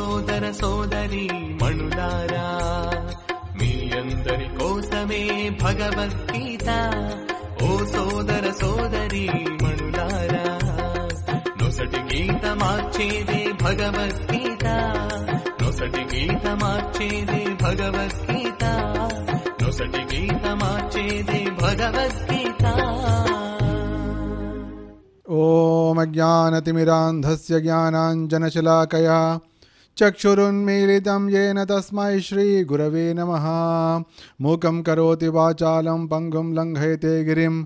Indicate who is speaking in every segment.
Speaker 1: सोदर सोदरी मणुदारा मेयन्तरि कोसवे भगवद्गीता ओ सोदर सोदरी मणुदारा दोसटि गीतमाच्छेदे भगवद्गीता दोसटि गीतमाचेदे भगवद्गीता दोसटि गीतमाचेदे भगवद्गीता ओम ज्ञानतिमिरान्धस्य ज्ञानाञ्जन शिलाकया चक्षुरुन्मीलितं येन तस्मै श्रीगुरवे नमः मूकं करोति वाचालं पङ्गुं लङ्घयते गिरिं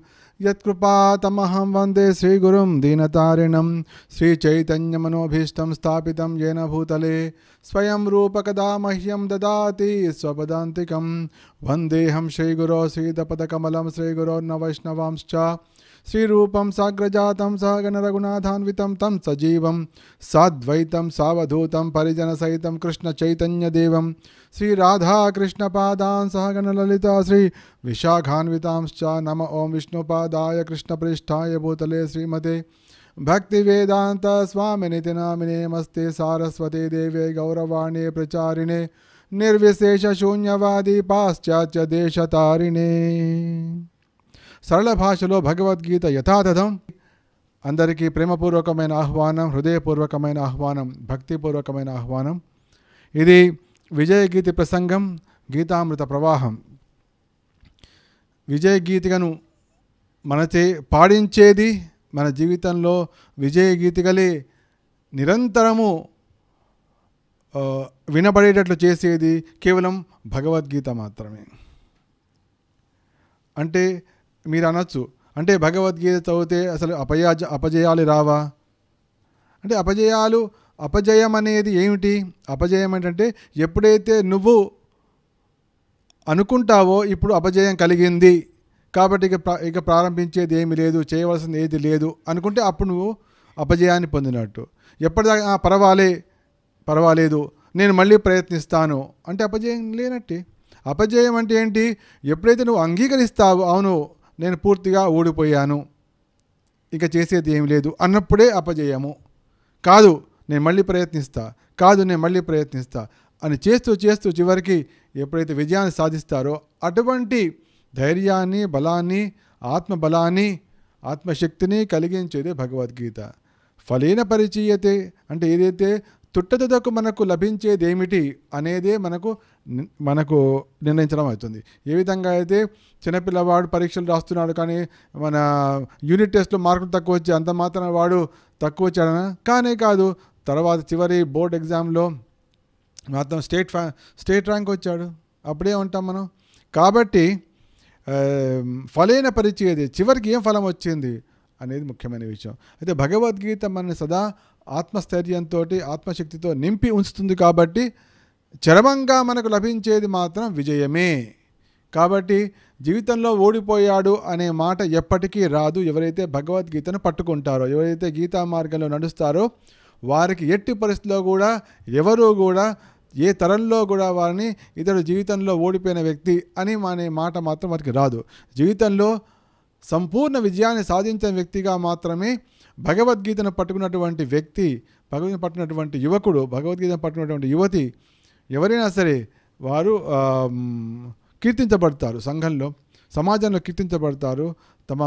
Speaker 1: यत्कृपातमहं वन्दे श्रीगुरुं दीनतारिणं श्रीचैतन्यमनोभीष्टं स्थापितं येन भूतले स्वयं रूपकदा मह्यं ददाति स्वपदान्तिकं वन्देऽहं श्रीगुरो श्रीगुरोन श्रीगुरोर्नवैष्णवांश्च श्रीरूपं साग्रजातं सहगणरघुनाथान्वितं तं सजीवं साद्वैतं सावधूतं परिजनसहितं कृष्णचैतन्यदेवं श्रीराधाकृष्णपादान् सहगणललिता श्री विशाखान्वितांश्च नम ॐ विष्णुपादाय कृष्णप्रेष्ठाय भूतले श्रीमते भक्तिवेदान्तस्वामिनिति नामिने नमस्ते सारस्वते देवे गौरवाणे प्रचारिणे निर्विशेषशून्यवादी पाश्चात्यदेशतारिणे సరళ భాషలో భగవద్గీత యథాతథం అందరికీ ప్రేమపూర్వకమైన ఆహ్వానం హృదయపూర్వకమైన ఆహ్వానం భక్తిపూర్వకమైన ఆహ్వానం ఇది విజయగీతి ప్రసంగం గీతామృత ప్రవాహం విజయగీతికను మనచే పాడించేది మన జీవితంలో విజయగీతికలే నిరంతరము వినబడేటట్లు చేసేది కేవలం భగవద్గీత మాత్రమే అంటే మీరు అనొచ్చు అంటే భగవద్గీత చదివితే అసలు అపయా అపజయాలు రావా అంటే అపజయాలు అపజయం అనేది ఏమిటి అపజయం ఏంటంటే ఎప్పుడైతే నువ్వు అనుకుంటావో ఇప్పుడు అపజయం కలిగింది కాబట్టి ఇక ఇక ప్రారంభించేది ఏమి లేదు చేయవలసింది ఏది లేదు అనుకుంటే అప్పుడు నువ్వు అపజయాన్ని పొందినట్టు ఎప్పటిదాకా పర్వాలే పర్వాలేదు నేను మళ్ళీ ప్రయత్నిస్తాను అంటే అపజయం లేనట్టే అపజయం అంటే ఏంటి ఎప్పుడైతే నువ్వు అంగీకరిస్తావో అవును నేను పూర్తిగా ఓడిపోయాను ఇక చేసేది ఏమి లేదు అన్నప్పుడే అపజయము కాదు నేను మళ్ళీ ప్రయత్నిస్తా కాదు నేను మళ్ళీ ప్రయత్నిస్తా అని చేస్తూ చేస్తూ చివరికి ఎప్పుడైతే విజయాన్ని సాధిస్తారో అటువంటి ధైర్యాన్ని బలాన్ని ఆత్మబలాన్ని ఆత్మశక్తిని కలిగించేదే భగవద్గీత ఫలీన పరిచీయతే అంటే ఏదైతే తుట్టతుదకు మనకు ఏమిటి అనేదే మనకు మనకు నిర్ణయించడం అవుతుంది ఏ విధంగా అయితే చిన్నపిల్లవాడు పరీక్షలు రాస్తున్నాడు కానీ మన యూనిట్ టెస్ట్లో మార్కులు తక్కువ వచ్చి అంత మాత్రం వాడు తక్కువ వచ్చాడన కానే కాదు తర్వాత చివరి బోర్డ్ ఎగ్జామ్లో మాత్రం స్టేట్ స్టేట్ ర్యాంక్ వచ్చాడు అప్పుడే ఉంటాం మనం కాబట్టి ఫలైన పరిచయది చివరికి ఏం ఫలం వచ్చింది అనేది ముఖ్యమైన విషయం అయితే భగవద్గీత మనని సదా ఆత్మస్థైర్యంతో ఆత్మశక్తితో నింపి ఉంచుతుంది కాబట్టి చరమంగా మనకు లభించేది మాత్రం విజయమే కాబట్టి జీవితంలో ఓడిపోయాడు అనే మాట ఎప్పటికీ రాదు ఎవరైతే భగవద్గీతను పట్టుకుంటారో ఎవరైతే గీతా మార్గంలో నడుస్తారో వారికి ఎట్టి పరిస్థితిలో కూడా ఎవరు కూడా ఏ తరంలో కూడా వారిని ఇతడు జీవితంలో ఓడిపోయిన వ్యక్తి అని అనే మాట మాత్రం వారికి రాదు జీవితంలో సంపూర్ణ విజయాన్ని సాధించిన వ్యక్తిగా మాత్రమే భగవద్గీతను పట్టుకున్నటువంటి వ్యక్తి భగవద్గీత పట్టినటువంటి యువకుడు భగవద్గీతను పట్టుకున్నటువంటి యువతి ఎవరైనా సరే వారు కీర్తించబడతారు సంఘంలో సమాజంలో కీర్తించబడతారు తమ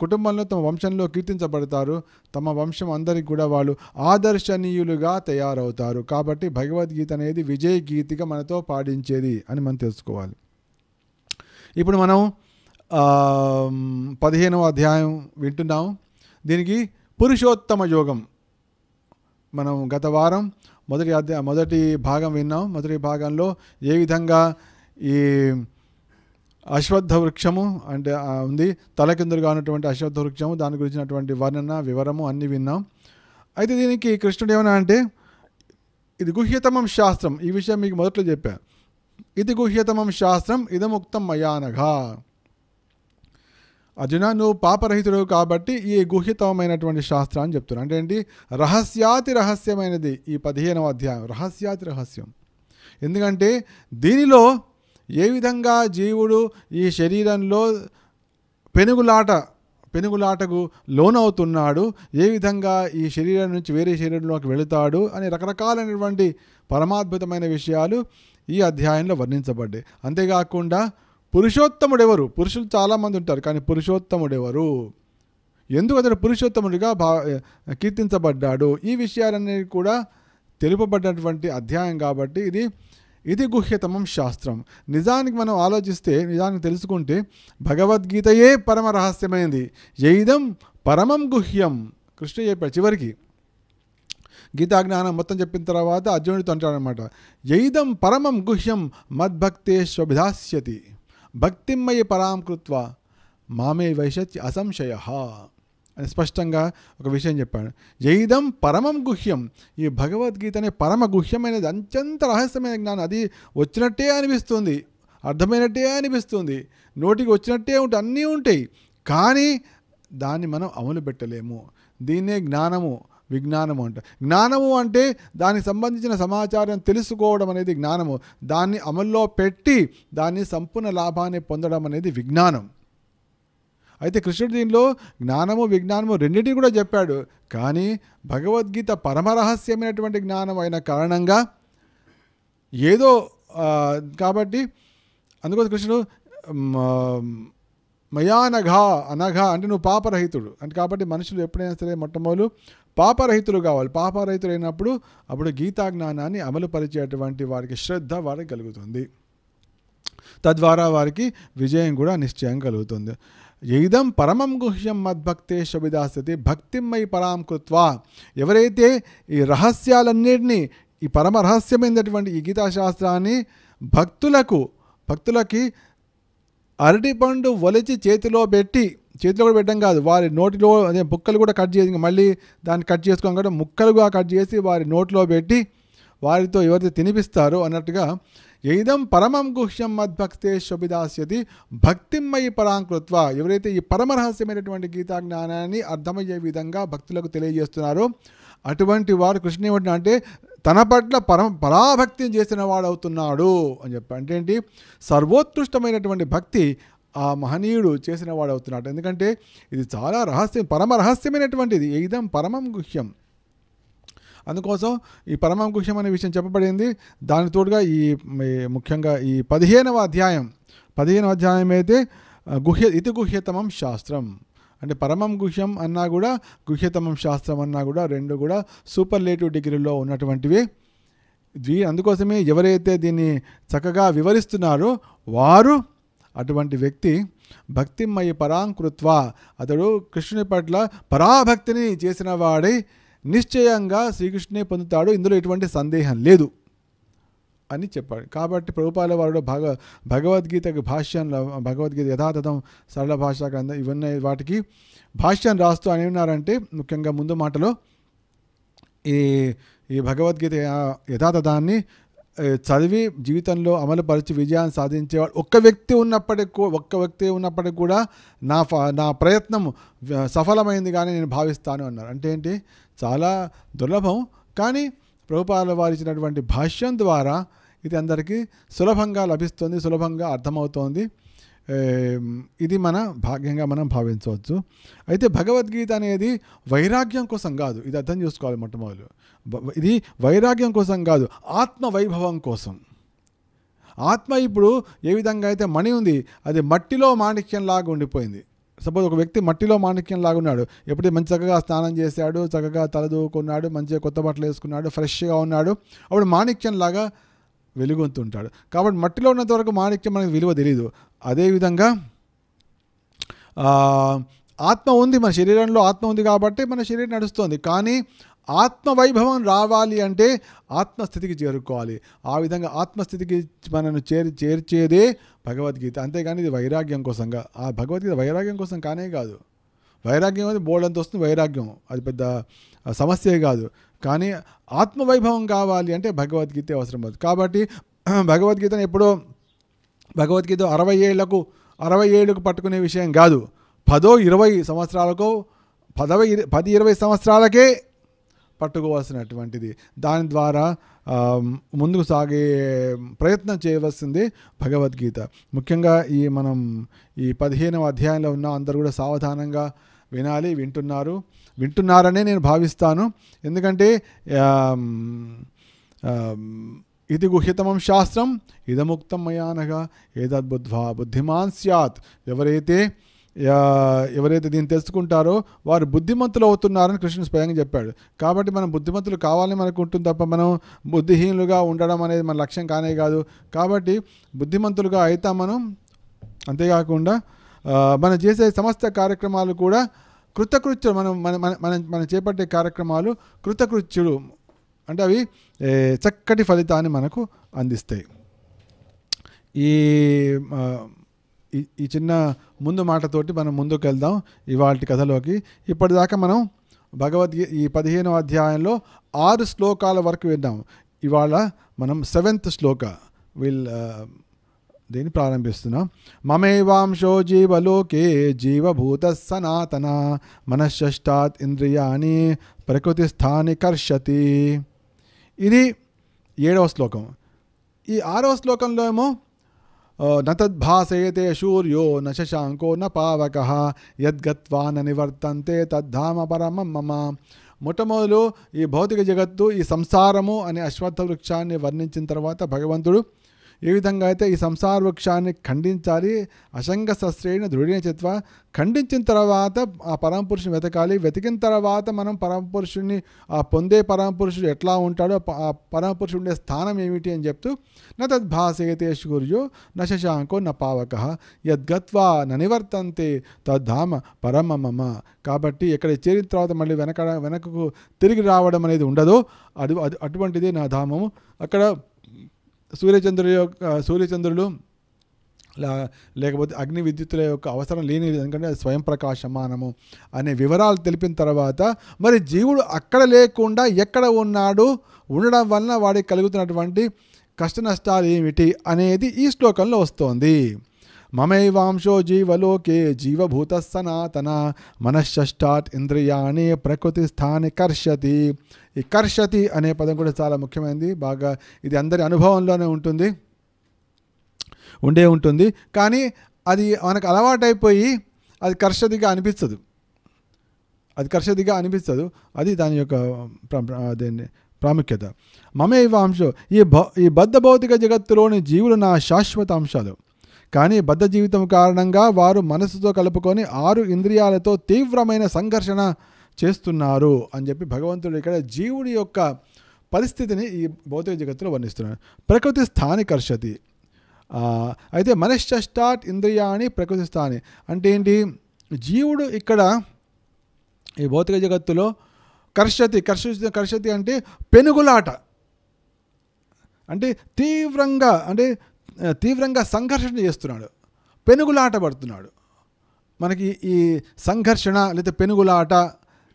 Speaker 1: కుటుంబంలో తమ వంశంలో కీర్తించబడతారు తమ వంశం అందరికి కూడా వాళ్ళు ఆదర్శనీయులుగా తయారవుతారు కాబట్టి భగవద్గీత అనేది విజయ గీతిగా మనతో పాడించేది అని మనం తెలుసుకోవాలి ఇప్పుడు మనం పదిహేనవ అధ్యాయం వింటున్నాం దీనికి పురుషోత్తమ యోగం మనం గత వారం మొదటి అధ్యా మొదటి భాగం విన్నాం మొదటి భాగంలో ఏ విధంగా ఈ అశ్వత్థ వృక్షము అంటే ఉంది తలకిందులుగా ఉన్నటువంటి అశ్వత్థ వృక్షము దాని గురించినటువంటి వర్ణన వివరము అన్నీ విన్నాం అయితే దీనికి కృష్ణుడు ఏమన్నా అంటే ఇది గుహ్యతమం శాస్త్రం ఈ విషయం మీకు మొదట్లో చెప్పాను ఇది గుహ్యతమం శాస్త్రం ఇదముక్తం మయానఘ అర్జున నువ్వు పాపరహితుడు కాబట్టి ఈ గుహితమైనటువంటి శాస్త్రం అని చెప్తున్నాను అంటే ఏంటి రహస్యాతి రహస్యమైనది ఈ పదిహేనవ అధ్యాయం రహస్యాతి రహస్యం ఎందుకంటే దీనిలో ఏ విధంగా జీవుడు ఈ శరీరంలో పెనుగులాట పెనుగులాటకు లోనవుతున్నాడు ఏ విధంగా ఈ శరీరం నుంచి వేరే శరీరంలోకి వెళుతాడు అనే రకరకాలైనటువంటి పరమాద్భుతమైన విషయాలు ఈ అధ్యాయంలో వర్ణించబడ్డాయి అంతేకాకుండా పురుషోత్తముడెవరు పురుషులు చాలామంది ఉంటారు కానీ పురుషోత్తముడెవరు ఎందుకు అతడు పురుషోత్తముడిగా భా కీర్తించబడ్డాడు ఈ విషయాలన్నీ కూడా తెలుపబడ్డటువంటి అధ్యాయం కాబట్టి ఇది ఇది గుహ్యతమం శాస్త్రం నిజానికి మనం ఆలోచిస్తే నిజానికి తెలుసుకుంటే భగవద్గీతయే పరమ రహస్యమైంది ఎయిదం పరమం గుహ్యం కృష్ణ చెప్పాడు చివరికి గీతాజ్ఞానం మొత్తం చెప్పిన తర్వాత అర్జునుడితో అంటాడనమాట ఎయిదం పరమం గుహ్యం మద్భక్తే స్వభిధాస్యతి భక్తిమయ పరాంకృత్వ కృత్వ మామే వైశత్య అసంశయ అని స్పష్టంగా ఒక విషయం చెప్పాడు జైదం పరమం గుహ్యం ఈ భగవద్గీత అనే పరమ గుహ్యమైనది అత్యంత రహస్యమైన జ్ఞానం అది వచ్చినట్టే అనిపిస్తుంది అర్థమైనట్టే అనిపిస్తుంది నోటికి వచ్చినట్టే ఉంటాయి అన్నీ ఉంటాయి కానీ దాన్ని మనం అమలు పెట్టలేము దీన్నే జ్ఞానము విజ్ఞానము అంట జ్ఞానము అంటే దానికి సంబంధించిన సమాచారం తెలుసుకోవడం అనేది జ్ఞానము దాన్ని అమల్లో పెట్టి దాన్ని సంపూర్ణ లాభాన్ని పొందడం అనేది విజ్ఞానం అయితే కృష్ణుడు దీనిలో జ్ఞానము విజ్ఞానము రెండింటినీ కూడా చెప్పాడు కానీ భగవద్గీత పరమరహస్యమైనటువంటి జ్ఞానం అయిన కారణంగా ఏదో కాబట్టి అందుకోసం కృష్ణుడు మయానఘ అనఘ అంటే నువ్వు పాపరహితుడు అంటే కాబట్టి మనుషులు ఎప్పుడైనా సరే మొట్టమొదలు పాపరహితులు కావాలి పాపరహితులు అయినప్పుడు అప్పుడు గీతా జ్ఞానాన్ని పరిచేటువంటి వారికి శ్రద్ధ వారికి కలుగుతుంది తద్వారా వారికి విజయం కూడా నిశ్చయం కలుగుతుంది ఏదం పరమం గుహ్యం మద్భక్తే శబిదాస్తి భక్తిమ్మై పరాం కృత్వా ఎవరైతే ఈ రహస్యాలన్నింటినీ ఈ పరమరహస్యమైనటువంటి ఈ గీతాశాస్త్రాన్ని భక్తులకు భక్తులకి అరటిపండు ఒలిచి చేతిలో పెట్టి చేతిలో కూడా పెట్టడం కాదు వారి నోటిలో అదే ముక్కలు కూడా కట్ చేసి మళ్ళీ దాన్ని కట్ ముక్కలు కూడా ముక్కలుగా కట్ చేసి వారి నోట్లో పెట్టి వారితో ఎవరైతే తినిపిస్తారో అన్నట్టుగా ఏదం పరమం గుహ్యం మద్భక్తే శుభిదాస్యతి భక్తిమయి పరాంకృత్వ ఎవరైతే ఈ పరమరహస్యమైనటువంటి గీతా జ్ఞానాన్ని అర్థమయ్యే విధంగా భక్తులకు తెలియజేస్తున్నారో అటువంటి వాడు కృష్ణ ఏమంటున్నా అంటే తన పట్ల పరమ పరాభక్తిని చేసిన అవుతున్నాడు అని చెప్పి అంటే ఏంటి సర్వోత్కృష్టమైనటువంటి భక్తి ఆ మహనీయుడు చేసిన వాడు అవుతున్నాడు ఎందుకంటే ఇది చాలా రహస్యం పరమ రహస్యమైనటువంటిది ఏదం పరమం గుహ్యం అందుకోసం ఈ పరమం గుహ్యం అనే విషయం చెప్పబడింది దాని తోడుగా ఈ ముఖ్యంగా ఈ పదిహేనవ అధ్యాయం పదిహేనవ అధ్యాయం అయితే గుహ్య ఇతి గుహ్యతమం శాస్త్రం అంటే పరమం గుహ్యం అన్నా కూడా గుహ్యతమం శాస్త్రం అన్నా కూడా రెండు కూడా సూపర్లేటివ్ డిగ్రీలో ఉన్నటువంటివి ద్వి అందుకోసమే ఎవరైతే దీన్ని చక్కగా వివరిస్తున్నారో వారు అటువంటి వ్యక్తి భక్తిమయ పరాంకృత్వ అతడు కృష్ణుని పట్ల పరాభక్తిని చేసిన వాడై నిశ్చయంగా శ్రీకృష్ణే పొందుతాడు ఇందులో ఎటువంటి సందేహం లేదు అని చెప్పాడు కాబట్టి ప్రభుపాల వారు భగ భగవద్గీతకు భాష్యాన్ని భగవద్గీత యథాతథం సరళ భాష గ్రంథం ఇవన్నీ వాటికి భాష్యాన్ని రాస్తూ అని ఉన్నారంటే ముఖ్యంగా ముందు మాటలో ఈ ఈ భగవద్గీత యథాతథాన్ని చదివి జీవితంలో అమలుపరిచి విజయాన్ని సాధించేవాడు ఒక్క వ్యక్తి ఉన్నప్పటికీ ఒక్క వ్యక్తి ఉన్నప్పటికి కూడా నా నా ప్రయత్నం సఫలమైంది కానీ నేను భావిస్తాను అన్నారు అంటే ఏంటి చాలా దుర్లభం కానీ ప్రభుపాల వారు ఇచ్చినటువంటి భాష్యం ద్వారా ఇది అందరికీ సులభంగా లభిస్తుంది సులభంగా అర్థమవుతోంది ఇది మన భాగ్యంగా మనం భావించవచ్చు అయితే భగవద్గీత అనేది వైరాగ్యం కోసం కాదు ఇది అర్థం చేసుకోవాలి మొట్టమొదలు ఇది వైరాగ్యం కోసం కాదు ఆత్మ వైభవం కోసం ఆత్మ ఇప్పుడు ఏ విధంగా అయితే మణి ఉంది అది మట్టిలో మాణిక్యంలాగా ఉండిపోయింది సపోజ్ ఒక వ్యక్తి మట్టిలో మాణిక్యం ఉన్నాడు ఎప్పుడు మంచి చక్కగా స్నానం చేశాడు చక్కగా తలదూకున్నాడు మంచిగా కొత్త బట్టలు వేసుకున్నాడు ఫ్రెష్గా ఉన్నాడు అప్పుడు మాణిక్యం లాగా వెలుగొంతుంటాడు కాబట్టి మట్టిలో ఉన్నంత వరకు మాణిక్యం మనకు విలువ తెలియదు అదేవిధంగా ఆత్మ ఉంది మన శరీరంలో ఆత్మ ఉంది కాబట్టి మన శరీరం నడుస్తుంది కానీ ఆత్మ వైభవం రావాలి అంటే ఆత్మస్థితికి చేరుకోవాలి ఆ విధంగా ఆత్మస్థితికి మనను చేరి చేర్చేదే భగవద్గీత అంతేగాని ఇది వైరాగ్యం కోసంగా ఆ భగవద్గీత వైరాగ్యం కోసం కానే కాదు వైరాగ్యం అనేది అంత వస్తుంది వైరాగ్యం అది పెద్ద సమస్యే కాదు కానీ ఆత్మవైభవం కావాలి అంటే భగవద్గీత అవసరం అవుతుంది కాబట్టి భగవద్గీతను ఎప్పుడో భగవద్గీత అరవై ఏళ్లకు అరవై ఏళ్ళకు పట్టుకునే విషయం కాదు పదో ఇరవై సంవత్సరాలకు పదవ పది ఇరవై సంవత్సరాలకే పట్టుకోవాల్సినటువంటిది దాని ద్వారా ముందుకు సాగే ప్రయత్నం చేయవలసింది భగవద్గీత ముఖ్యంగా ఈ మనం ఈ పదిహేనవ అధ్యాయంలో ఉన్న అందరూ కూడా సావధానంగా వినాలి వింటున్నారు వింటున్నారనే నేను భావిస్తాను ఎందుకంటే ఇది గుహితమం శాస్త్రం ఇదముక్తం మయానగా ఏదద్బుద్ధ్వా బుద్ధిమాన్ స్యాత్ ఎవరైతే ఎవరైతే దీన్ని తెలుసుకుంటారో వారు బుద్ధిమంతులు అవుతున్నారని కృష్ణుడు స్వయంగా చెప్పాడు కాబట్టి మనం బుద్ధిమంతులు కావాలని మనకు ఉంటుంది తప్ప మనం బుద్ధిహీనులుగా ఉండడం అనేది మన లక్ష్యం కానే కాదు కాబట్టి బుద్ధిమంతులుగా అవుతాం మనం అంతేకాకుండా మనం చేసే సమస్త కార్యక్రమాలు కూడా కృతకృత్యుడు మనం మన మన మనం మనం చేపట్టే కార్యక్రమాలు కృతకృత్యుడు అంటే అవి చక్కటి ఫలితాన్ని మనకు అందిస్తాయి ఈ ఈ చిన్న ముందు మాటతోటి మనం ముందుకు వెళ్దాం ఇవాళ కథలోకి ఇప్పటిదాకా మనం భగవద్గీ ఈ పదిహేనవ అధ్యాయంలో ఆరు శ్లోకాల వరకు విన్నాం ఇవాళ మనం సెవెంత్ శ్లోక విల్ దీన్ని ప్రారంభిస్తున్నాం మమేవాంశో జీవలోకే జీవభూత సనాతన మనశ్చష్టాత్ ఇంద్రియాని ప్రకృతి స్థాని కర్షతి ఇది ఏడవ శ్లోకం ఈ ఆరవ శ్లోకంలో ఏమో నతద్భాసయతే సూర్యో న శశాంకో న పావక యద్గత్వా న నివర్తంతే తద్ధామ పరమం మమ మొట్టమొదలు ఈ భౌతిక జగత్తు ఈ సంసారము అనే అశ్వత్థ వృక్షాన్ని వర్ణించిన తర్వాత భగవంతుడు ఏ విధంగా అయితే ఈ సంసార వృక్షాన్ని ఖండించాలి అసంగ సశ్రేణి దృఢీనచిత్వ ఖండించిన తర్వాత ఆ పరమపురుషుని వెతకాలి వెతికిన తర్వాత మనం పరమపురుషుణ్ణి ఆ పొందే పరమపురుషుడు ఎట్లా ఉంటాడో ఆ పరమపురుషుడు ఉండే స్థానం ఏమిటి అని చెప్తూ నా తద్భాసేతేష్ గురుజో నశశాంకో న పావక యద్గత్వా ననివర్తంతే తద్ధామ పరమ మమ కాబట్టి ఇక్కడ చేరిన తర్వాత మళ్ళీ వెనక వెనకకు తిరిగి రావడం అనేది ఉండదు అది అటువంటిది నా ధామము అక్కడ సూర్యచంద్రుల యొక్క సూర్యచంద్రులు లేకపోతే అగ్ని విద్యుత్తుల యొక్క అవసరం లేని ఎందుకంటే అది స్వయం ప్రకాశమానము అనే వివరాలు తెలిపిన తర్వాత మరి జీవుడు అక్కడ లేకుండా ఎక్కడ ఉన్నాడు ఉండడం వలన వాడికి కలుగుతున్నటువంటి కష్ట నష్టాలు ఏమిటి అనేది ఈ శ్లోకంలో వస్తోంది మమైవాంశో జీవలోకే జీవభూత సనాతన మనశ్చష్టాత్ ఇంద్రియాణి ప్రకృతి స్థాని కర్షతి ఈ కర్షతి అనే పదం కూడా చాలా ముఖ్యమైనది బాగా ఇది అందరి అనుభవంలోనే ఉంటుంది ఉండే ఉంటుంది కానీ అది మనకు అలవాటైపోయి అది కర్షదిగా అనిపిస్తుంది అది కర్షదిగా అనిపిస్తుంది అది దాని యొక్క అదేంటి ప్రాముఖ్యత అంశం ఈ భ ఈ బద్ధ భౌతిక జగత్తులోని జీవులు నా శాశ్వత అంశాలు కానీ బద్ధ జీవితం కారణంగా వారు మనసుతో కలుపుకొని ఆరు ఇంద్రియాలతో తీవ్రమైన సంఘర్షణ చేస్తున్నారు అని చెప్పి భగవంతుడు ఇక్కడ జీవుడి యొక్క పరిస్థితిని ఈ భౌతిక జగత్తులో వర్ణిస్తున్నాడు ప్రకృతి స్థానికర్షతి అయితే మనశ్చష్టాట్ ఇంద్రియాని ప్రకృతి స్థాని అంటే ఏంటి జీవుడు ఇక్కడ ఈ భౌతిక జగత్తులో కర్షతి కర్ష కర్షతి అంటే పెనుగులాట అంటే తీవ్రంగా అంటే తీవ్రంగా సంఘర్షణ చేస్తున్నాడు పెనుగులాట పడుతున్నాడు మనకి ఈ సంఘర్షణ లేదా పెనుగులాట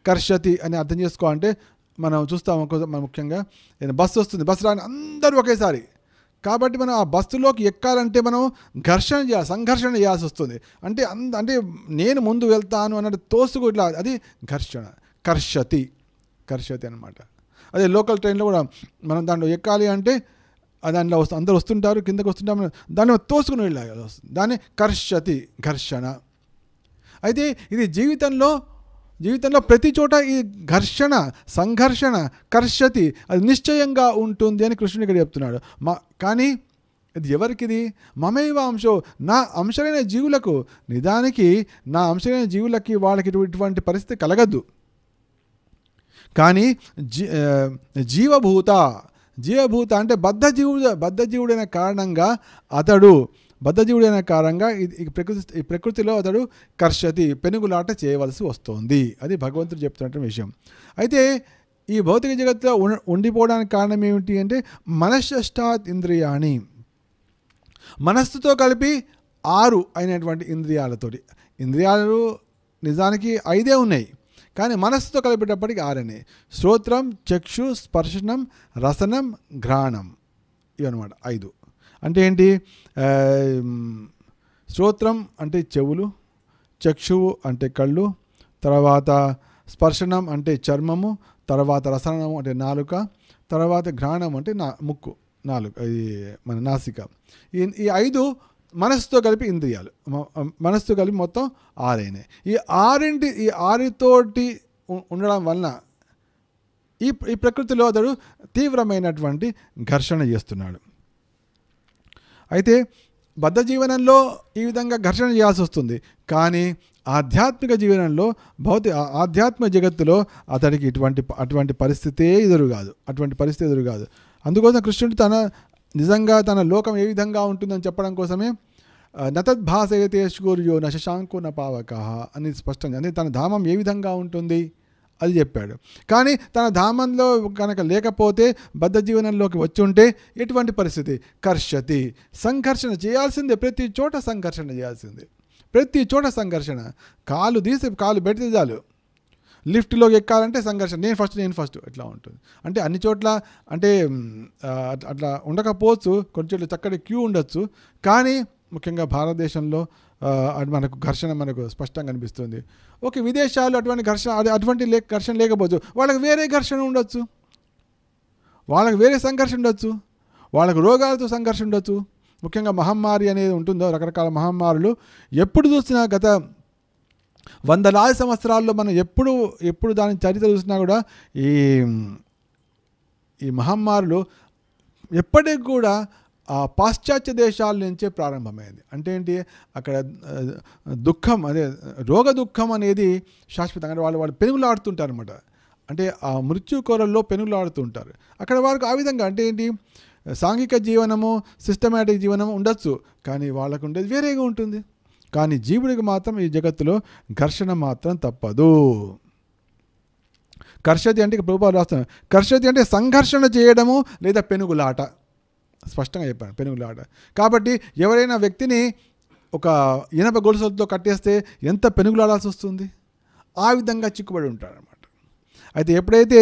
Speaker 1: కర్షతి అని అర్థం చేసుకోవాలంటే మనం చూస్తాం మన ముఖ్యంగా బస్సు వస్తుంది బస్సు రాని అందరూ ఒకేసారి కాబట్టి మనం ఆ బస్సులోకి ఎక్కాలంటే మనం ఘర్షణ చేయాలి సంఘర్షణ చేయాల్సి వస్తుంది అంటే అంద అంటే నేను ముందు వెళ్తాను అన్నట్టు తోసుకు ఇట్లా అది ఘర్షణ కర్షతి కర్షతి అనమాట అదే లోకల్ ట్రైన్లో కూడా మనం దాంట్లో ఎక్కాలి అంటే దాంట్లో వస్తు అందరు వస్తుంటారు కిందకు వస్తుంటారు దాన్ని తోసుకుని వెళ్ళాలి దాన్ని కర్షతి ఘర్షణ అయితే ఇది జీవితంలో జీవితంలో ప్రతి చోట ఈ ఘర్షణ సంఘర్షణ కర్షతి అది నిశ్చయంగా ఉంటుంది అని కృష్ణుడు ఇక్కడ చెప్తున్నాడు మా కానీ ఇది ఎవరికిది మమేవ అంశం నా అంశమైన జీవులకు నిజానికి నా అంశమైన జీవులకి వాళ్ళకి ఇటువంటి పరిస్థితి కలగద్దు కానీ జీ జీవభూత జీవభూత అంటే బద్ధజీవుడు బద్ధజీవుడైన కారణంగా అతడు బద్ధజీవుడైన కారణంగా ఈ ప్రకృతి ప్రకృతిలో అతడు కర్షతి పెనుగులాట చేయవలసి వస్తుంది అది భగవంతుడు చెప్తున్న విషయం అయితే ఈ భౌతిక జగత్తులో ఉండిపోవడానికి కారణం ఏమిటి అంటే మనశ్ష్టాత్ ఇంద్రియాణి మనస్సుతో కలిపి ఆరు అయినటువంటి ఇంద్రియాలతోటి ఇంద్రియాలు నిజానికి ఐదే ఉన్నాయి కానీ మనస్సుతో కలిపేటప్పటికి ఆరనే శ్రోత్రం చక్షు స్పర్శనం రసనం ఘ్రాణం ఇవన్నమాట ఐదు అంటే ఏంటి శ్రోత్రం అంటే చెవులు చక్షువు అంటే కళ్ళు తర్వాత స్పర్శనం అంటే చర్మము తర్వాత రసనము అంటే నాలుక తర్వాత ఘ్రాణం అంటే నా ముక్కు నాలుగు ఇది మన నాసిక ఈ ఐదు మనస్సుతో కలిపి ఇంద్రియాలు మనస్సుతో కలిపి మొత్తం ఆరైనాయి ఈ ఆరింటి ఈ ఆరితోటి ఉండడం వలన ఈ ఈ ప్రకృతిలో అతడు తీవ్రమైనటువంటి ఘర్షణ చేస్తున్నాడు అయితే బద్ధ జీవనంలో ఈ విధంగా ఘర్షణ చేయాల్సి వస్తుంది కానీ ఆధ్యాత్మిక జీవనంలో భౌతిక ఆధ్యాత్మ జగత్తులో అతడికి ఇటువంటి అటువంటి పరిస్థితే ఎదురు కాదు అటువంటి పరిస్థితి ఎదురు కాదు అందుకోసం కృష్ణుడు తన నిజంగా తన లోకం ఏ విధంగా ఉంటుందని చెప్పడం కోసమే నతద్భాసయతే న శశాంకో న పావక అని స్పష్టంగా అంటే తన ధామం ఏ విధంగా ఉంటుంది అది చెప్పాడు కానీ తన ధామంలో కనుక లేకపోతే బద్ధ జీవనంలోకి వచ్చి ఉంటే ఎటువంటి పరిస్థితి కర్షతి సంఘర్షణ చేయాల్సిందే ప్రతి చోట సంఘర్షణ చేయాల్సిందే ప్రతి చోట సంఘర్షణ కాలు తీసి కాలు పెడితే చాలు లిఫ్ట్లోకి ఎక్కాలంటే సంఘర్షణ నేను ఫస్ట్ నేను ఫస్ట్ ఎట్లా ఉంటుంది అంటే అన్ని చోట్ల అంటే అట్లా ఉండకపోవచ్చు కొన్ని చోట్ల చక్కటి క్యూ ఉండొచ్చు కానీ ముఖ్యంగా భారతదేశంలో అది మనకు ఘర్షణ మనకు స్పష్టంగా అనిపిస్తుంది ఓకే విదేశాల్లో అటువంటి ఘర్షణ అది అటువంటి లే ఘర్షణ లేకపోవచ్చు వాళ్ళకి వేరే ఘర్షణ ఉండొచ్చు వాళ్ళకి వేరే సంఘర్షణ ఉండొచ్చు వాళ్ళకు రోగాలతో సంఘర్షణ ఉండొచ్చు ముఖ్యంగా మహమ్మారి అనేది ఉంటుందో రకరకాల మహమ్మారులు ఎప్పుడు చూసినా గత వందలాది సంవత్సరాల్లో మనం ఎప్పుడు ఎప్పుడు దాని చరిత్ర చూసినా కూడా ఈ ఈ మహమ్మారులు ఎప్పటికి కూడా ఆ పాశ్చాత్య దేశాల నుంచే ప్రారంభమైంది అంటే ఏంటి అక్కడ దుఃఖం అదే రోగ దుఃఖం అనేది శాశ్వతంగా అంటే వాళ్ళు వాళ్ళు పెనుగులాడుతుంటారు అనమాట అంటే ఆ మృత్యు కొరల్లో పెనుగులాడుతుంటారు అక్కడ వారికి ఆ విధంగా అంటే ఏంటి సాంఘిక జీవనము సిస్టమేటిక్ జీవనము ఉండొచ్చు కానీ వాళ్ళకు ఉండేది వేరేగా ఉంటుంది కానీ జీవుడికి మాత్రం ఈ జగత్తులో ఘర్షణ మాత్రం తప్పదు కర్షతి అంటే ప్రభుపాలు రాస్తాను కర్షతి అంటే సంఘర్షణ చేయడము లేదా పెనుగులాట స్పష్టంగా చెప్పాను పెనుగులాట కాబట్టి ఎవరైనా వ్యక్తిని ఒక ఇనప గొలుసులతో కట్టేస్తే ఎంత పెనుగులాడాల్సి వస్తుంది ఆ విధంగా చిక్కుబడి ఉంటాడనమాట అయితే ఎప్పుడైతే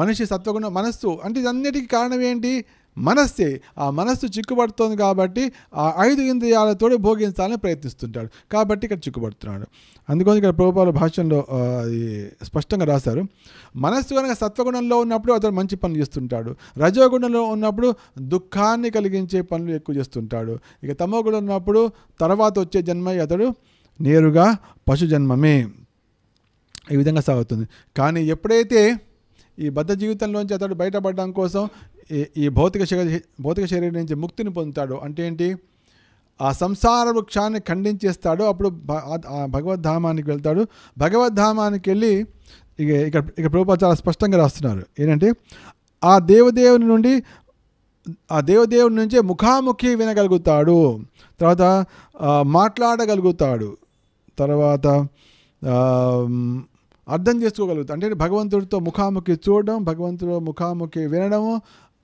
Speaker 1: మనిషి సత్వగుణ మనస్సు అంటే ఇదన్నిటికీ కారణం ఏంటి మనస్సే ఆ మనస్సు చిక్కుబడుతోంది కాబట్టి ఆ ఐదు ఇంద్రియాలతో భోగించాలని ప్రయత్నిస్తుంటాడు కాబట్టి ఇక్కడ చిక్కుబడుతున్నాడు అందుకని ఇక్కడ ప్రభుపాల భాషల్లో అది స్పష్టంగా రాశారు మనస్సు కనుక సత్వగుణంలో ఉన్నప్పుడు అతడు మంచి పనులు చేస్తుంటాడు రజోగుణంలో ఉన్నప్పుడు దుఃఖాన్ని కలిగించే పనులు ఎక్కువ చేస్తుంటాడు ఇక తమోగుణం ఉన్నప్పుడు తర్వాత వచ్చే జన్మ అతడు నేరుగా పశు జన్మమే ఈ విధంగా సాగుతుంది కానీ ఎప్పుడైతే ఈ బద్ధ జీవితంలోంచి అతడు బయటపడడం కోసం ఈ భౌతిక భౌతిక శరీరం నుంచి ముక్తిని పొందుతాడు అంటే ఏంటి ఆ సంసార వృక్షాన్ని ఖండించేస్తాడు అప్పుడు భగవద్ధామానికి వెళ్తాడు భగవద్ధామానికి వెళ్ళి ఇక ఇక్కడ ఇక ప్రభుత్వాలు చాలా స్పష్టంగా రాస్తున్నారు ఏంటంటే ఆ దేవదేవుని నుండి ఆ దేవదేవుని నుంచే ముఖాముఖి వినగలుగుతాడు తర్వాత మాట్లాడగలుగుతాడు తర్వాత అర్థం చేసుకోగలుగుతాడు అంటే భగవంతుడితో ముఖాముఖి చూడడం భగవంతుడు ముఖాముఖి వినడము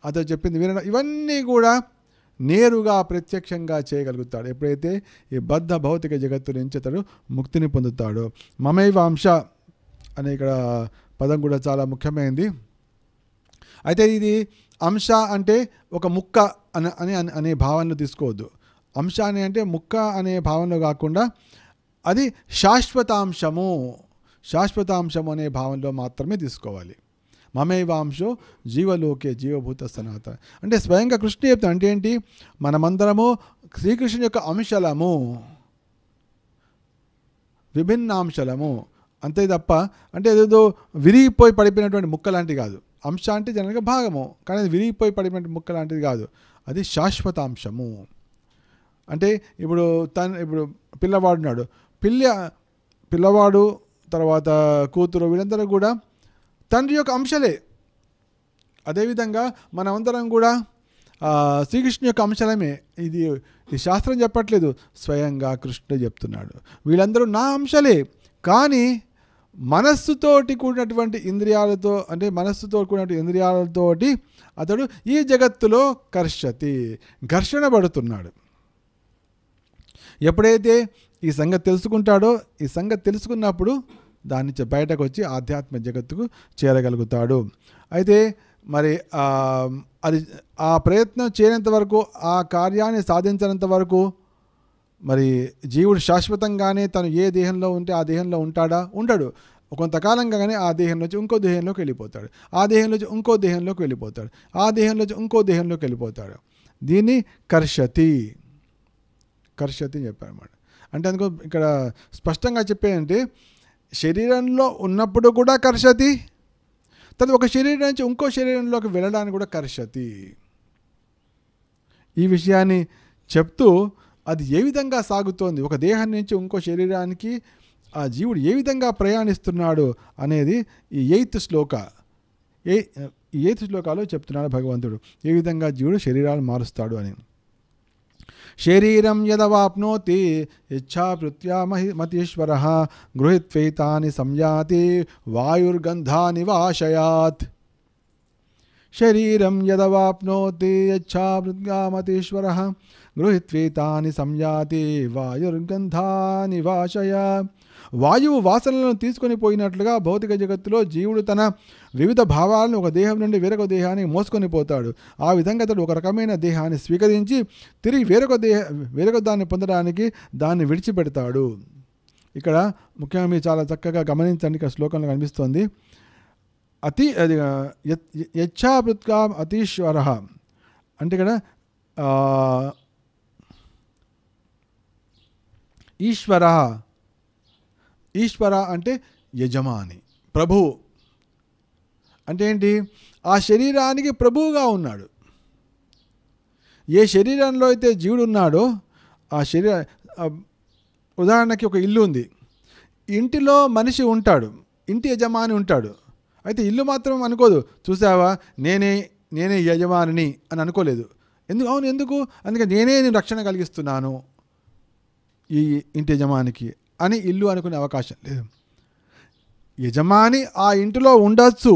Speaker 1: అతను చెప్పింది వినడం ఇవన్నీ కూడా నేరుగా ప్రత్యక్షంగా చేయగలుగుతాడు ఎప్పుడైతే ఈ బద్ధ భౌతిక జగత్తు నుంచి అతడు ముక్తిని పొందుతాడు మమైవాంశ అనే ఇక్కడ పదం కూడా చాలా ముఖ్యమైనది అయితే ఇది అంశ అంటే ఒక ముక్క అని అని అనే భావనను తీసుకోవద్దు అంశ అని అంటే ముక్క అనే భావనలు కాకుండా అది శాశ్వతాంశము శాశ్వతాంశం అనే భావనలో మాత్రమే తీసుకోవాలి మమేవాంశో జీవలోకే జీవభూత సనాతన అంటే స్వయంగా కృష్ణ చెప్తాను అంటే ఏంటి మనమందరము శ్రీకృష్ణుని యొక్క అంశలము విభిన్నాంశలము అంతే తప్ప అంటే ఏదేదో విరిగిపోయి పడిపోయినటువంటి ముక్క లాంటిది కాదు అంశ అంటే జనరల్గా భాగము కానీ అది విరిగిపోయి పడిపోయిన ముక్క లాంటిది కాదు అది శాశ్వతాంశము అంటే ఇప్పుడు తను ఇప్పుడు పిల్లవాడున్నాడు పిల్ల పిల్లవాడు తర్వాత కూతురు వీళ్ళందరూ కూడా తండ్రి యొక్క అంశలే అదేవిధంగా మనమందరం కూడా శ్రీకృష్ణు యొక్క అంశాలమే ఇది ఈ శాస్త్రం చెప్పట్లేదు స్వయంగా కృష్ణుడు చెప్తున్నాడు వీళ్ళందరూ నా అంశలే కానీ మనస్సుతోటి కూడినటువంటి ఇంద్రియాలతో అంటే మనస్సుతో కూడినటువంటి ఇంద్రియాలతోటి అతడు ఈ జగత్తులో కర్షతి ఘర్షణ పడుతున్నాడు ఎప్పుడైతే ఈ సంగతి తెలుసుకుంటాడో ఈ సంగతి తెలుసుకున్నప్పుడు దాని నుంచి బయటకు వచ్చి ఆధ్యాత్మిక జగత్తుకు చేరగలుగుతాడు అయితే మరి అది ఆ ప్రయత్నం చేయనంత వరకు ఆ కార్యాన్ని సాధించినంత వరకు మరి జీవుడు శాశ్వతంగానే తను ఏ దేహంలో ఉంటే ఆ దేహంలో ఉంటాడా ఉండడు కొంతకాలంగానే ఆ దేహం నుంచి ఇంకో దేహంలోకి వెళ్ళిపోతాడు ఆ దేహం నుంచి ఇంకో దేహంలోకి వెళ్ళిపోతాడు ఆ దేహం నుంచి ఇంకో దేహంలోకి వెళ్ళిపోతాడు దీన్ని కర్షతి కర్షతి అని చెప్పారన్నమాట అంటే అందుకో ఇక్కడ స్పష్టంగా చెప్పేదంటే శరీరంలో ఉన్నప్పుడు కూడా కర్షతి తది ఒక శరీరం నుంచి ఇంకో శరీరంలోకి వెళ్ళడానికి కూడా కర్షతి ఈ విషయాన్ని చెప్తూ అది ఏ విధంగా సాగుతోంది ఒక దేహం నుంచి ఇంకో శరీరానికి ఆ జీవుడు ఏ విధంగా ప్రయాణిస్తున్నాడు అనేది ఈ ఎయిత్ శ్లోక ఏ ఎయిత్ శ్లోకాలు చెప్తున్నాడు భగవంతుడు ఏ విధంగా జీవుడు శరీరాలు మారుస్తాడు అని शरीर शरीरम इच्छा प्रत्या मतीश्वर गृहत्ता संयाति वायुर्गंधा निवाशयात शरीर शरीरम इच्छा प्रत्या मतीश्वर गृहत्ता संयाति वायुर्गंधा निवाशयात వాయువు వాసనలను తీసుకొని పోయినట్లుగా భౌతిక జగత్తులో జీవుడు తన వివిధ భావాలను ఒక దేహం నుండి వేరొక దేహానికి మోసుకొని పోతాడు ఆ విధంగా అతడు ఒక రకమైన దేహాన్ని స్వీకరించి తిరిగి వేరొక దేహ వేరొక దాన్ని పొందడానికి దాన్ని విడిచిపెడతాడు ఇక్కడ ముఖ్యంగా మీరు చాలా చక్కగా గమనించండి ఇక్కడ శ్లోకంలో కనిపిస్తోంది అతి అది యచ్చాపృత్కా అతీశ్వర అంటే ఇక్కడ ఈశ్వర ఈశ్వర అంటే యజమాని ప్రభువు అంటే ఏంటి ఆ శరీరానికి ప్రభువుగా ఉన్నాడు ఏ శరీరంలో అయితే జీవుడు ఉన్నాడో ఆ శరీర ఉదాహరణకి ఒక ఇల్లు ఉంది ఇంటిలో మనిషి ఉంటాడు ఇంటి యజమాని ఉంటాడు అయితే ఇల్లు మాత్రం అనుకోదు చూసావా నేనే నేనే యజమానిని అని అనుకోలేదు ఎందుకు అవును ఎందుకు అందుకే నేనే నేను రక్షణ కలిగిస్తున్నాను ఈ ఇంటి యజమానికి అని ఇల్లు అనుకునే అవకాశం లేదు యజమాని ఆ ఇంటిలో ఉండొచ్చు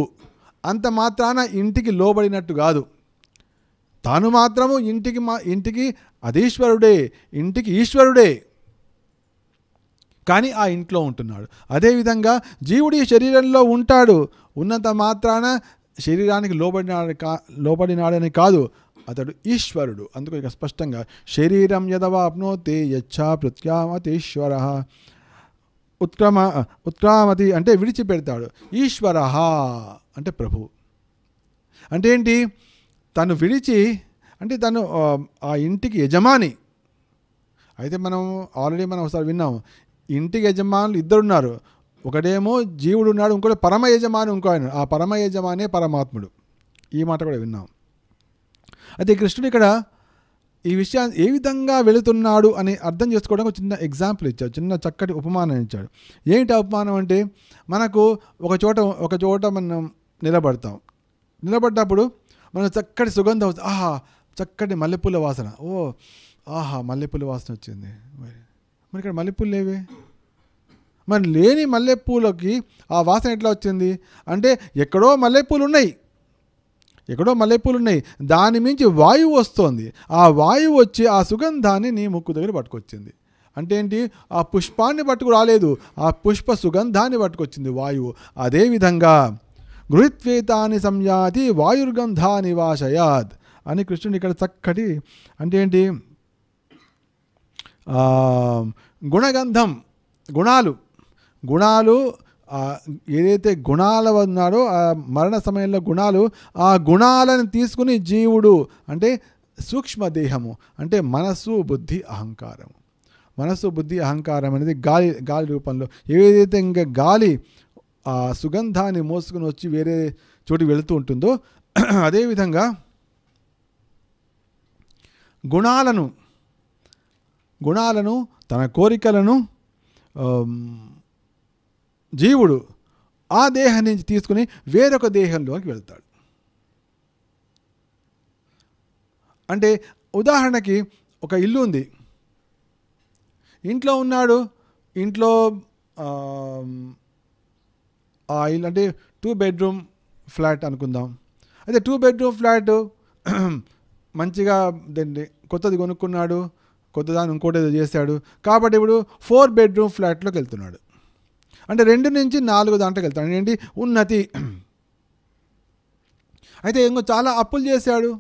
Speaker 1: అంత మాత్రాన ఇంటికి లోబడినట్టు కాదు తాను మాత్రము ఇంటికి మా ఇంటికి అధీశ్వరుడే ఇంటికి ఈశ్వరుడే కానీ ఆ ఇంట్లో ఉంటున్నాడు అదేవిధంగా జీవుడి శరీరంలో ఉంటాడు ఉన్నంత మాత్రాన శరీరానికి లోబడినాడు కా లోబడినాడని కాదు అతడు ఈశ్వరుడు అందుకు ఇక స్పష్టంగా శరీరం యదవాప్నోతే యచ్చా ప్రత్యామతేశ్వర ఉత్క్రమ ఉత్క్రామతి అంటే విడిచిపెడతాడు ఈశ్వర అంటే ప్రభు అంటే ఏంటి తను విడిచి అంటే తను ఆ ఇంటికి యజమాని అయితే మనం ఆల్రెడీ మనం ఒకసారి విన్నాం ఇంటికి యజమానులు ఇద్దరున్నారు ఒకడేమో జీవుడు ఉన్నాడు ఇంకోటి పరమ యజమాని ఇంకో ఆయన ఆ పరమ యజమానే పరమాత్ముడు ఈ మాట కూడా విన్నాం అయితే కృష్ణుడు ఇక్కడ ఈ విషయాన్ని ఏ విధంగా వెళుతున్నాడు అని అర్థం చేసుకోవడానికి ఒక చిన్న ఎగ్జాంపుల్ ఇచ్చాడు చిన్న చక్కటి ఉపమానం ఇచ్చాడు ఏంటి ఉపమానం అంటే మనకు ఒక చోట ఒక చోట మనం నిలబడతాం నిలబడ్డప్పుడు మనం చక్కటి సుగంధం ఆహా చక్కటి మల్లెపూల వాసన ఓ ఆహా మల్లెపూల వాసన వచ్చింది మరి మరి ఇక్కడ మల్లెపూలు లేవే మరి లేని మల్లెపూలకి ఆ వాసన ఎట్లా వచ్చింది అంటే ఎక్కడో మల్లెపూలు ఉన్నాయి ఎక్కడో మల్లెపూలు ఉన్నాయి దాని మించి వాయువు వస్తోంది ఆ వాయువు వచ్చి ఆ సుగంధాన్ని నీ ముక్కు దగ్గర పట్టుకొచ్చింది అంటే ఏంటి ఆ పుష్పాన్ని పట్టుకు రాలేదు ఆ పుష్ప సుగంధాన్ని పట్టుకొచ్చింది వాయువు అదేవిధంగా గృహిత్వేతాన్ని సంజాతి వాయుర్గంధా నివాసయాద్ అని కృష్ణుడు ఇక్కడ చక్కటి అంటే ఏంటి గుణగంధం గుణాలు గుణాలు ఏదైతే గుణాల ఉన్నాడో ఆ మరణ సమయంలో గుణాలు ఆ గుణాలను తీసుకుని జీవుడు అంటే సూక్ష్మదేహము అంటే మనస్సు బుద్ధి అహంకారము మనస్సు బుద్ధి అహంకారం అనేది గాలి గాలి రూపంలో ఏదైతే ఇంకా గాలి ఆ సుగంధాన్ని మోసుకుని వచ్చి వేరే చోటు వెళుతూ ఉంటుందో అదేవిధంగా గుణాలను గుణాలను తన కోరికలను జీవుడు ఆ దేహం నుంచి తీసుకుని వేరొక దేహంలోకి వెళ్తాడు అంటే ఉదాహరణకి ఒక ఇల్లు ఉంది ఇంట్లో ఉన్నాడు ఇంట్లో ఆ ఇల్లు అంటే టూ బెడ్రూమ్ ఫ్లాట్ అనుకుందాం అయితే టూ బెడ్రూమ్ ఫ్లాట్ మంచిగా దీన్ని కొత్తది కొనుక్కున్నాడు కొత్తదాన్ని ఇంకోటి ఏదో చేశాడు కాబట్టి ఇప్పుడు ఫోర్ బెడ్రూమ్ ఫ్లాట్లోకి వెళ్తున్నాడు అంటే రెండు నుంచి నాలుగు దాంట్లోకి వెళ్తాడు ఏంటి ఉన్నతి అయితే ఇంకో చాలా అప్పులు చేశాడు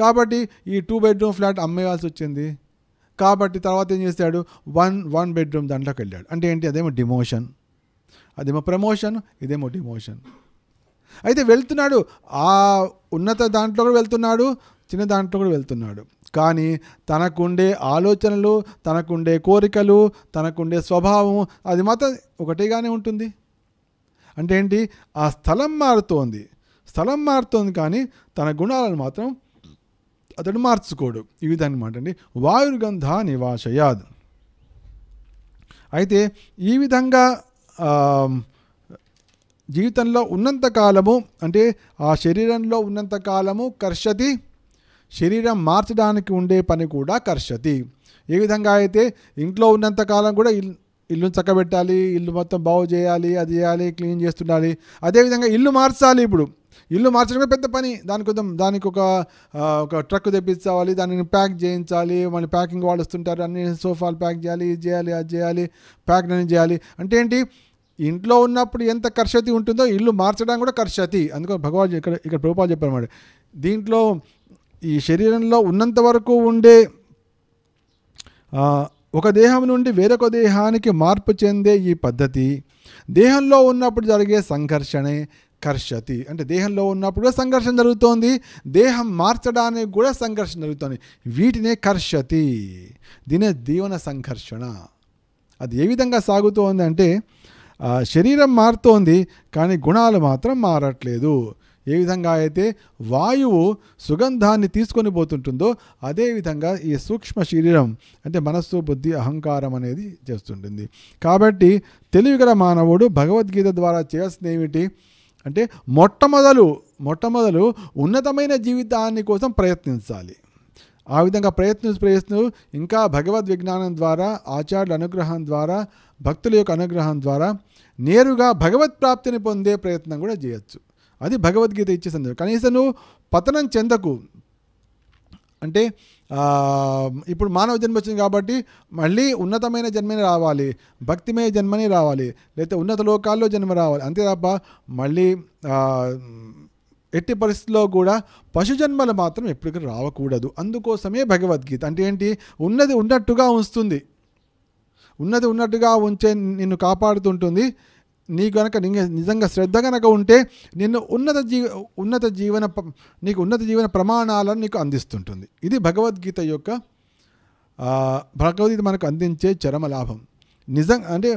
Speaker 1: కాబట్టి ఈ టూ బెడ్రూమ్ ఫ్లాట్ అమ్మేయాల్సి వచ్చింది కాబట్టి తర్వాత ఏం చేశాడు వన్ వన్ బెడ్రూమ్ దాంట్లోకి వెళ్ళాడు అంటే ఏంటి అదేమో డిమోషన్ అదేమో ప్రమోషన్ ఇదేమో డిమోషన్ అయితే వెళ్తున్నాడు ఆ ఉన్నత దాంట్లో కూడా వెళ్తున్నాడు చిన్న దాంట్లో కూడా వెళ్తున్నాడు కానీ తనకుండే ఆలోచనలు తనకుండే కోరికలు తనకుండే స్వభావం అది మాత్రం ఒకటేగానే ఉంటుంది అంటే ఏంటి ఆ స్థలం మారుతోంది స్థలం మారుతోంది కానీ తన గుణాలను మాత్రం అతడు మార్చుకోడు ఈ విధంగా అనమాట అండి వాయుర్గంధ నివాసయాద్ అయితే ఈ విధంగా జీవితంలో ఉన్నంతకాలము అంటే ఆ శరీరంలో ఉన్నంతకాలము కర్షతి శరీరం మార్చడానికి ఉండే పని కూడా కర్షతి ఏ విధంగా అయితే ఇంట్లో ఉన్నంతకాలం కూడా ఇల్లు చక్కబెట్టాలి ఇల్లు మొత్తం బాగు చేయాలి అది చేయాలి క్లీన్ చేస్తుండాలి అదేవిధంగా ఇల్లు మార్చాలి ఇప్పుడు ఇల్లు మార్చడమే పెద్ద పని దాని దానికి దానికి ఒక ఒక ట్రక్ తెప్పించాలి దానిని ప్యాక్ చేయించాలి మళ్ళీ ప్యాకింగ్ వాళ్ళు వస్తుంటారు అన్ని సోఫాలు ప్యాక్ చేయాలి ఇది చేయాలి అది చేయాలి ప్యాక్ అని చేయాలి అంటే ఏంటి ఇంట్లో ఉన్నప్పుడు ఎంత కర్షతి ఉంటుందో ఇల్లు మార్చడం కూడా కర్షతి అందుకని భగవాన్ ఇక్కడ ఇక్కడ ప్రభుపాలు మరి దీంట్లో ఈ శరీరంలో ఉన్నంత వరకు ఉండే ఒక దేహం నుండి వేరొక దేహానికి మార్పు చెందే ఈ పద్ధతి దేహంలో ఉన్నప్పుడు జరిగే సంఘర్షణే కర్షతి అంటే దేహంలో ఉన్నప్పుడు కూడా సంఘర్షణ జరుగుతోంది దేహం మార్చడానికి కూడా సంఘర్షణ జరుగుతోంది వీటినే కర్షతి దీనే దీవన సంఘర్షణ అది ఏ విధంగా సాగుతోంది అంటే శరీరం మారుతోంది కానీ గుణాలు మాత్రం మారట్లేదు ఏ విధంగా అయితే వాయువు సుగంధాన్ని తీసుకొని పోతుంటుందో అదేవిధంగా ఈ సూక్ష్మ శరీరం అంటే మనస్సు బుద్ధి అహంకారం అనేది చేస్తుంటుంది కాబట్టి తెలివిగల మానవుడు భగవద్గీత ద్వారా చేయాల్సింది ఏమిటి అంటే మొట్టమొదలు మొట్టమొదలు ఉన్నతమైన జీవితాన్ని కోసం ప్రయత్నించాలి ఆ విధంగా ప్రయత్ని ప్రయత్నం ఇంకా భగవద్ విజ్ఞానం ద్వారా ఆచార్యుల అనుగ్రహం ద్వారా భక్తుల యొక్క అనుగ్రహం ద్వారా నేరుగా భగవత్ ప్రాప్తిని పొందే ప్రయత్నం కూడా చేయొచ్చు అది భగవద్గీత ఇచ్చే సందేశం కనీసం నువ్వు పతనం చెందకు అంటే ఇప్పుడు మానవ జన్మ వచ్చింది కాబట్టి మళ్ళీ ఉన్నతమైన జన్మని రావాలి భక్తిమయ జన్మని రావాలి లేకపోతే ఉన్నత లోకాల్లో జన్మ రావాలి అంతే తప్ప మళ్ళీ ఎట్టి పరిస్థితుల్లో కూడా పశు జన్మలు మాత్రం ఎప్పటికీ రావకూడదు అందుకోసమే భగవద్గీత అంటే ఏంటి ఉన్నది ఉన్నట్టుగా ఉంచుతుంది ఉన్నది ఉన్నట్టుగా ఉంచే నిన్ను కాపాడుతుంటుంది నీ కనుక నిజంగా శ్రద్ధ కనుక ఉంటే నిన్ను ఉన్నత జీ ఉన్నత జీవన నీకు ఉన్నత జీవన ప్రమాణాలను నీకు అందిస్తుంటుంది ఇది భగవద్గీత యొక్క భగవద్గీత మనకు అందించే చరమ లాభం నిజం అంటే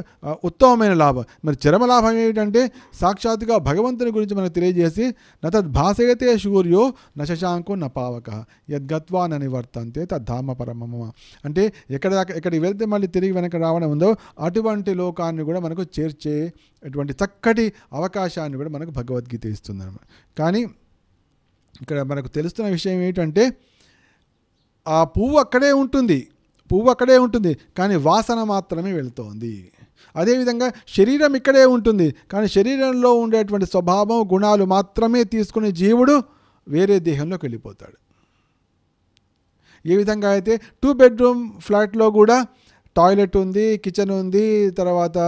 Speaker 1: ఉత్తమమైన లాభం మరి చరమ లాభం ఏమిటంటే సాక్షాత్తుగా భగవంతుని గురించి మనకు తెలియజేసి నతద్భాసయతే సూర్యో నశశాంకు నపావక యద్గత్వా నివర్తంతే తద్ధామ పరమమ అంటే ఎక్కడ ఎక్కడికి వెళ్తే మళ్ళీ తిరిగి వెనక రావడం ఉందో అటువంటి లోకాన్ని కూడా మనకు చేర్చే అటువంటి చక్కటి అవకాశాన్ని కూడా మనకు భగవద్గీత ఇస్తుంది కానీ ఇక్కడ మనకు తెలుస్తున్న విషయం ఏమిటంటే ఆ పువ్వు అక్కడే ఉంటుంది పువ్వు అక్కడే ఉంటుంది కానీ వాసన మాత్రమే వెళుతోంది అదేవిధంగా శరీరం ఇక్కడే ఉంటుంది కానీ శరీరంలో ఉండేటువంటి స్వభావం గుణాలు మాత్రమే తీసుకునే జీవుడు వేరే దేహంలోకి వెళ్ళిపోతాడు ఏ విధంగా అయితే టూ బెడ్రూమ్ ఫ్లాట్లో కూడా టాయిలెట్ ఉంది కిచెన్ ఉంది తర్వాత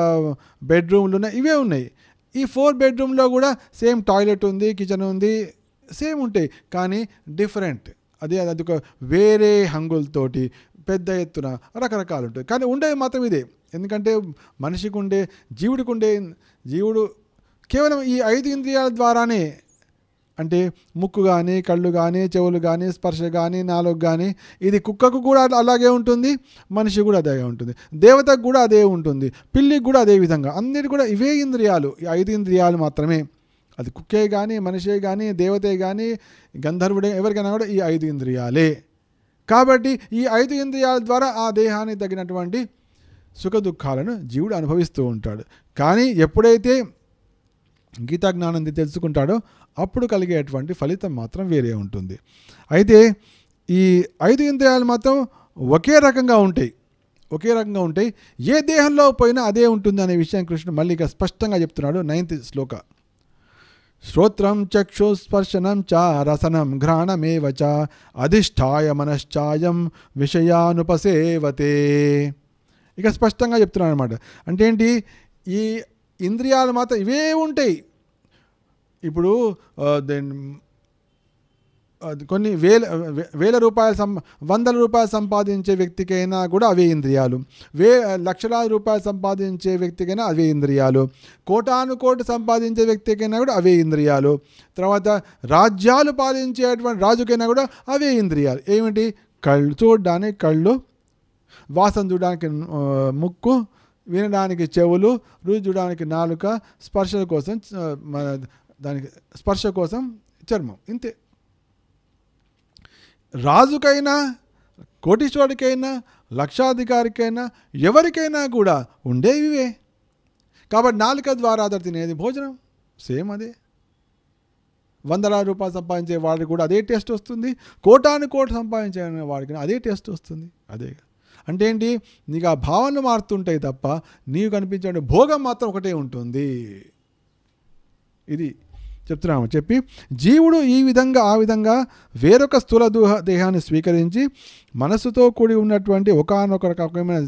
Speaker 1: బెడ్రూమ్లు ఉన్నాయి ఇవే ఉన్నాయి ఈ ఫోర్ బెడ్రూమ్లో కూడా సేమ్ టాయిలెట్ ఉంది కిచెన్ ఉంది సేమ్ ఉంటాయి కానీ డిఫరెంట్ అదే అది ఒక వేరే హంగులతోటి పెద్ద ఎత్తున రకరకాలు ఉంటాయి కానీ ఉండేది మాత్రం ఇదే ఎందుకంటే మనిషికి ఉండే జీవుడికి ఉండే జీవుడు కేవలం ఈ ఐదు ఇంద్రియాల ద్వారానే అంటే ముక్కు కానీ కళ్ళు కానీ చెవులు కానీ స్పర్శ కానీ నాలుగు కానీ ఇది కుక్కకు కూడా అలాగే ఉంటుంది మనిషి కూడా అదే ఉంటుంది దేవతకు కూడా అదే ఉంటుంది పిల్లికి కూడా అదే విధంగా అన్నిటి కూడా ఇవే ఇంద్రియాలు ఈ ఐదు ఇంద్రియాలు మాత్రమే అది కుక్కే కానీ మనిషే కానీ దేవతే కానీ గంధర్వుడే ఎవరికైనా కూడా ఈ ఐదు ఇంద్రియాలే కాబట్టి ఈ ఐదు ఇంద్రియాల ద్వారా ఆ దేహానికి తగినటువంటి సుఖ దుఃఖాలను జీవుడు అనుభవిస్తూ ఉంటాడు కానీ ఎప్పుడైతే గీతా జ్ఞానాన్ని తెలుసుకుంటాడో అప్పుడు కలిగేటువంటి ఫలితం మాత్రం వేరే ఉంటుంది అయితే ఈ ఐదు ఇంద్రియాలు మాత్రం ఒకే రకంగా ఉంటాయి ఒకే రకంగా ఉంటాయి ఏ దేహంలో పోయినా అదే ఉంటుంది అనే విషయం కృష్ణుడు మళ్ళీ ఇక స్పష్టంగా చెప్తున్నాడు నైన్త్ శ్లోక శ్రోత్రం చక్షుస్పర్శనం చ రసనం ఘ్రాణమే చ అధిష్టాయ మనశ్చాయం విషయానుపసేవతే ఇక స్పష్టంగా చెప్తున్నాను అనమాట అంటే ఏంటి ఈ ఇంద్రియాలు మాత్రం ఇవే ఉంటాయి ఇప్పుడు కొన్ని వేల వేల రూపాయలు సం వందల రూపాయలు సంపాదించే వ్యక్తికైనా కూడా అవే ఇంద్రియాలు వే లక్షలాది రూపాయలు సంపాదించే వ్యక్తికైనా అవే ఇంద్రియాలు కోటాను కోటి సంపాదించే వ్యక్తికైనా కూడా అవే ఇంద్రియాలు తర్వాత రాజ్యాలు పాలించేటువంటి రాజుకైనా కూడా అవే ఇంద్రియాలు ఏమిటి కళ్ళు చూడడానికి కళ్ళు వాసన చూడడానికి ముక్కు వినడానికి చెవులు రుచి చూడడానికి నాలుక స్పర్శ కోసం దానికి స్పర్శ కోసం చర్మం ఇంతే రాజుకైనా కోటీశ్వరుడికైనా లక్షాధికారికైనా ఎవరికైనా కూడా ఉండేవివే కాబట్టి నాలుక ద్వారా అతడు తినేది భోజనం సేమ్ అదే వందల రూపాయలు సంపాదించే వాడికి కూడా అదే టేస్ట్ వస్తుంది కోటాను కోటి సంపాదించే వాడికి అదే టేస్ట్ వస్తుంది అదే అంటే ఏంటి నీకు ఆ భావన మారుతుంటాయి తప్ప నీవు కనిపించే భోగం మాత్రం ఒకటే ఉంటుంది ఇది చెప్తున్నాము చెప్పి జీవుడు ఈ విధంగా ఆ విధంగా వేరొక స్థూల దూహ దేహాన్ని స్వీకరించి మనసుతో కూడి ఉన్నటువంటి ఒకనొక రకమైన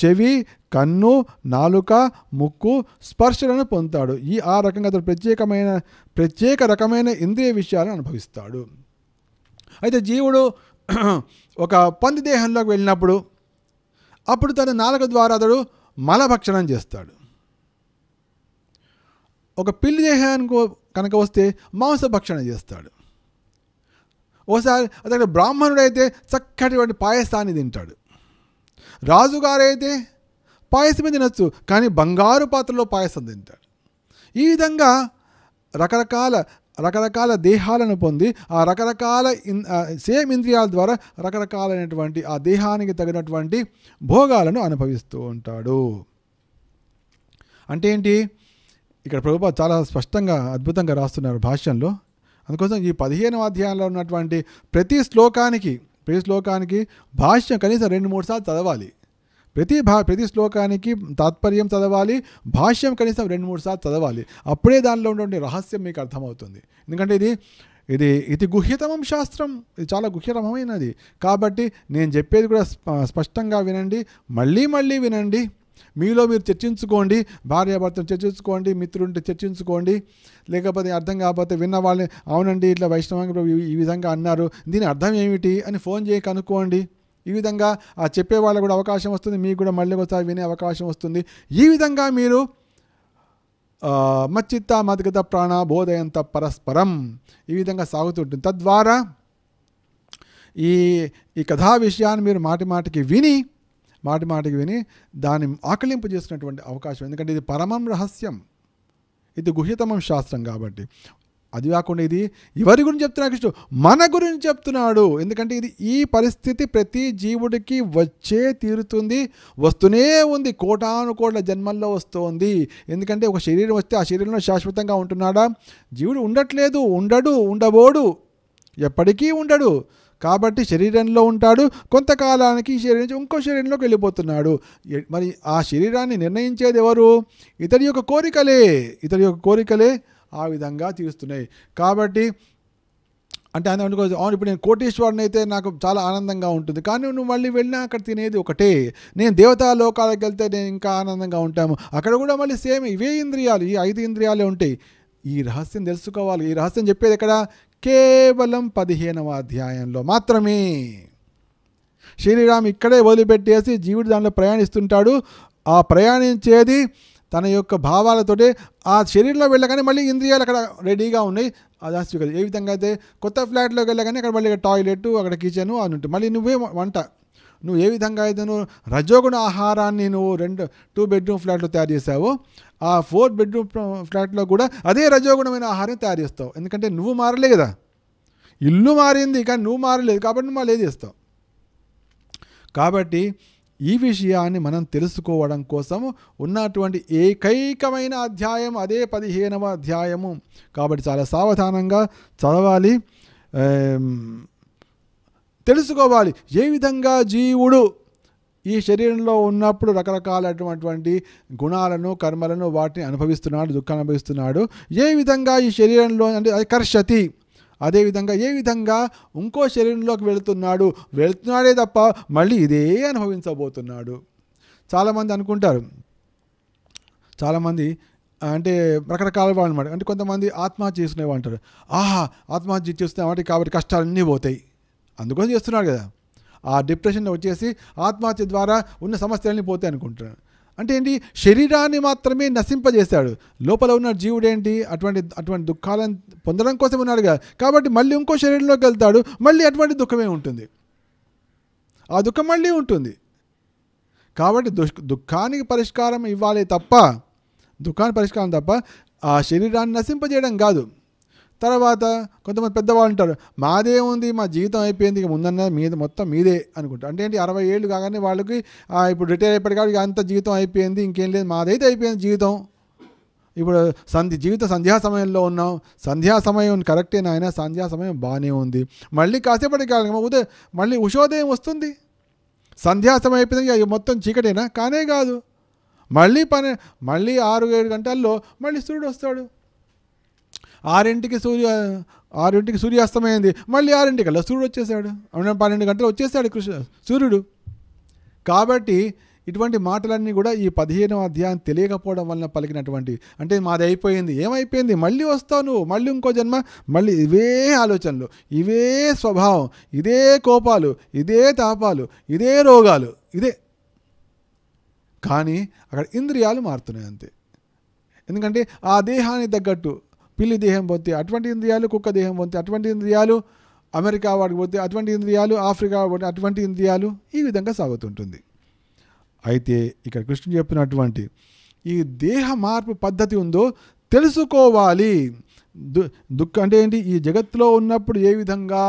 Speaker 1: చెవి కన్ను నాలుక ముక్కు స్పర్శలను పొందుతాడు ఈ ఆ రకంగా అతడు ప్రత్యేకమైన ప్రత్యేక రకమైన ఇంద్రియ విషయాలను అనుభవిస్తాడు అయితే జీవుడు ఒక పంది దేహంలోకి వెళ్ళినప్పుడు అప్పుడు తన నాలుక ద్వారా అతడు మలభక్షణం చేస్తాడు ఒక పిల్లి దేహానికి కనుక భక్షణ మాంసభక్షణ చేస్తాడు ఒకసారి అతడు బ్రాహ్మణుడు అయితే చక్కటివంటి పాయసాన్ని తింటాడు రాజుగారైతే పాయసమే తినచ్చు కానీ బంగారు పాత్రలో పాయసం తింటాడు ఈ విధంగా రకరకాల రకరకాల దేహాలను పొంది ఆ రకరకాల సేమ్ ఇంద్రియాల ద్వారా రకరకాలైనటువంటి ఆ దేహానికి తగినటువంటి భోగాలను అనుభవిస్తూ ఉంటాడు అంటే ఏంటి ఇక్కడ ప్రభుపాద చాలా స్పష్టంగా అద్భుతంగా రాస్తున్నారు భాష్యంలో అందుకోసం ఈ పదిహేను అధ్యాయంలో ఉన్నటువంటి ప్రతి శ్లోకానికి ప్రతి శ్లోకానికి భాష్యం కనీసం రెండు మూడు సార్లు చదవాలి ప్రతి భా ప్రతి శ్లోకానికి తాత్పర్యం చదవాలి భాష్యం కనీసం రెండు మూడు సార్లు చదవాలి అప్పుడే దానిలో ఉన్నటువంటి రహస్యం మీకు అర్థమవుతుంది ఎందుకంటే ఇది ఇది ఇది గుహ్యతమం శాస్త్రం ఇది చాలా గుహ్యతమమైనది కాబట్టి నేను చెప్పేది కూడా స్పష్టంగా వినండి మళ్ళీ మళ్ళీ వినండి మీలో మీరు చర్చించుకోండి భార్యాభర్తను చర్చించుకోండి మిత్రుంటే చర్చించుకోండి లేకపోతే అర్థం కాకపోతే విన్న వాళ్ళని అవునండి ఇట్లా వైష్ణవాంగ ఈ విధంగా అన్నారు దీని అర్థం ఏమిటి అని ఫోన్ చేయక అనుకోండి ఈ విధంగా ఆ చెప్పే వాళ్ళకు కూడా అవకాశం వస్తుంది మీకు కూడా మళ్ళీ ఒకసారి వినే అవకాశం వస్తుంది ఈ విధంగా మీరు మచ్చిత్త మద్గత ప్రాణ బోధయంత పరస్పరం ఈ విధంగా సాగుతుంటుంది తద్వారా ఈ ఈ కథా విషయాన్ని మీరు మాటి మాటికి విని మాటి మాటికి విని దాన్ని ఆకలింపు చేసినటువంటి అవకాశం ఎందుకంటే ఇది పరమం రహస్యం ఇది గుహ్యతమం శాస్త్రం కాబట్టి అది కాకుండా ఇది ఎవరి గురించి చెప్తున్నా కృష్ణుడు మన గురించి చెప్తున్నాడు ఎందుకంటే ఇది ఈ పరిస్థితి ప్రతి జీవుడికి వచ్చే తీరుతుంది వస్తూనే ఉంది కోటానుకోట్ల జన్మల్లో వస్తుంది ఎందుకంటే ఒక శరీరం వస్తే ఆ శరీరంలో శాశ్వతంగా ఉంటున్నాడా జీవుడు ఉండట్లేదు ఉండడు ఉండబోడు ఎప్పటికీ ఉండడు కాబట్టి శరీరంలో ఉంటాడు కొంతకాలానికి ఈ శరీరం ఇంకో శరీరంలోకి వెళ్ళిపోతున్నాడు మరి ఆ శరీరాన్ని నిర్ణయించేది ఎవరు ఇతడి యొక్క కోరికలే ఇతడి యొక్క కోరికలే ఆ విధంగా తీరుస్తున్నాయి కాబట్టి అంటే ఆయన అవును ఇప్పుడు నేను కోటేశ్వరుని అయితే నాకు చాలా ఆనందంగా ఉంటుంది కానీ నువ్వు మళ్ళీ వెళ్ళినా అక్కడ తినేది ఒకటే నేను దేవతా లోకాలకు వెళ్తే నేను ఇంకా ఆనందంగా ఉంటాము అక్కడ కూడా మళ్ళీ సేమ్ ఇవే ఇంద్రియాలు ఈ ఐదు ఇంద్రియాలే ఉంటాయి ఈ రహస్యం తెలుసుకోవాలి ఈ రహస్యం చెప్పేది ఎక్కడ కేవలం పదిహేనవ అధ్యాయంలో మాత్రమే శ్రీరామ్ ఇక్కడే వదిలిపెట్టేసి జీవుడు దానిలో ప్రయాణిస్తుంటాడు ఆ ప్రయాణించేది తన యొక్క భావాలతో ఆ శరీరంలో వెళ్ళగానే మళ్ళీ ఇంద్రియాలు అక్కడ రెడీగా ఉన్నాయి అది కదా ఏ విధంగా అయితే కొత్త ఫ్లాట్లోకి వెళ్ళగానే అక్కడ మళ్ళీ టాయిలెట్ అక్కడ కిచెను అని ఉంటుంది మళ్ళీ నువ్వే వంట నువ్వు ఏ విధంగా అయితే నువ్వు రజోగుణ ఆహారాన్ని నువ్వు రెండు టూ బెడ్రూమ్ ఫ్లాట్లో తయారు చేసావో ఆ ఫోర్ బెడ్రూమ్ ఫ్లాట్లో కూడా అదే రజోగుణమైన ఆహారం తయారు చేస్తావు ఎందుకంటే నువ్వు మారలే కదా ఇల్లు మారింది కానీ నువ్వు మారలేదు కాబట్టి నువ్వు మళ్ళీ చేస్తావు కాబట్టి ఈ విషయాన్ని మనం తెలుసుకోవడం కోసం ఉన్నటువంటి ఏకైకమైన అధ్యాయం అదే పదిహేనవ అధ్యాయము కాబట్టి చాలా సావధానంగా చదవాలి తెలుసుకోవాలి ఏ విధంగా జీవుడు ఈ శరీరంలో ఉన్నప్పుడు రకరకాలైనటువంటి గుణాలను కర్మలను వాటిని అనుభవిస్తున్నాడు దుఃఖాన్ని అనుభవిస్తున్నాడు ఏ విధంగా ఈ శరీరంలో అంటే అది కర్షతి అదేవిధంగా ఏ విధంగా ఇంకో శరీరంలోకి వెళుతున్నాడు వెళుతున్నాడే తప్ప మళ్ళీ ఇదే అనుభవించబోతున్నాడు చాలామంది అనుకుంటారు చాలామంది అంటే రకరకాల వాళ్ళు అనమాట అంటే కొంతమంది ఆత్మహత్య చేసుకునేవాళ్ళు అంటారు ఆహా ఆత్మహత్య వాటికి కాబట్టి కష్టాలన్నీ పోతాయి అందుకోసం చేస్తున్నాడు కదా ఆ డిప్రెషన్ వచ్చేసి ఆత్మహత్య ద్వారా ఉన్న సమస్యలన్నీ పోతాయి అనుకుంటాను అంటే ఏంటి శరీరాన్ని మాత్రమే నశింపజేశాడు లోపల ఉన్న జీవుడేంటి అటువంటి అటువంటి దుఃఖాలను పొందడం కోసం ఉన్నాడుగా కాబట్టి మళ్ళీ ఇంకో శరీరంలోకి వెళ్తాడు మళ్ళీ అటువంటి దుఃఖమే ఉంటుంది ఆ దుఃఖం మళ్ళీ ఉంటుంది కాబట్టి దుష్ దుఃఖానికి పరిష్కారం ఇవ్వాలి తప్ప దుఃఖానికి పరిష్కారం తప్ప ఆ శరీరాన్ని నశింపజేయడం కాదు తర్వాత కొంతమంది పెద్దవాళ్ళు ఉంటారు మాదే ఉంది మా జీవితం అయిపోయింది ఇక ముందన్న మీద మొత్తం మీదే అనుకుంటారు అంటే ఏంటి అరవై ఏళ్ళు కాగానే వాళ్ళకి ఇప్పుడు రిటైర్ అయిపోయాడు కాబట్టి అంత జీవితం అయిపోయింది ఇంకేం లేదు మాదైతే అయిపోయింది జీవితం ఇప్పుడు సంధి జీవిత సంధ్యా సమయంలో ఉన్నాం సంధ్యా సమయం కరెక్టే నాయన సంధ్యా సమయం బాగానే ఉంది మళ్ళీ కాసేపటి కాలం ఉదయం మళ్ళీ ఉషోదయం వస్తుంది సంధ్యా సమయం అయిపోయింది మొత్తం చీకటేనా కానే కాదు మళ్ళీ పని మళ్ళీ ఆరు ఏడు గంటల్లో మళ్ళీ సూర్యుడు వస్తాడు ఆరింటికి సూర్య ఆరింటికి సూర్యాస్తమైంది మళ్ళీ అలా సూర్యుడు వచ్చేసాడు పన్నెండు గంటలు వచ్చేసాడు కృష్ణ సూర్యుడు కాబట్టి ఇటువంటి మాటలన్నీ కూడా ఈ పదిహేనవ అధ్యాయం తెలియకపోవడం వలన పలికినటువంటి అంటే మాది అయిపోయింది ఏమైపోయింది మళ్ళీ వస్తావు నువ్వు మళ్ళీ ఇంకో జన్మ మళ్ళీ ఇవే ఆలోచనలు ఇవే స్వభావం ఇదే కోపాలు ఇదే తాపాలు ఇదే రోగాలు ఇదే కానీ అక్కడ ఇంద్రియాలు మారుతున్నాయి అంతే ఎందుకంటే ఆ దేహానికి తగ్గట్టు పిల్లి దేహం పొంది అటువంటి ఇంద్రియాలు కుక్క దేహం పొంది అటువంటి ఇంద్రియాలు అమెరికా వాడికి పోతే అటువంటి ఇంద్రియాలు ఆఫ్రికా పోతే అటువంటి ఇంద్రియాలు ఈ విధంగా సాగుతుంటుంది అయితే ఇక్కడ కృష్ణుడు చెప్పినటువంటి ఈ దేహ మార్పు పద్ధతి ఉందో తెలుసుకోవాలి దు దుఃఖ అంటే ఏంటి ఈ జగత్తులో ఉన్నప్పుడు ఏ విధంగా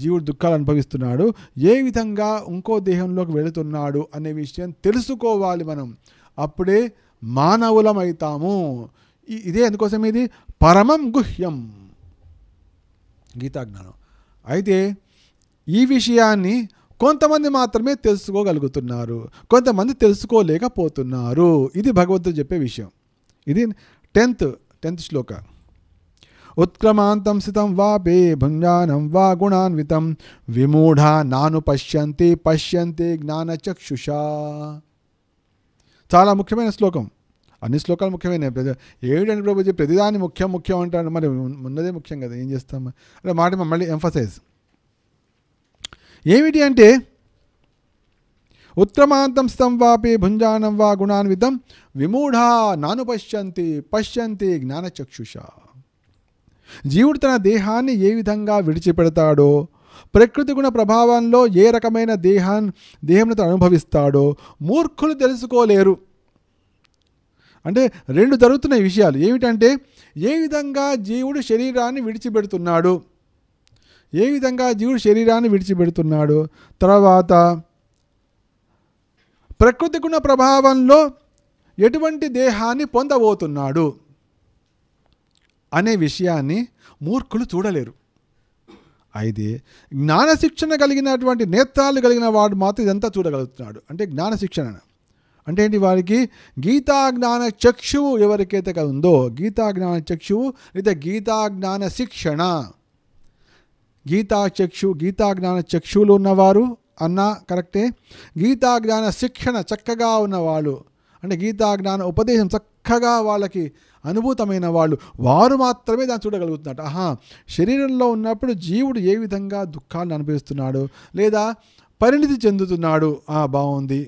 Speaker 1: జీవుడు దుఃఖాలు అనుభవిస్తున్నాడు ఏ విధంగా ఇంకో దేహంలోకి వెళుతున్నాడు అనే విషయం తెలుసుకోవాలి మనం అప్పుడే మానవులమవుతాము ఇదే ఎందుకోసం ఇది పరమం గుహ్యం గీతాజ్ఞానం అయితే ఈ విషయాన్ని కొంతమంది మాత్రమే తెలుసుకోగలుగుతున్నారు కొంతమంది తెలుసుకోలేకపోతున్నారు ఇది భగవంతుడు చెప్పే విషయం ఇది టెన్త్ టెన్త్ శ్లోక ఉత్క్రమాంతం స్థితం బే భుంజానం వా గుణాన్వితం విమూఢ నాను పశ్యంతి పశ్యంతి జ్ఞానచక్షుషా చాలా ముఖ్యమైన శ్లోకం అన్ని శ్లోకాలు ముఖ్యమైన ఏమిటండి ప్రభుజీ ప్రతిదాన్ని ముఖ్యం ముఖ్యం అంటాడు మరి ఉన్నదే ముఖ్యం కదా ఏం చేస్తాం అంటే మాట మళ్ళీ ఎంఫసైజ్ ఏమిటి అంటే ఉత్తమాంతం స్తం వాపి భుంజానం వా గుణాన్వితం విమూఢ నాను పశ్యంతి పశ్యంతి జ్ఞానచక్షుష జీవుడు తన దేహాన్ని ఏ విధంగా విడిచిపెడతాడో ప్రకృతి గుణ ప్రభావంలో ఏ రకమైన దేహాన్ని దేహంతో అనుభవిస్తాడో మూర్ఖులు తెలుసుకోలేరు అంటే రెండు జరుగుతున్నాయి విషయాలు ఏమిటంటే ఏ విధంగా జీవుడు శరీరాన్ని విడిచిపెడుతున్నాడు ఏ విధంగా జీవుడు శరీరాన్ని విడిచిపెడుతున్నాడు తర్వాత ప్రకృతి గుణ ప్రభావంలో ఎటువంటి దేహాన్ని పొందబోతున్నాడు అనే విషయాన్ని మూర్ఖులు చూడలేరు అయితే జ్ఞాన శిక్షణ కలిగినటువంటి నేత్రాలు కలిగిన వాడు మాత్రం ఇదంతా చూడగలుగుతున్నాడు అంటే జ్ఞాన శిక్షణ అంటే ఏంటి వారికి గీతా జ్ఞాన చక్షువు ఎవరికైతే కదా ఉందో గీతా జ్ఞాన చక్షువు లేదా గీతా జ్ఞాన శిక్షణ గీతా చక్షు గీతా జ్ఞాన చక్షువులు ఉన్నవారు అన్నా కరెక్టే గీతా జ్ఞాన శిక్షణ చక్కగా ఉన్నవాళ్ళు అంటే గీతా జ్ఞాన ఉపదేశం చక్కగా వాళ్ళకి అనుభూతమైన వాళ్ళు వారు మాత్రమే దాన్ని చూడగలుగుతున్నారు ఆహా శరీరంలో ఉన్నప్పుడు జీవుడు ఏ విధంగా దుఃఖాన్ని అనుభవిస్తున్నాడు లేదా పరిణితి చెందుతున్నాడు బాగుంది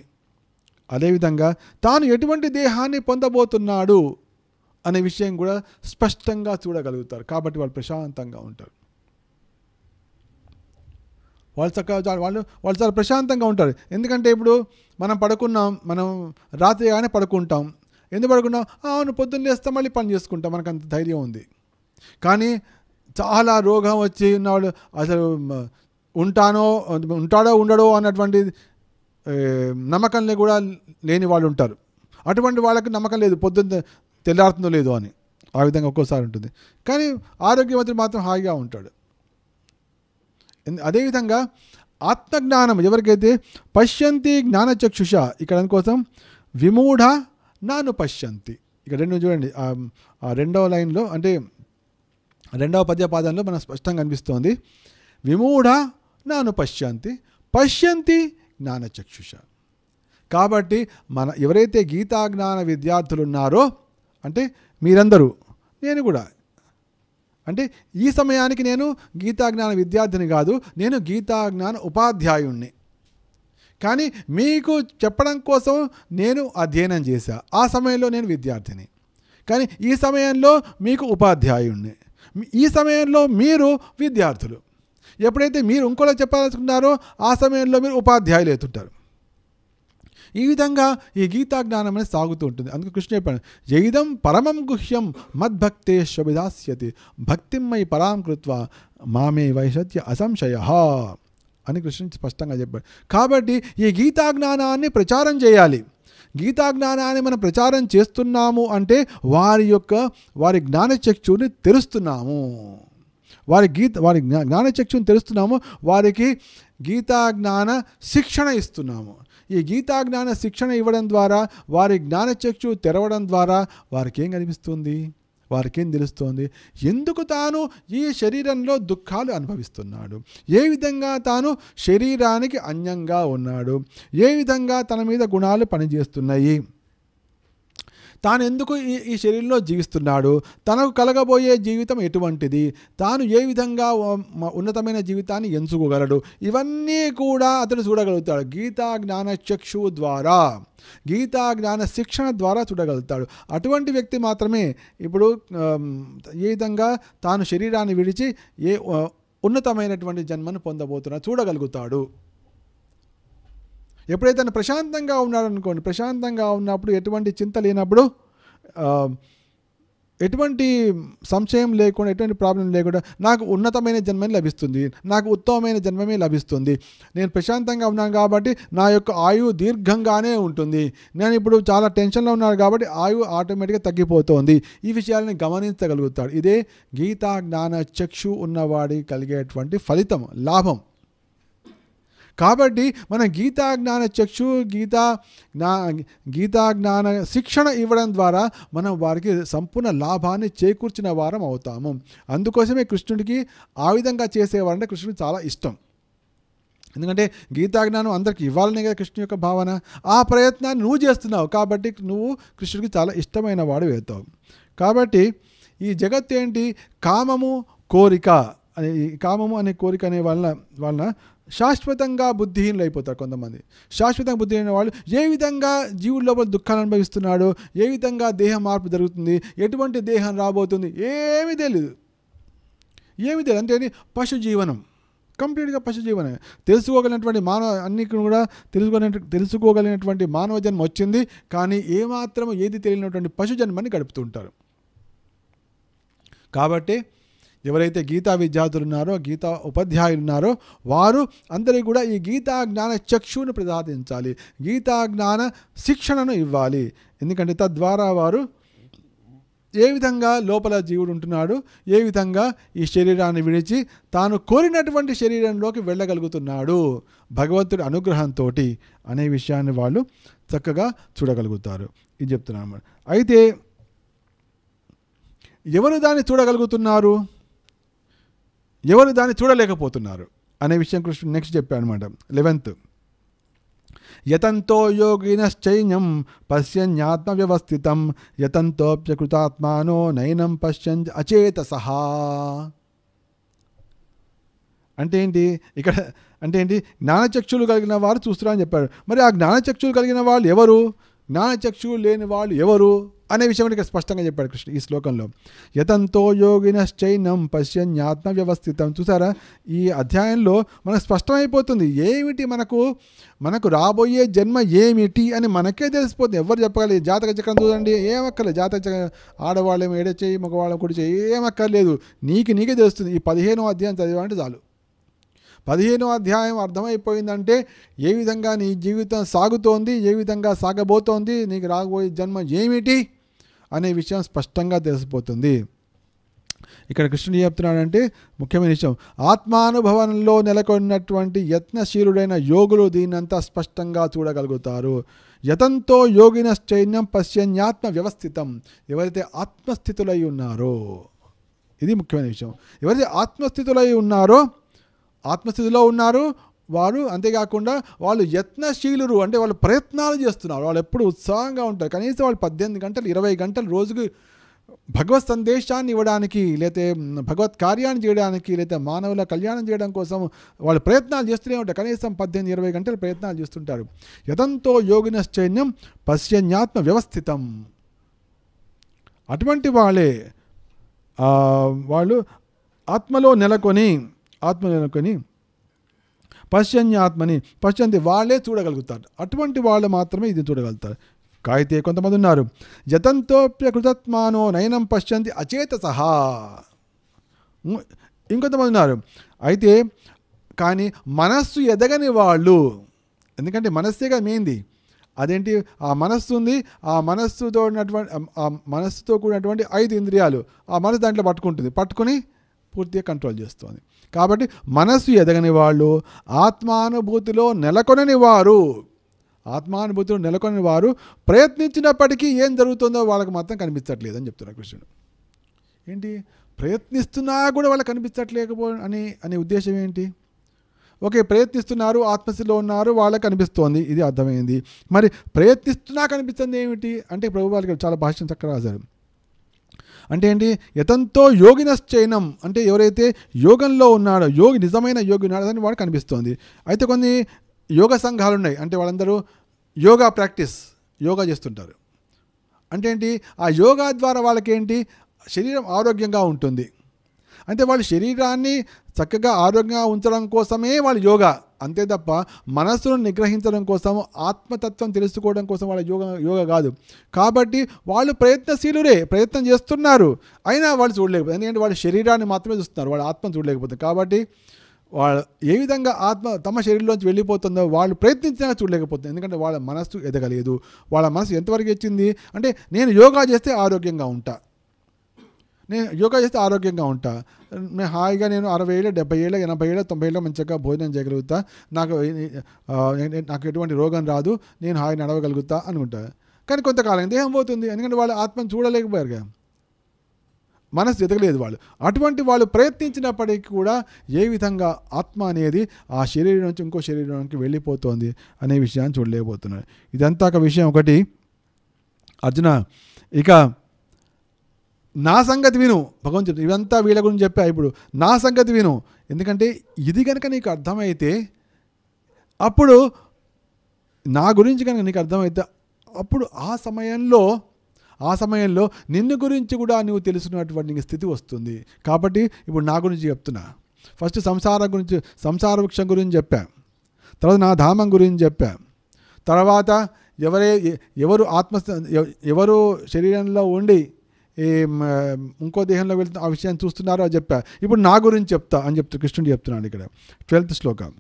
Speaker 1: అదేవిధంగా తాను ఎటువంటి దేహాన్ని పొందబోతున్నాడు అనే విషయం కూడా స్పష్టంగా చూడగలుగుతారు కాబట్టి వాళ్ళు ప్రశాంతంగా ఉంటారు వాళ్ళు చక్కగా వాళ్ళు వాళ్ళు చాలా ప్రశాంతంగా ఉంటారు ఎందుకంటే ఇప్పుడు మనం పడుకున్నాం మనం రాత్రి కానీ పడుకుంటాం ఎందుకు పడుకున్నాం అవును పొద్దున్న లేస్తే మళ్ళీ పని చేసుకుంటాం మనకు అంత ధైర్యం ఉంది కానీ చాలా రోగం వచ్చి ఉన్నవాడు అసలు ఉంటానో ఉంటాడో ఉండడో అన్నటువంటి నమ్మకంలో కూడా లేని వాళ్ళు ఉంటారు అటువంటి వాళ్ళకి నమ్మకం లేదు పొద్దున్న తెల్లారుతుందో లేదో అని ఆ విధంగా ఒక్కోసారి ఉంటుంది కానీ ఆరోగ్యవంతుడు మాత్రం హాయిగా ఉంటాడు అదేవిధంగా ఆత్మజ్ఞానం ఎవరికైతే పశ్యంతి జ్ఞానచక్షుష ఇక్కడ అందుకోసం విమూఢ నాను పశ్యంతి ఇక్కడ రెండు చూడండి ఆ రెండవ లైన్లో అంటే రెండవ పద్యపాదంలో మనకు స్పష్టంగా అనిపిస్తోంది విమూఢ నాను పశ్యంతి పశ్యంతి జ్ఞానచక్షుష కాబట్టి మన ఎవరైతే గీతాజ్ఞాన విద్యార్థులు ఉన్నారో అంటే మీరందరూ నేను కూడా అంటే ఈ సమయానికి నేను గీతాజ్ఞాన విద్యార్థిని కాదు నేను గీతాజ్ఞాన ఉపాధ్యాయుణ్ణి కానీ మీకు చెప్పడం కోసం నేను అధ్యయనం చేశా ఆ సమయంలో నేను విద్యార్థిని కానీ ఈ సమయంలో మీకు ఉపాధ్యాయుణ్ణి ఈ సమయంలో మీరు విద్యార్థులు ఎప్పుడైతే మీరు ఇంకోలా చెప్పాలనుకున్నారో ఆ సమయంలో మీరు ఉపాధ్యాయులు అవుతుంటారు ఈ విధంగా ఈ గీతా జ్ఞానం అనేది సాగుతూ ఉంటుంది అందుకే కృష్ణ చెప్పాడు జైదం పరమం గుహ్యం మద్భక్తే శవిదాస్యతి భక్తిమ్మై పరాం కృత్వ మామే వైశత్య అసంశయ అని కృష్ణ స్పష్టంగా చెప్పాడు కాబట్టి ఈ గీతా జ్ఞానాన్ని ప్రచారం చేయాలి గీతా జ్ఞానాన్ని మనం ప్రచారం చేస్తున్నాము అంటే వారి యొక్క వారి జ్ఞానచక్షుని తెరుస్తున్నాము వారి గీత వారి జ్ఞా జ్ఞానచక్షుని తెలుస్తున్నాము వారికి గీతాజ్ఞాన శిక్షణ ఇస్తున్నాము ఈ గీతాజ్ఞాన శిక్షణ ఇవ్వడం ద్వారా వారి జ్ఞానచక్షు తెరవడం ద్వారా వారికి ఏం కనిపిస్తుంది వారికేం తెలుస్తోంది ఎందుకు తాను ఈ శరీరంలో దుఃఖాలు అనుభవిస్తున్నాడు ఏ విధంగా తాను శరీరానికి అన్యంగా ఉన్నాడు ఏ విధంగా తన మీద గుణాలు పనిచేస్తున్నాయి తాను ఎందుకు ఈ శరీరంలో జీవిస్తున్నాడు తనకు కలగబోయే జీవితం ఎటువంటిది తాను ఏ విధంగా ఉన్నతమైన జీవితాన్ని ఎంచుకోగలడు ఇవన్నీ కూడా అతను చూడగలుగుతాడు గీతా జ్ఞాన చక్షు ద్వారా గీతా జ్ఞాన శిక్షణ ద్వారా చూడగలుగుతాడు అటువంటి వ్యక్తి మాత్రమే ఇప్పుడు ఏ విధంగా తాను శరీరాన్ని విడిచి ఏ ఉన్నతమైనటువంటి జన్మను పొందబోతున్నా చూడగలుగుతాడు ఎప్పుడైతే ప్రశాంతంగా ఉన్నాడనుకోండి ప్రశాంతంగా ఉన్నప్పుడు ఎటువంటి చింత లేనప్పుడు ఎటువంటి సంశయం లేకుండా ఎటువంటి ప్రాబ్లం లేకుండా నాకు ఉన్నతమైన జన్మే లభిస్తుంది నాకు ఉత్తమమైన జన్మమే లభిస్తుంది నేను ప్రశాంతంగా ఉన్నాను కాబట్టి నా యొక్క ఆయువు దీర్ఘంగానే ఉంటుంది నేను ఇప్పుడు చాలా టెన్షన్లో ఉన్నాను కాబట్టి ఆయువు ఆటోమేటిక్గా తగ్గిపోతుంది ఈ విషయాలను గమనించగలుగుతాడు ఇదే గీతా జ్ఞాన చక్షు ఉన్నవాడి కలిగేటువంటి ఫలితం లాభం కాబట్టి మన గీతా జ్ఞాన చక్షు గీతా జ్ఞా గీతా జ్ఞాన శిక్షణ ఇవ్వడం ద్వారా మనం వారికి సంపూర్ణ లాభాన్ని చేకూర్చిన వారం అవుతాము అందుకోసమే కృష్ణుడికి ఆ విధంగా చేసేవారంటే కృష్ణుడు చాలా ఇష్టం ఎందుకంటే గీతాజ్ఞానం అందరికి ఇవ్వాలనే కదా కృష్ణు యొక్క భావన ఆ ప్రయత్నాన్ని నువ్వు చేస్తున్నావు కాబట్టి నువ్వు కృష్ణుడికి చాలా ఇష్టమైన వాడు వెళ్తావు కాబట్టి ఈ జగత్ ఏంటి కామము కోరిక అనే కామము అనే కోరిక అనే వలన వలన శాశ్వతంగా బుద్ధిహీనులు అయిపోతారు కొంతమంది శాశ్వతంగా బుద్ధిహీన వాళ్ళు ఏ విధంగా జీవుడి లోపల దుఃఖాలు అనుభవిస్తున్నాడు ఏ విధంగా దేహ మార్పు జరుగుతుంది ఎటువంటి దేహం రాబోతుంది ఏమీ తెలియదు ఏమి తెలియదు అంటే పశు జీవనం కంప్లీట్గా పశు జీవనం తెలుసుకోగలిగినటువంటి మానవ అన్ని కూడా తెలుసుకోగలి తెలుసుకోగలిగినటువంటి మానవ జన్మ వచ్చింది కానీ ఏమాత్రం ఏది తెలియనటువంటి పశు జన్మని గడుపుతుంటారు కాబట్టి ఎవరైతే గీతా విద్యార్థులు ఉన్నారో గీతా ఉపాధ్యాయులు ఉన్నారో వారు అందరికీ కూడా ఈ గీతా జ్ఞాన చక్షువును ప్రసాదించాలి గీతా జ్ఞాన శిక్షణను ఇవ్వాలి ఎందుకంటే తద్వారా వారు ఏ విధంగా లోపల జీవుడు ఉంటున్నాడు ఏ విధంగా ఈ శరీరాన్ని విడిచి తాను కోరినటువంటి శరీరంలోకి వెళ్ళగలుగుతున్నాడు భగవంతుడి అనుగ్రహంతో అనే విషయాన్ని వాళ్ళు చక్కగా చూడగలుగుతారు ఇది చెప్తున్నాను అయితే ఎవరు దాన్ని చూడగలుగుతున్నారు ఎవరు దాన్ని చూడలేకపోతున్నారు అనే విషయం కృష్ణుడు నెక్స్ట్ చెప్పాడు అనమాట లెవెన్త్ యతంతో యోగినశ్చైన్యం పశ్యన్యాత్మ వ్యవస్థితం యతంతోప్యకృతాత్మానో నయనం పశ్యన్ అచేతస అంటే ఏంటి ఇక్కడ అంటే ఏంటి జ్ఞానచక్షులు కలిగిన వారు చూస్తున్నారని చెప్పాడు మరి ఆ జ్ఞానచక్షులు కలిగిన వాళ్ళు ఎవరు జ్ఞానచక్షులు లేని వాళ్ళు ఎవరు అనే విషయం ఇక్కడ స్పష్టంగా చెప్పాడు కృష్ణ ఈ శ్లోకంలో యతంతో యోగినశ్చైనం పశ్యన్ జ్ఞాత్మ వ్యవస్థితం చూసారా ఈ అధ్యాయంలో మనకు స్పష్టమైపోతుంది ఏమిటి మనకు మనకు రాబోయే జన్మ ఏమిటి అని మనకే తెలిసిపోతుంది ఎవరు చెప్పగలరు జాతక చక్రం చూడండి ఏమక్కర్లేదు జాతక చక్రం ఆడవాళ్ళేమో ఏడచేయి మగవాళ్ళం కుడి చేయి ఏమక్కర్లేదు నీకు నీకే తెలుస్తుంది ఈ పదిహేనో అధ్యాయం చదివాలంటే చాలు పదిహేనో అధ్యాయం అర్థమైపోయిందంటే ఏ విధంగా నీ జీవితం సాగుతోంది ఏ విధంగా సాగబోతోంది నీకు రాబోయే జన్మ ఏమిటి అనే విషయం స్పష్టంగా తెలిసిపోతుంది ఇక్కడ కృష్ణుడు చెప్తున్నాడంటే ముఖ్యమైన విషయం ఆత్మానుభవంలో నెలకొన్నటువంటి యత్నశీలుడైన యోగులు దీన్నంతా స్పష్టంగా చూడగలుగుతారు యతంతో యోగిన చైన్యం పశ్చన్యాత్మ వ్యవస్థితం ఎవరైతే ఆత్మస్థితులై ఉన్నారో ఇది ముఖ్యమైన విషయం ఎవరైతే ఆత్మస్థితులై ఉన్నారో ఆత్మస్థితిలో ఉన్నారు వారు అంతేకాకుండా వాళ్ళు యత్నశీలురు అంటే వాళ్ళు ప్రయత్నాలు చేస్తున్నారు వాళ్ళు ఎప్పుడు ఉత్సాహంగా ఉంటారు కనీసం వాళ్ళు పద్దెనిమిది గంటలు ఇరవై గంటలు రోజుకు భగవత్ సందేశాన్ని ఇవ్వడానికి లేతే భగవత్ కార్యాన్ని చేయడానికి లేదా మానవుల కళ్యాణం చేయడం కోసం వాళ్ళు ప్రయత్నాలు చేస్తూనే ఉంటారు కనీసం పద్దెనిమిది ఇరవై గంటలు ప్రయత్నాలు చేస్తుంటారు యతంతో యోగినశ్చైన్యం పశ్చన్యాత్మ వ్యవస్థితం అటువంటి వాళ్ళే వాళ్ళు ఆత్మలో నెలకొని ఆత్మ నెలకొని పశ్చన్యాత్మని పశ్చంతి వాళ్ళే చూడగలుగుతారు అటువంటి వాళ్ళు మాత్రమే ఇది చూడగలుగుతారు కాయితే కొంతమంది ఉన్నారు జతంతోప్య కృతత్మానో నయనం పశ్చంతి అచేత సహా ఇంకొంతమంది ఉన్నారు అయితే కానీ మనస్సు ఎదగని వాళ్ళు ఎందుకంటే మనస్సేగా మెయింది అదేంటి ఆ మనస్సు ఉంది ఆ మనస్సుతో ఉన్నటువంటి ఆ మనస్సుతో కూడినటువంటి ఐదు ఇంద్రియాలు ఆ మనసు దాంట్లో పట్టుకుంటుంది పట్టుకుని పూర్తిగా కంట్రోల్ చేస్తుంది కాబట్టి మనస్సు ఎదగని వాళ్ళు ఆత్మానుభూతిలో నెలకొనని వారు ఆత్మానుభూతిలో నెలకొనని వారు ప్రయత్నించినప్పటికీ ఏం జరుగుతుందో వాళ్ళకి మాత్రం కనిపించట్లేదు అని చెప్తున్నారు కృష్ణుడు ఏంటి ప్రయత్నిస్తున్నా కూడా వాళ్ళకి కనిపించట్లేకపో అని అనే ఉద్దేశం ఏంటి ఓకే ప్రయత్నిస్తున్నారు ఆత్మస్థితిలో ఉన్నారు వాళ్ళకి కనిపిస్తోంది ఇది అర్థమైంది మరి ప్రయత్నిస్తున్నా కనిపిస్తుంది ఏమిటి అంటే ప్రభు వాళ్ళకి చాలా భాష్యం చక్కగా రాశారు అంటే ఏంటి యతంతో యోగినశ్చైనం అంటే ఎవరైతే యోగంలో ఉన్నాడో యోగి నిజమైన యోగి ఉన్నాడో అని వాడు కనిపిస్తోంది అయితే కొన్ని యోగ సంఘాలు ఉన్నాయి అంటే వాళ్ళందరూ యోగా ప్రాక్టీస్ యోగా చేస్తుంటారు అంటే ఏంటి ఆ యోగా ద్వారా వాళ్ళకేంటి శరీరం ఆరోగ్యంగా ఉంటుంది అంటే వాళ్ళ శరీరాన్ని చక్కగా ఆరోగ్యంగా ఉంచడం కోసమే వాళ్ళు యోగా అంతే తప్ప మనస్సును నిగ్రహించడం కోసం ఆత్మతత్వం తెలుసుకోవడం కోసం వాళ్ళ యోగ యోగ కాదు కాబట్టి వాళ్ళు ప్రయత్నశీలురే ప్రయత్నం చేస్తున్నారు అయినా వాళ్ళు చూడలేకపోతే ఎందుకంటే వాళ్ళ శరీరాన్ని మాత్రమే చూస్తున్నారు వాళ్ళ ఆత్మ చూడలేకపోతుంది కాబట్టి వాళ్ళు ఏ విధంగా ఆత్మ తమ శరీరంలోంచి వెళ్ళిపోతుందో వాళ్ళు ప్రయత్నించినా చూడలేకపోతుంది ఎందుకంటే వాళ్ళ మనస్సు ఎదగలేదు వాళ్ళ మనసు ఎంతవరకు ఇచ్చింది అంటే నేను యోగా చేస్తే ఆరోగ్యంగా ఉంటా నేను యోగా చేస్తే ఆరోగ్యంగా ఉంటా నేను హాయిగా నేను అరవై ఏళ్ళ డెబ్బై ఏళ్ళ ఎనభై ఏళ్ళ తొంభై ఏళ్ళ మంచిగా భోజనం చేయగలుగుతా నాకు నాకు ఎటువంటి రోగం రాదు నేను హాయి నడవగలుగుతా అనుకుంటా కానీ కొంతకాలం దేహం పోతుంది ఎందుకంటే వాళ్ళు ఆత్మను చూడలేకపోయారుగా మనసు ఎదగలేదు వాళ్ళు అటువంటి వాళ్ళు ప్రయత్నించినప్పటికీ కూడా ఏ విధంగా ఆత్మ అనేది ఆ శరీరం నుంచి ఇంకో శరీరానికి వెళ్ళిపోతుంది అనే విషయాన్ని చూడలేకపోతున్నారు ఇదంతా ఒక విషయం ఒకటి అర్జున ఇక నా సంగతి విను భగవంతుడు చెప్తాడు ఇవంతా వీళ్ళ గురించి చెప్పా ఇప్పుడు నా సంగతి విను ఎందుకంటే ఇది కనుక నీకు అర్థమైతే అప్పుడు నా గురించి కనుక నీకు అర్థమైతే అప్పుడు ఆ సమయంలో ఆ సమయంలో నిన్ను గురించి కూడా నువ్వు తెలుసుకున్నటువంటి నీకు స్థితి వస్తుంది కాబట్టి ఇప్పుడు నా గురించి చెప్తున్నా ఫస్ట్ సంసార గురించి సంసార వృక్షం గురించి చెప్పా తర్వాత నా ధామం గురించి చెప్పా తర్వాత ఎవరే ఎవరు ఆత్మ ఎవరు శరీరంలో ఉండి ఇంకో దేహంలో వెళ్తున్న ఆ విషయాన్ని చూస్తున్నారో అని చెప్పా ఇప్పుడు నా గురించి చెప్తా అని చెప్తా కృష్ణుడు చెప్తున్నాడు ఇక్కడ ట్వెల్త్ శ్లోకం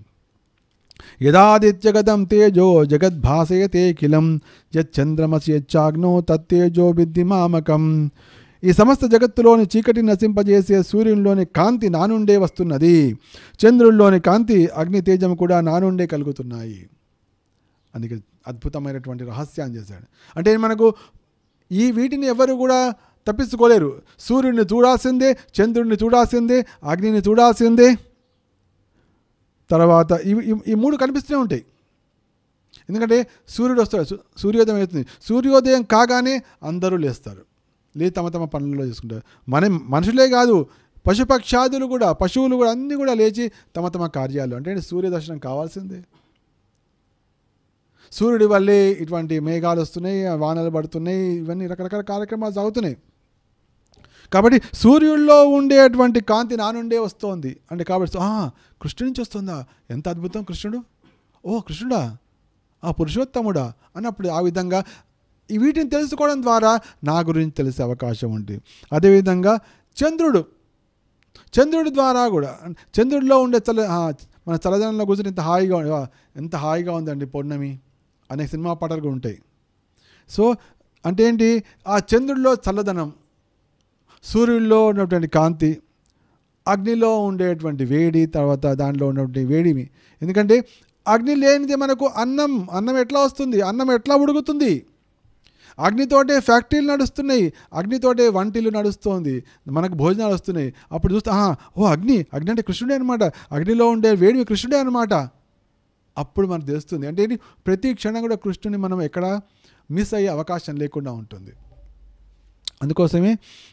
Speaker 1: యదాదిత్యగతం తేజో జగద్భాసయతే కిలం యచ్చంద్రమసి యచ్చాగ్నో తత్తేజో బిద్ది మామకం ఈ సమస్త జగత్తులోని చీకటి నశింపజేసే సూర్యునిలోని కాంతి నా నుండే వస్తున్నది చంద్రుల్లోని కాంతి అగ్ని తేజం కూడా నా నుండే కలుగుతున్నాయి అందుకే అద్భుతమైనటువంటి రహస్యాన్ని చేశాడు అంటే మనకు ఈ వీటిని ఎవరు కూడా తప్పించుకోలేరు సూర్యుడిని చూడాల్సిందే చంద్రుడిని చూడాల్సిందే అగ్నిని చూడాల్సిందే తర్వాత ఇవి ఈ మూడు కనిపిస్తూనే ఉంటాయి ఎందుకంటే సూర్యుడు వస్తాడు సూర్యోదయం అవుతుంది సూర్యోదయం కాగానే అందరూ లేస్తారు లే తమ తమ పనుల్లో చేసుకుంటారు మన మనుషులే కాదు పశుపక్షాదులు కూడా పశువులు కూడా అన్నీ కూడా లేచి తమ తమ కార్యాలు అంటే సూర్యదర్శనం కావాల్సిందే సూర్యుడి వల్లే ఇటువంటి మేఘాలు వస్తున్నాయి వానలు పడుతున్నాయి ఇవన్నీ రకరకాల కార్యక్రమాలు జరుగుతున్నాయి కాబట్టి సూర్యుల్లో ఉండేటువంటి కాంతి నా నుండే వస్తోంది అంటే కాబట్టి కృష్ణు నుంచి వస్తుందా ఎంత అద్భుతం కృష్ణుడు ఓ కృష్ణుడా ఆ పురుషోత్తముడా అన్నప్పుడు ఆ విధంగా వీటిని తెలుసుకోవడం ద్వారా నా గురించి తెలిసే అవకాశం ఉంది అదేవిధంగా చంద్రుడు చంద్రుడి ద్వారా కూడా చంద్రుడిలో ఉండే చల మన చలదనంలో కూర్చొని ఎంత హాయిగా ఎంత హాయిగా ఉందండి పౌర్ణమి అనే సినిమా పాటలు ఉంటాయి సో అంటే ఏంటి ఆ చంద్రుడిలో చల్లదనం సూర్యుల్లో ఉన్నటువంటి కాంతి అగ్నిలో ఉండేటువంటి వేడి తర్వాత దానిలో ఉన్నటువంటి వేడిమి ఎందుకంటే అగ్ని లేనిది మనకు అన్నం అన్నం ఎట్లా వస్తుంది అన్నం ఎట్లా ఉడుకుతుంది అగ్నితోటే ఫ్యాక్టరీలు నడుస్తున్నాయి అగ్నితోటే వంటిలు నడుస్తుంది మనకు భోజనాలు వస్తున్నాయి అప్పుడు చూస్తే ఆహా ఓ అగ్ని అగ్ని అంటే కృష్ణుడే అనమాట అగ్నిలో ఉండే వేడివి కృష్ణుడే అనమాట అప్పుడు మనకు తెలుస్తుంది అంటే ప్రతి క్షణం కూడా కృష్ణుని మనం ఎక్కడ మిస్ అయ్యే అవకాశం లేకుండా ఉంటుంది అందుకోసమే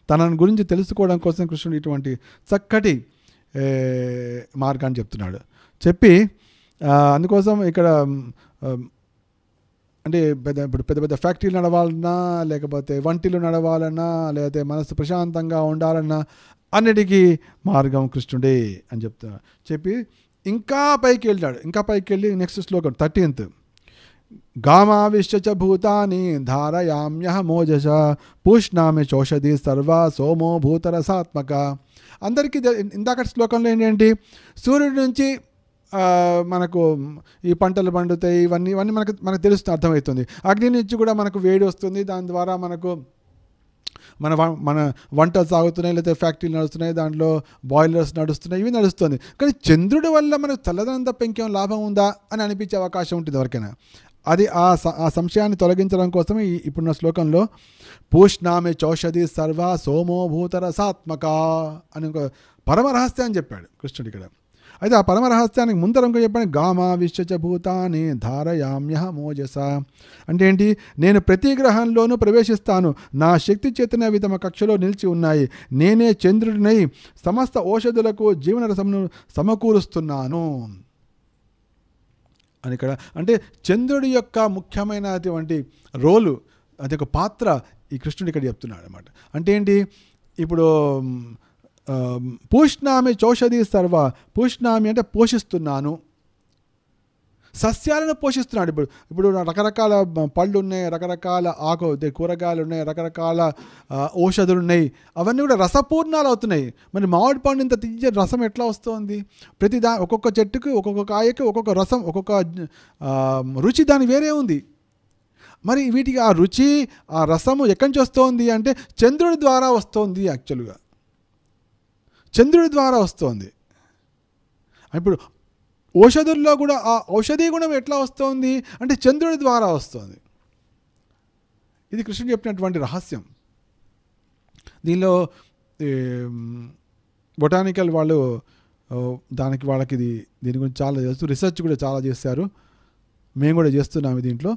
Speaker 1: తనని గురించి తెలుసుకోవడం కోసం కృష్ణుడు ఇటువంటి చక్కటి మార్గాన్ని చెప్తున్నాడు చెప్పి అందుకోసం ఇక్కడ అంటే పెద్ద ఇప్పుడు పెద్ద పెద్ద ఫ్యాక్టరీలు నడవాలన్నా లేకపోతే వంటిలు నడవాలన్నా లేకపోతే మనసు ప్రశాంతంగా ఉండాలన్నా అన్నిటికీ మార్గం కృష్ణుడే అని చెప్తున్నాడు చెప్పి ఇంకా పైకి వెళ్ళాడు ఇంకా పైకి వెళ్ళి నెక్స్ట్ శ్లోకం థర్టీన్త్ గామావిష్ట భూతాని ధారయామ్యహ ధారయామ్యహమోజస పూష్ణామి చోషధి సర్వ సోమో భూతరసాత్మక అందరికీ ఇందాక శ్లోకంలో ఏంటంటే సూర్యుడి నుంచి మనకు ఈ పంటలు పండుతాయి ఇవన్నీ ఇవన్నీ మనకు మనకు తెలుస్తుంది అర్థమవుతుంది అగ్ని నుంచి కూడా మనకు వేడి వస్తుంది దాని ద్వారా మనకు మన మన వంటలు సాగుతున్నాయి లేకపోతే ఫ్యాక్టరీలు నడుస్తున్నాయి దాంట్లో బాయిలర్స్ నడుస్తున్నాయి ఇవి నడుస్తుంది కానీ చంద్రుడి వల్ల మనకు చల్లదనం పెంకేం లాభం ఉందా అని అనిపించే అవకాశం ఉంటుంది ఎవరికైనా అది ఆ ఆ సంశయాన్ని తొలగించడం కోసమే ఇప్పుడున్న శ్లోకంలో పూష్ణామి చౌషధి సర్వ సోమోభూతరసాత్మక అని ఇంకో పరమరహస్యాన్ని చెప్పాడు కృష్ణుడు ఇక్కడ అయితే ఆ పరమరహస్యానికి ముందర ఇంకా చెప్పాడు గామా విశ్వచ భూతాన్ని ధారయామ్యహ మోజస అంటే ఏంటి నేను ప్రతి గ్రహంలోనూ ప్రవేశిస్తాను నా శక్తి చేతన అవి తమ కక్షలో నిలిచి ఉన్నాయి నేనే చంద్రుడినై సమస్త ఔషధులకు జీవనరసమును సమకూరుస్తున్నాను అని ఇక్కడ అంటే చంద్రుడి యొక్క ముఖ్యమైనటువంటి రోలు అది ఒక పాత్ర ఈ కృష్ణుడు ఇక్కడ చెప్తున్నాడు అనమాట అంటే ఏంటి ఇప్పుడు పూష్ణామి చౌషధి సర్వ పూష్ణామి అంటే పోషిస్తున్నాను సస్యాలను పోషిస్తున్నాడు ఇప్పుడు ఇప్పుడు రకరకాల పళ్ళు ఉన్నాయి రకరకాల ఆకు కూరగాయలు ఉన్నాయి రకరకాల ఔషధులు ఉన్నాయి అవన్నీ కూడా రసపూర్ణాలు అవుతున్నాయి మరి మామిడి పండు ఇంత తీయ రసం ఎట్లా వస్తుంది ప్రతి దా ఒక్కొక్క చెట్టుకు ఒక్కొక్క కాయకు ఒక్కొక్క రసం ఒక్కొక్క రుచి దాని వేరే ఉంది మరి వీటికి ఆ రుచి ఆ రసము ఎక్కడి నుంచి వస్తుంది అంటే చంద్రుడి ద్వారా వస్తుంది యాక్చువల్గా చంద్రుడి ద్వారా వస్తుంది ఇప్పుడు ఔషధుల్లో కూడా ఆ ఔషధీ గుణం ఎట్లా వస్తుంది అంటే చంద్రుడి ద్వారా వస్తుంది ఇది కృష్ణుడు చెప్పినటువంటి రహస్యం దీనిలో బొటానికల్ వాళ్ళు దానికి వాళ్ళకి ఇది దీని గురించి చాలా చేస్తూ రీసెర్చ్ కూడా చాలా చేశారు మేము కూడా చేస్తున్నాము దీంట్లో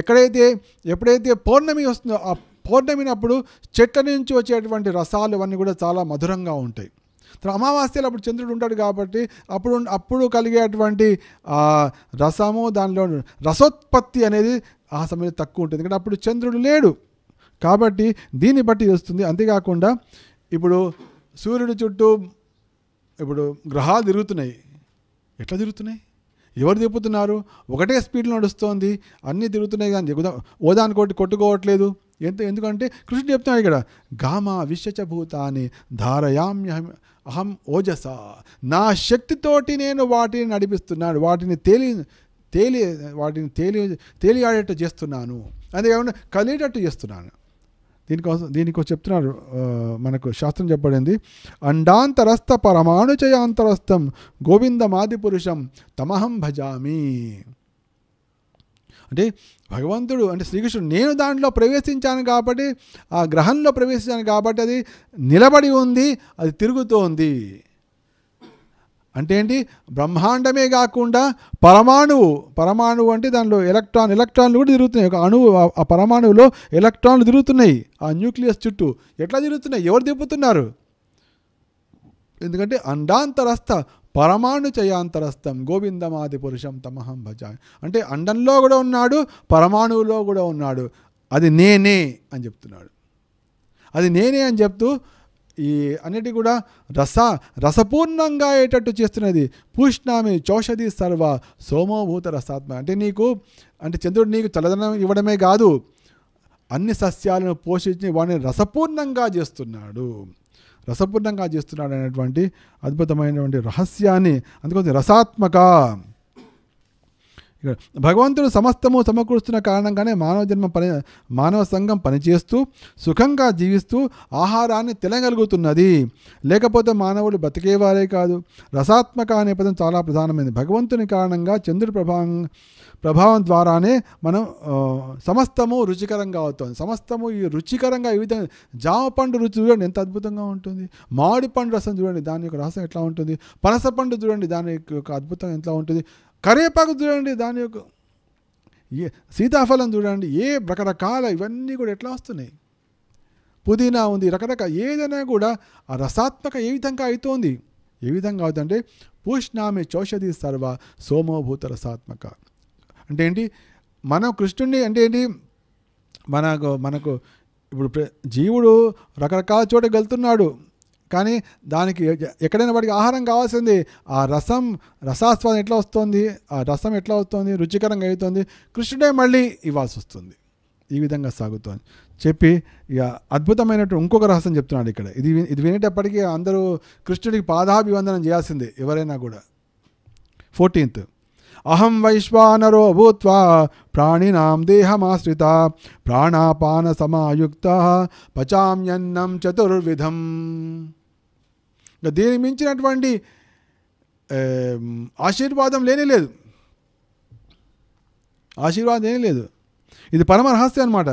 Speaker 1: ఎక్కడైతే ఎప్పుడైతే పౌర్ణమి వస్తుందో ఆ పౌర్ణమినప్పుడు చెట్ల నుంచి వచ్చేటువంటి రసాలు అవన్నీ కూడా చాలా మధురంగా ఉంటాయి అమావాస్యలు అప్పుడు చంద్రుడు ఉంటాడు కాబట్టి అప్పుడు అప్పుడు కలిగేటువంటి రసము దానిలో రసోత్పత్తి అనేది ఆ సమయంలో తక్కువ ఉంటుంది ఎందుకంటే అప్పుడు చంద్రుడు లేడు కాబట్టి దీన్ని బట్టి వస్తుంది అంతేకాకుండా ఇప్పుడు సూర్యుడి చుట్టూ ఇప్పుడు గ్రహాలు తిరుగుతున్నాయి ఎట్లా తిరుగుతున్నాయి ఎవరు తిప్పుతున్నారు ఒకటే స్పీడ్లో నడుస్తోంది అన్నీ తిరుగుతున్నాయి కానీ ఉదా ఓదాన్ని కొట్టి కొట్టుకోవట్లేదు ఎంత ఎందుకంటే కృష్ణుడు చెప్తున్నాడు ఇక్కడ గామ విశ్వచభూతాన్ని ధారయామ్య అహం ఓజస నా శక్తితోటి నేను వాటిని నడిపిస్తున్నాను వాటిని తేలి తేలి వాటిని తేలి తేలియాడేట్టు చేస్తున్నాను అంతేకాకుండా కలిగేటట్టు చేస్తున్నాను దీనికోసం దీనికో చెప్తున్నారు మనకు శాస్త్రం చెప్పబడింది అండాంతరస్థ పరమాణుచయాంతరస్థం గోవిందమాది పురుషం తమహం భజామి అంటే భగవంతుడు అంటే శ్రీకృష్ణుడు నేను దాంట్లో ప్రవేశించాను కాబట్టి ఆ గ్రహంలో ప్రవేశించాను కాబట్టి అది నిలబడి ఉంది అది తిరుగుతోంది అంటే ఏంటి బ్రహ్మాండమే కాకుండా పరమాణువు పరమాణువు అంటే దానిలో ఎలక్ట్రాన్ ఎలక్ట్రాన్లు కూడా తిరుగుతున్నాయి ఒక అణువు ఆ పరమాణువులో ఎలక్ట్రాన్లు తిరుగుతున్నాయి ఆ న్యూక్లియస్ చుట్టూ ఎట్లా తిరుగుతున్నాయి ఎవరు తిప్పుతున్నారు ఎందుకంటే అండాంతరస్థ పరమాణు చయాంతరస్థం గోవిందమాది పురుషం తమహం భజా అంటే అండంలో కూడా ఉన్నాడు పరమాణువులో కూడా ఉన్నాడు అది నేనే అని చెప్తున్నాడు అది నేనే అని చెప్తూ ఈ అన్నిటి కూడా రస రసపూర్ణంగా అయ్యేటట్టు చేస్తున్నది పూష్ణామి చౌషధి సర్వ సోమోభూత రసాత్మ అంటే నీకు అంటే చంద్రుడు నీకు చల్లదనం ఇవ్వడమే కాదు అన్ని సస్యాలను పోషించి వాడిని రసపూర్ణంగా చేస్తున్నాడు రసపూర్ణంగా చేస్తున్నాడు అనేటువంటి అద్భుతమైనటువంటి రహస్యాన్ని అందుకోసం రసాత్మక ఇక్కడ భగవంతుడు సమస్తము సమకూరుస్తున్న కారణంగానే మానవ జన్మ పని మానవ సంఘం పనిచేస్తూ సుఖంగా జీవిస్తూ ఆహారాన్ని తినగలుగుతున్నది లేకపోతే మానవుడు బతికేవారే కాదు రసాత్మక అనే పదం చాలా ప్రధానమైనది భగవంతుని కారణంగా చంద్రుడి ప్రభావం ప్రభావం ద్వారానే మనం సమస్తము రుచికరంగా అవుతుంది సమస్తము ఈ రుచికరంగా ఈ విధంగా జామ పండు రుచి చూడండి ఎంత అద్భుతంగా ఉంటుంది మామిడి పండు రసం చూడండి దాని యొక్క రసం ఎట్లా ఉంటుంది పనస పండు చూడండి దాని యొక్క అద్భుతం ఎట్లా ఉంటుంది కరేపాకు చూడండి దాని యొక్క ఏ సీతాఫలం చూడండి ఏ రకరకాల ఇవన్నీ కూడా ఎట్లా వస్తున్నాయి పుదీనా ఉంది రకరకాల ఏదైనా కూడా ఆ రసాత్మక ఏ విధంగా అవుతోంది ఏ విధంగా అవుతుందంటే పూష్ణామి చౌషధి సర్వ సోమోభూత రసాత్మక అంటే ఏంటి మన కృష్ణుడిని అంటే ఏంటి మనకు మనకు ఇప్పుడు జీవుడు రకరకాల చోట వెళ్తున్నాడు కానీ దానికి ఎక్కడైనా వాడికి ఆహారం కావాల్సింది ఆ రసం రసాస్వాదం ఎట్లా వస్తుంది ఆ రసం ఎట్లా వస్తుంది రుచికరంగా అవుతుంది కృష్ణుడే మళ్ళీ ఇవ్వాల్సి వస్తుంది ఈ విధంగా సాగుతుంది చెప్పి ఇక అద్భుతమైనటువంటి ఇంకొక రహస్యం చెప్తున్నాడు ఇక్కడ ఇది ఇది వినేటప్పటికీ అందరూ కృష్ణుడికి పాదాభివందనం చేయాల్సిందే ఎవరైనా కూడా ఫోర్టీన్త్ అహం వైశ్వానరో భూత్వా ప్రాణినాం దేహమాశ్రిత ప్రాణాపాన సమాయుక్త పచామ్యన్నం చతుర్విధం ఇంకా దీనికి మించినటువంటి ఆశీర్వాదం లేనే లేదు ఆశీర్వాదం ఏమీ లేదు ఇది రహస్యం అనమాట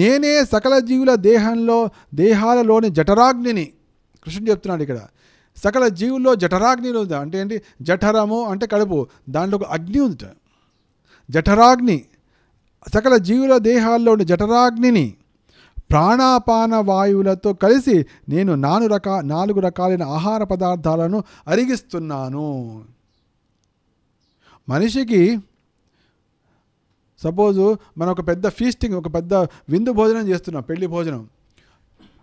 Speaker 1: నేనే సకల జీవుల దేహంలో దేహాలలోని జఠరాగ్నిని కృష్ణుడు చెప్తున్నాడు ఇక్కడ సకల జీవుల్లో జఠరాగ్ని ఉంది అంటే ఏంటి జఠరము అంటే కడుపు దాంట్లో ఒక అగ్ని ఉందిట జఠరాగ్ని సకల జీవుల దేహాల్లో ఉండే జఠరాగ్నిని ప్రాణాపాన వాయువులతో కలిసి నేను నాలుగు రకా నాలుగు రకాలైన ఆహార పదార్థాలను అరిగిస్తున్నాను మనిషికి సపోజు మనం ఒక పెద్ద ఫీస్టింగ్ ఒక పెద్ద విందు భోజనం చేస్తున్నాం పెళ్లి భోజనం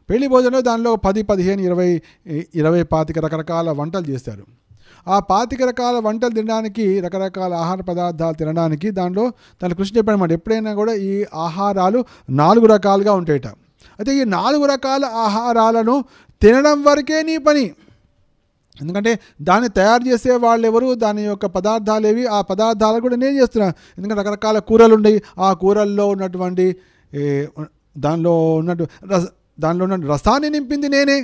Speaker 1: పెళ్లి భోజనంలో దానిలో పది పదిహేను ఇరవై ఇరవై పాతిక రకరకాల వంటలు చేస్తారు ఆ పాతిక రకాల వంటలు తినడానికి రకరకాల ఆహార పదార్థాలు తినడానికి దాంట్లో తన కృషి చెప్పాడనమాట ఎప్పుడైనా కూడా ఈ ఆహారాలు నాలుగు రకాలుగా ఉంటాయట అయితే ఈ నాలుగు రకాల ఆహారాలను తినడం వరకే నీ పని ఎందుకంటే దాన్ని తయారు చేసే వాళ్ళు ఎవరు దాని యొక్క పదార్థాలు ఏవి ఆ పదార్థాలు కూడా నేను చేస్తున్నాను ఎందుకంటే రకరకాల కూరలు ఉన్నాయి ఆ కూరల్లో ఉన్నటువంటి దానిలో ఉన్నట్టు రస దానిలో ఉన్న రసాన్ని నింపింది నేనే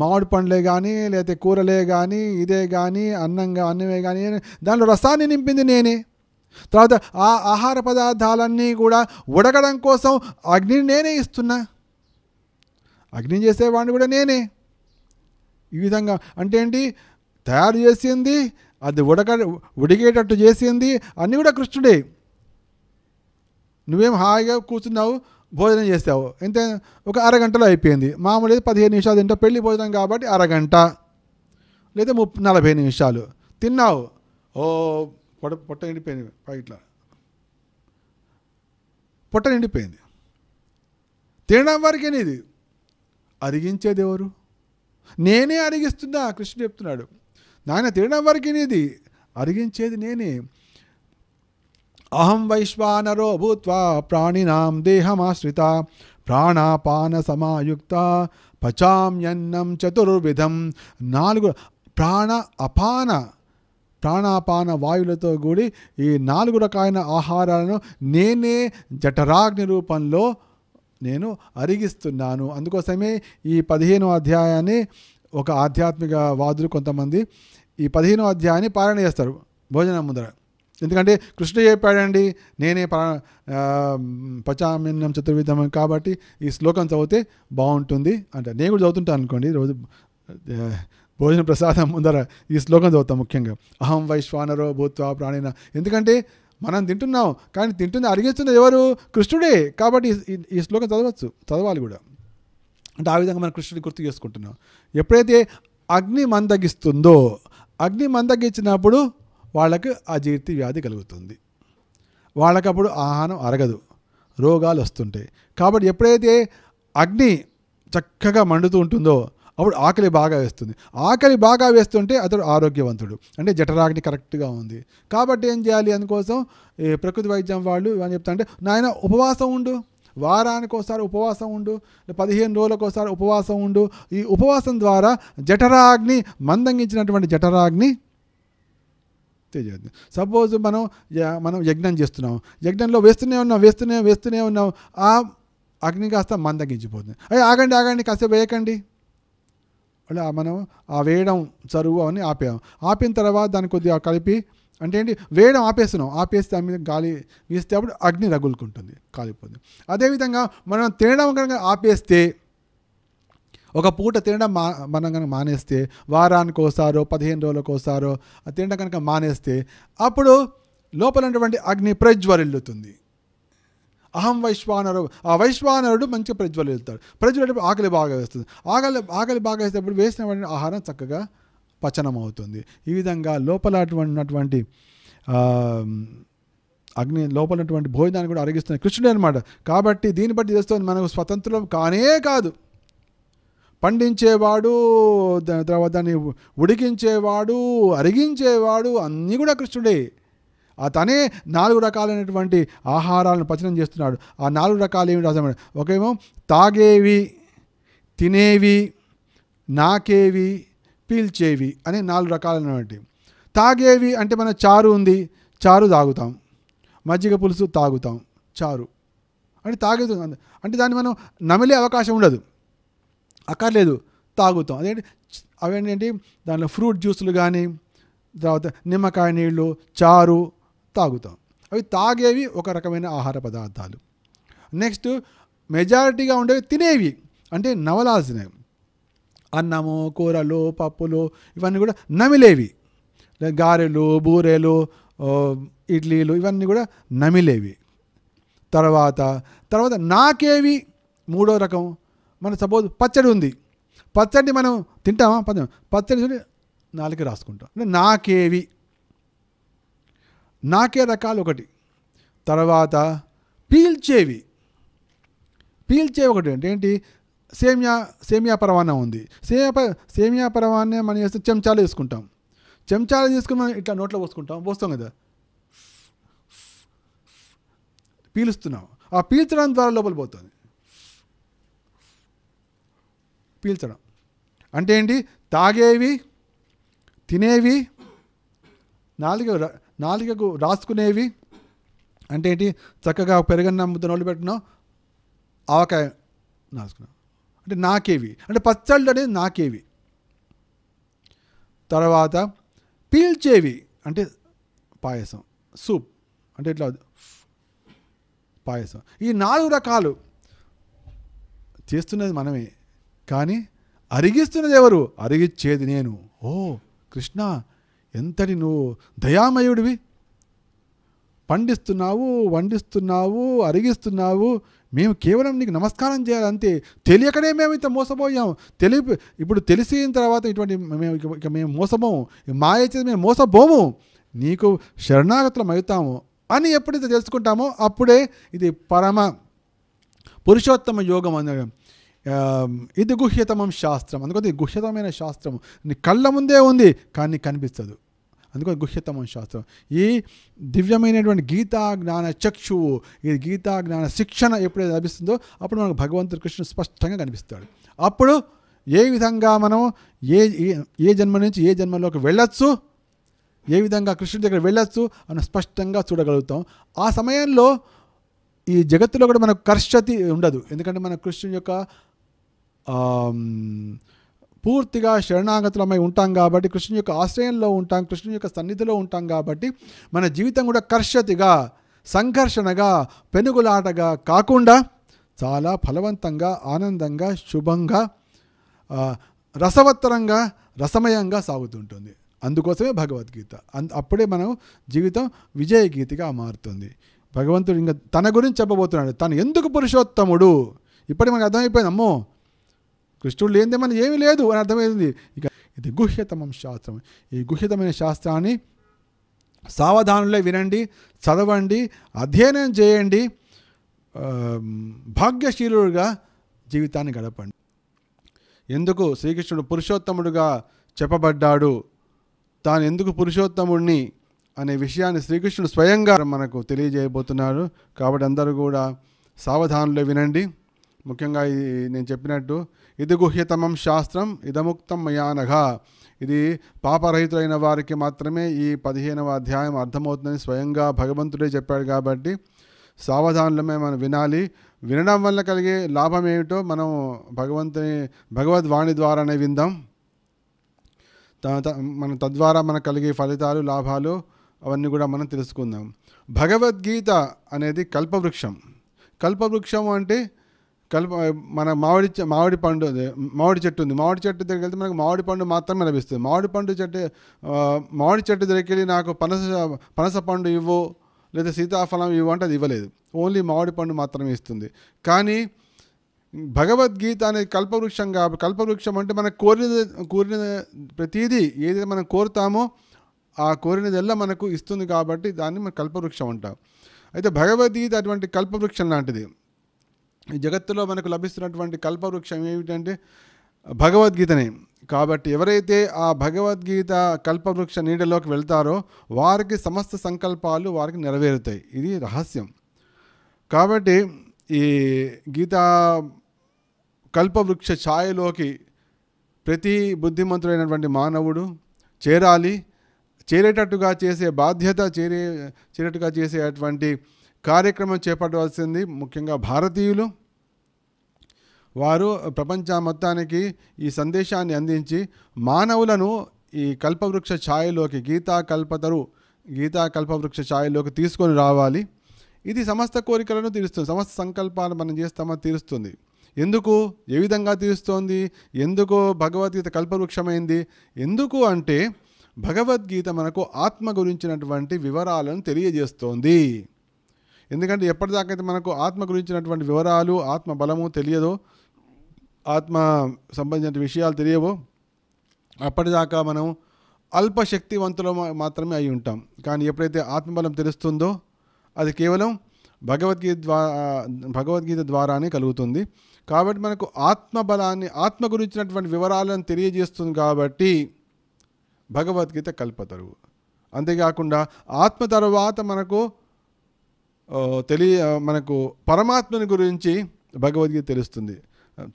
Speaker 1: మామిడి పండ్లే కానీ లేకపోతే కూరలే కానీ ఇదే కానీ అన్నంగా అన్నమే కానీ దానిలో రసాన్ని నింపింది నేనే తర్వాత ఆ ఆహార పదార్థాలన్నీ కూడా ఉడకడం కోసం అగ్నిని నేనే ఇస్తున్నా అగ్ని చేసేవాడిని కూడా నేనే ఈ విధంగా అంటే ఏంటి తయారు చేసింది అది ఉడక ఉడిగేటట్టు చేసింది అన్నీ కూడా కృష్ణుడే నువ్వేం హాయిగా కూర్చున్నావు భోజనం చేసావు ఎంత ఒక అరగంటలో అయిపోయింది మామూలు అయితే పదిహేను నిమిషాలు తింటావు పెళ్లి భోజనం కాబట్టి అరగంట లేదా ముప్పై నలభై నిమిషాలు తిన్నావు ఓ పొట పొట్ట నిండిపోయింది ఇట్లా పొట్ట నిండిపోయింది తినడం వరకు ఇది అరిగించేది ఎవరు నేనే అరిగిస్తుందా కృష్ణుడు చెప్తున్నాడు నాయన తినడం వరకు వరకేనేది అరిగించేది నేనే అహం వైశ్వానరో భూత్వా ప్రాణినాం దేహమాశ్రిత ప్రాణాపాన సమాయుక్త పచామ్యన్నం చతుర్విధం నాలుగు ప్రాణ అపాన ప్రాణాపాన వాయువులతో కూడి ఈ నాలుగు రకాల ఆహారాలను నేనే జఠరాగ్ని రూపంలో నేను అరిగిస్తున్నాను అందుకోసమే ఈ పదిహేనో అధ్యాయాన్ని ఒక ఆధ్యాత్మిక వాదులు కొంతమంది ఈ పదిహేనో అధ్యాయాన్ని పారాయణ చేస్తారు భోజనం ముందర ఎందుకంటే కృష్ణుడు చెప్పాడండి నేనే పచామిన్నం చతుర్విధం కాబట్టి ఈ శ్లోకం చదివితే బాగుంటుంది అంటే నేను కూడా చదువుతుంటాను అనుకోండి రోజు భోజన ప్రసాదం ముందర ఈ శ్లోకం చదువుతాం ముఖ్యంగా అహం వైశ్వానరో భూత్వా ప్రాణిన ఎందుకంటే మనం తింటున్నాం కానీ తింటుంది అరిగిస్తుంది ఎవరు కృష్ణుడే కాబట్టి ఈ శ్లోకం చదవచ్చు చదవాలి కూడా అంటే ఆ విధంగా మనం కృష్ణుడి గుర్తు చేసుకుంటున్నాం ఎప్పుడైతే అగ్ని మందగిస్తుందో అగ్ని మందగించినప్పుడు వాళ్ళకు అజీర్తి వ్యాధి కలుగుతుంది వాళ్ళకప్పుడు ఆహారం అరగదు రోగాలు వస్తుంటాయి కాబట్టి ఎప్పుడైతే అగ్ని చక్కగా మండుతూ ఉంటుందో అప్పుడు ఆకలి బాగా వేస్తుంది ఆకలి బాగా వేస్తుంటే అతడు ఆరోగ్యవంతుడు అంటే జఠరాగ్ని కరెక్ట్గా ఉంది కాబట్టి ఏం చేయాలి అందుకోసం ఈ ప్రకృతి వైద్యం వాళ్ళు ఇవన్నీ అంటే నాయన ఉపవాసం ఉండు వారానికి ఒకసారి ఉపవాసం ఉండు పదిహేను రోజులకు ఒకసారి ఉపవాసం ఉండు ఈ ఉపవాసం ద్వారా జఠరాగ్ని మందంగించినటువంటి జఠరాగ్ని తెలియదు సపోజ్ మనం మనం యజ్ఞం చేస్తున్నాం యజ్ఞంలో వేస్తూనే ఉన్నాం వేస్తూనే వేస్తూనే ఉన్నాం ఆ అగ్ని కాస్త మందగించిపోతుంది అయ్యి ఆగండి ఆగండి కాసేపు వేయకండి అలా మనం ఆ వేయడం చరువు అని ఆపాము ఆపిన తర్వాత దాన్ని కొద్దిగా కలిపి అంటే ఏంటి వేయడం ఆపేస్తున్నాం ఆపేసి దాని మీద గాలి వీస్తే అప్పుడు అగ్ని రగులుకుంటుంది కాలిపోతుంది అదేవిధంగా మనం తినడం కనుక ఆపేస్తే ఒక పూట తినడం మా మనం కనుక మానేస్తే వారానికి ఒకసారో పదిహేను రోజులకు ఒకసారో తినడం కనుక మానేస్తే అప్పుడు లోపల ఉన్నటువంటి అగ్ని ప్రజ్వరిల్లుతుంది అహం వైశ్వానరు ఆ వైశ్వానరుడు మంచిగా వెళ్తాడు ప్రజ్వలు ఆకలి బాగా వేస్తుంది ఆకలి ఆకలి బాగా వేసేటప్పుడు వేసినటువంటి ఆహారం చక్కగా పచనం అవుతుంది ఈ విధంగా లోపల ఉన్నటువంటి అగ్ని లోపల ఉన్నటువంటి భోజనాన్ని కూడా అరిగిస్తుంది కృష్ణుడు అనమాట కాబట్టి దీన్ని బట్టి చేస్తుంది మనకు స్వతంత్రం కానే కాదు పండించేవాడు తర్వాత దాన్ని ఉడికించేవాడు అరిగించేవాడు అన్నీ కూడా కృష్ణుడే తనే నాలుగు రకాలైనటువంటి ఆహారాలను పచనం చేస్తున్నాడు ఆ నాలుగు రకాలు ఏమిటి అసలు ఒకేమో తాగేవి తినేవి నాకేవి పీల్చేవి అనే నాలుగు రకాలైనటువంటి తాగేవి అంటే మన చారు ఉంది చారు తాగుతాం మజ్జిగ పులుసు తాగుతాం చారు అంటే తాగేది అంటే దాన్ని మనం నమిలే అవకాశం ఉండదు అక్కర్లేదు తాగుతాం అదేంటి అవేంటంటే దానిలో ఫ్రూట్ జ్యూసులు కానీ తర్వాత నిమ్మకాయ నీళ్ళు చారు తాగుతాం అవి తాగేవి ఒక రకమైన ఆహార పదార్థాలు నెక్స్ట్ మెజారిటీగా ఉండేవి తినేవి అంటే నవలాల్సినవి అన్నము కూరలు పప్పులు ఇవన్నీ కూడా నమిలేవి గారెలు బూరెలు ఇడ్లీలు ఇవన్నీ కూడా నమిలేవి తర్వాత తర్వాత నాకేవి మూడో రకం మన సపోజ్ పచ్చడి ఉంది పచ్చడి మనం తింటామా పచ్చడి పచ్చడి నాలుగు రాసుకుంటాం అంటే నాకేవి నాకే రకాలు ఒకటి తర్వాత పీల్చేవి పీల్చేవి ఒకటి అంటే ఏంటి సేమియా సేమియా పరవానా ఉంది సేమియా ప సేమియా పరవాన్నే మనం చేస్తే చెంచాలు తీసుకుంటాం చెంచాలు తీసుకుని మనం ఇట్లా నోట్లో పోసుకుంటాం పోస్తాం కదా పీలుస్తున్నాం ఆ పీల్చడం ద్వారా లోపల పోతుంది పీల్చడం అంటే ఏంటి తాగేవి తినేవి నాలుగ నాలుగకు రాసుకునేవి అంటే ఏంటి చక్కగా పెరగన్న ముద్ద నోళ్ళు పెట్టినాం ఆవకాయ రాసుకున్నాం అంటే నాకేవి అంటే పచ్చళ్ళు అనేది నాకేవి తర్వాత పీల్చేవి అంటే పాయసం సూప్ అంటే ఇట్లా పాయసం ఈ నాలుగు రకాలు చేస్తున్నది మనమే కానీ అరిగిస్తున్నది ఎవరు అరిగిచ్చేది నేను ఓ కృష్ణ ఎంతటి నువ్వు దయామయుడివి పండిస్తున్నావు వండిస్తున్నావు అరిగిస్తున్నావు మేము కేవలం నీకు నమస్కారం చేయాలి అంతే తెలియకనే మేము ఇంత మోసపోయాం తెలియ ఇప్పుడు తెలిసిన తర్వాత ఇటువంటి మేము ఇక మేము మోసపోము మాయ చేసి మేము మోసపోము నీకు శరణాగతులం అవుతాము అని ఎప్పుడైతే తెలుసుకుంటామో అప్పుడే ఇది పరమ పురుషోత్తమ యోగం అనగా ఇది గుహ్యతమం శాస్త్రం అందుకని గుహ్యతమైన శాస్త్రము నీ కళ్ళ ముందే ఉంది కానీ కనిపిస్తుంది అందుకని గుహ్యతమం శాస్త్రం ఈ దివ్యమైనటువంటి గీతా జ్ఞాన చక్షువు ఈ గీతా జ్ఞాన శిక్షణ ఎప్పుడైతే లభిస్తుందో అప్పుడు మనకు భగవంతుడు కృష్ణుడు స్పష్టంగా కనిపిస్తాడు అప్పుడు ఏ విధంగా మనం ఏ ఏ జన్మ నుంచి ఏ జన్మలోకి వెళ్ళొచ్చు ఏ విధంగా కృష్ణుడి దగ్గర వెళ్ళొచ్చు అని స్పష్టంగా చూడగలుగుతాం ఆ సమయంలో ఈ జగత్తులో కూడా మనకు కర్షతి ఉండదు ఎందుకంటే మన కృష్ణుని యొక్క పూర్తిగా శరణాగతులమై ఉంటాం కాబట్టి కృష్ణుని యొక్క ఆశ్రయంలో ఉంటాం కృష్ణుని యొక్క సన్నిధిలో ఉంటాం కాబట్టి మన జీవితం కూడా కర్షతిగా సంఘర్షణగా పెనుగులాటగా కాకుండా చాలా ఫలవంతంగా ఆనందంగా శుభంగా రసవత్తరంగా రసమయంగా సాగుతుంటుంది అందుకోసమే భగవద్గీత అప్పుడే మనం జీవితం విజయ గీతగా మారుతుంది భగవంతుడు ఇంకా తన గురించి చెప్పబోతున్నాడు తను ఎందుకు పురుషోత్తముడు ఇప్పటి మనకు అర్థమైపోయింది అమ్మో కృష్ణుడు లేనిదే మనం ఏమీ లేదు అని అర్థమైంది ఇక ఇది గుహ్యతమం శాస్త్రం ఈ గుహ్యతమైన శాస్త్రాన్ని సావధానంలో వినండి చదవండి అధ్యయనం చేయండి భాగ్యశీలుడుగా జీవితాన్ని గడపండి ఎందుకు శ్రీకృష్ణుడు పురుషోత్తముడుగా చెప్పబడ్డాడు తాను ఎందుకు పురుషోత్తముడిని అనే విషయాన్ని శ్రీకృష్ణుడు స్వయంగా మనకు తెలియజేయబోతున్నారు కాబట్టి అందరూ కూడా సావధానంలో వినండి ముఖ్యంగా ఇది నేను చెప్పినట్టు ఇది గుహ్యతమం శాస్త్రం ఇదముక్తం మయానగా ఇది పాపరహితులైన వారికి మాత్రమే ఈ పదిహేనవ అధ్యాయం అర్థమవుతుందని స్వయంగా భగవంతుడే చెప్పాడు కాబట్టి సావధానులమే మనం వినాలి వినడం వల్ల కలిగే లాభం ఏమిటో మనం భగవంతుని భగవద్వాణి ద్వారానే విందాం మన తద్వారా మనకు కలిగే ఫలితాలు లాభాలు అవన్నీ కూడా మనం తెలుసుకుందాం భగవద్గీత అనేది కల్పవృక్షం కల్పవృక్షం అంటే కలుపు మన మామిడి మామిడి పండు మామిడి చెట్టు ఉంది మామిడి చెట్టు దగ్గరికి వెళ్తే మనకు మామిడి పండు మాత్రమే లభిస్తుంది మామిడి పండు చెట్టు మామిడి చెట్టు దగ్గరికి వెళ్ళి నాకు పనస పనస పండు ఇవ్వు లేదా సీతాఫలం ఇవ్వు అంటే అది ఇవ్వలేదు ఓన్లీ మామిడి పండు మాత్రమే ఇస్తుంది కానీ భగవద్గీత అనేది కల్పవృక్షం కాబట్టి కల్పవృక్షం అంటే మనం కోరిన కోరిన ప్రతిదీ ఏదైతే మనం కోరుతామో ఆ కోరినదెల్లా మనకు ఇస్తుంది కాబట్టి దాన్ని మనం కల్పవృక్షం అంటాం అయితే భగవద్గీత అటువంటి కల్పవృక్షం లాంటిది ఈ జగత్తులో మనకు లభిస్తున్నటువంటి కల్పవృక్షం ఏమిటంటే భగవద్గీతనే కాబట్టి ఎవరైతే ఆ భగవద్గీత కల్పవృక్ష నీడలోకి వెళ్తారో వారికి సమస్త సంకల్పాలు వారికి నెరవేరుతాయి ఇది రహస్యం కాబట్టి ఈ గీతా కల్పవృక్ష ఛాయలోకి ప్రతి బుద్ధిమంతుడైనటువంటి మానవుడు చేరాలి చేరేటట్టుగా చేసే బాధ్యత చేరే చేరేటట్టుగా చేసేటువంటి కార్యక్రమం చేపట్టవలసింది ముఖ్యంగా భారతీయులు వారు ప్రపంచ మొత్తానికి ఈ సందేశాన్ని అందించి మానవులను ఈ కల్పవృక్ష ఛాయలోకి గీతా కల్పతరు గీతా కల్పవృక్ష ఛాయలోకి తీసుకొని రావాలి ఇది సమస్త కోరికలను తీరుస్తుంది సమస్త సంకల్పాలు మనం చేస్తామని తీరుస్తుంది ఎందుకు ఏ విధంగా తీరుస్తోంది ఎందుకు భగవద్గీత కల్పవృక్షమైంది ఎందుకు అంటే భగవద్గీత మనకు ఆత్మ గురించినటువంటి వివరాలను తెలియజేస్తోంది ఎందుకంటే ఎప్పటిదాకా అయితే మనకు ఆత్మ గురించినటువంటి వివరాలు ఆత్మ బలము తెలియదు ఆత్మ సంబంధించిన విషయాలు తెలియవో అప్పటిదాకా మనం అల్పశక్తివంతులు మాత్రమే అయి ఉంటాం కానీ ఎప్పుడైతే ఆత్మబలం తెలుస్తుందో అది కేవలం భగవద్గీత ద్వారా భగవద్గీత ద్వారానే కలుగుతుంది కాబట్టి మనకు ఆత్మబలాన్ని ఆత్మ గురించినటువంటి వివరాలను తెలియజేస్తుంది కాబట్టి భగవద్గీత కల్పతరువు అంతేకాకుండా ఆత్మ తర్వాత మనకు తెలియ మనకు పరమాత్మని గురించి భగవద్గీత తెలుస్తుంది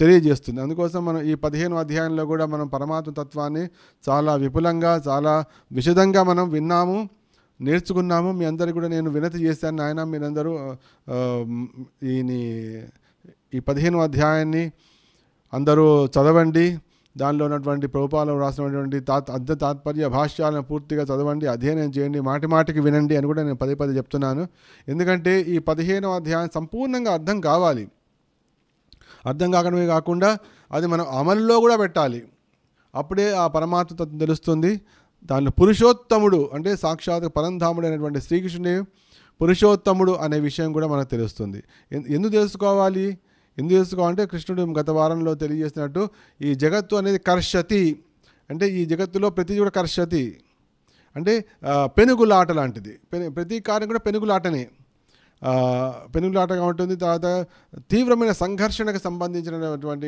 Speaker 1: తెలియజేస్తుంది అందుకోసం మనం ఈ పదిహేను అధ్యాయంలో కూడా మనం పరమాత్మ తత్వాన్ని చాలా విపులంగా చాలా విశదంగా మనం విన్నాము నేర్చుకున్నాము మీ అందరికీ కూడా నేను వినతి చేశాను ఆయన మీరందరూ ఈ ఈ పదిహేను అధ్యాయాన్ని అందరూ చదవండి దానిలో ఉన్నటువంటి ప్రభుపాలం రాసినటువంటి తాత్ అర్థ తాత్పర్య భాష్యాలను పూర్తిగా చదవండి అధ్యయనం చేయండి మాటి మాటికి వినండి అని కూడా నేను పదే పదే చెప్తున్నాను ఎందుకంటే ఈ పదిహేనవ అధ్యాయం సంపూర్ణంగా అర్థం కావాలి అర్థం కాకడమే కాకుండా అది మనం అమలులో కూడా పెట్టాలి అప్పుడే ఆ పరమాత్మ తెలుస్తుంది దాని పురుషోత్తముడు అంటే సాక్షాత్ పరంధాముడు అనేటువంటి శ్రీకృష్ణుని పురుషోత్తముడు అనే విషయం కూడా మనకు తెలుస్తుంది ఎందుకు తెలుసుకోవాలి ఎందుకు చేసుకోవాలంటే అంటే కృష్ణుడు గత వారంలో తెలియజేసినట్టు ఈ జగత్తు అనేది కర్షతి అంటే ఈ జగత్తులో ప్రతి కూడా కర్షతి అంటే పెనుగులాట లాంటిది ప్రతి కార్యం కూడా పెనుగులాటనే పెనుగులాటగా ఉంటుంది తర్వాత తీవ్రమైన సంఘర్షణకు సంబంధించినటువంటి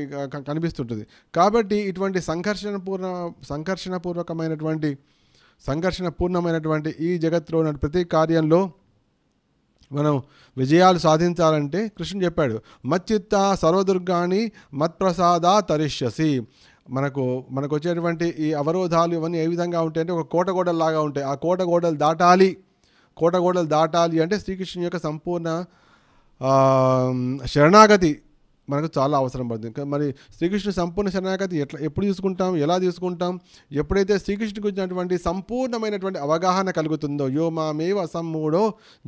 Speaker 1: కనిపిస్తుంటుంది కాబట్టి ఇటువంటి సంఘర్షణ పూర్ణ సంఘర్షణపూర్వకమైనటువంటి సంఘర్షణ పూర్ణమైనటువంటి ఈ జగత్తులో ప్రతి కార్యంలో మనం విజయాలు సాధించాలంటే కృష్ణుడు చెప్పాడు మచ్చిత్త సర్వదుర్గాన్ని మత్ప్రసాద తరిష్యసి మనకు మనకు వచ్చేటువంటి ఈ అవరోధాలు ఇవన్నీ ఏ విధంగా ఉంటాయంటే ఒక లాగా ఉంటాయి ఆ కోటగోడలు దాటాలి కోటగోడలు దాటాలి అంటే శ్రీకృష్ణుని యొక్క సంపూర్ణ శరణాగతి మనకు చాలా అవసరం పడుతుంది మరి శ్రీకృష్ణుడు సంపూర్ణ శరణాగతి ఎట్లా ఎప్పుడు తీసుకుంటాం ఎలా తీసుకుంటాం ఎప్పుడైతే శ్రీకృష్ణుడికి వచ్చినటువంటి సంపూర్ణమైనటువంటి అవగాహన కలుగుతుందో యో మామేవ అసమ్మూడో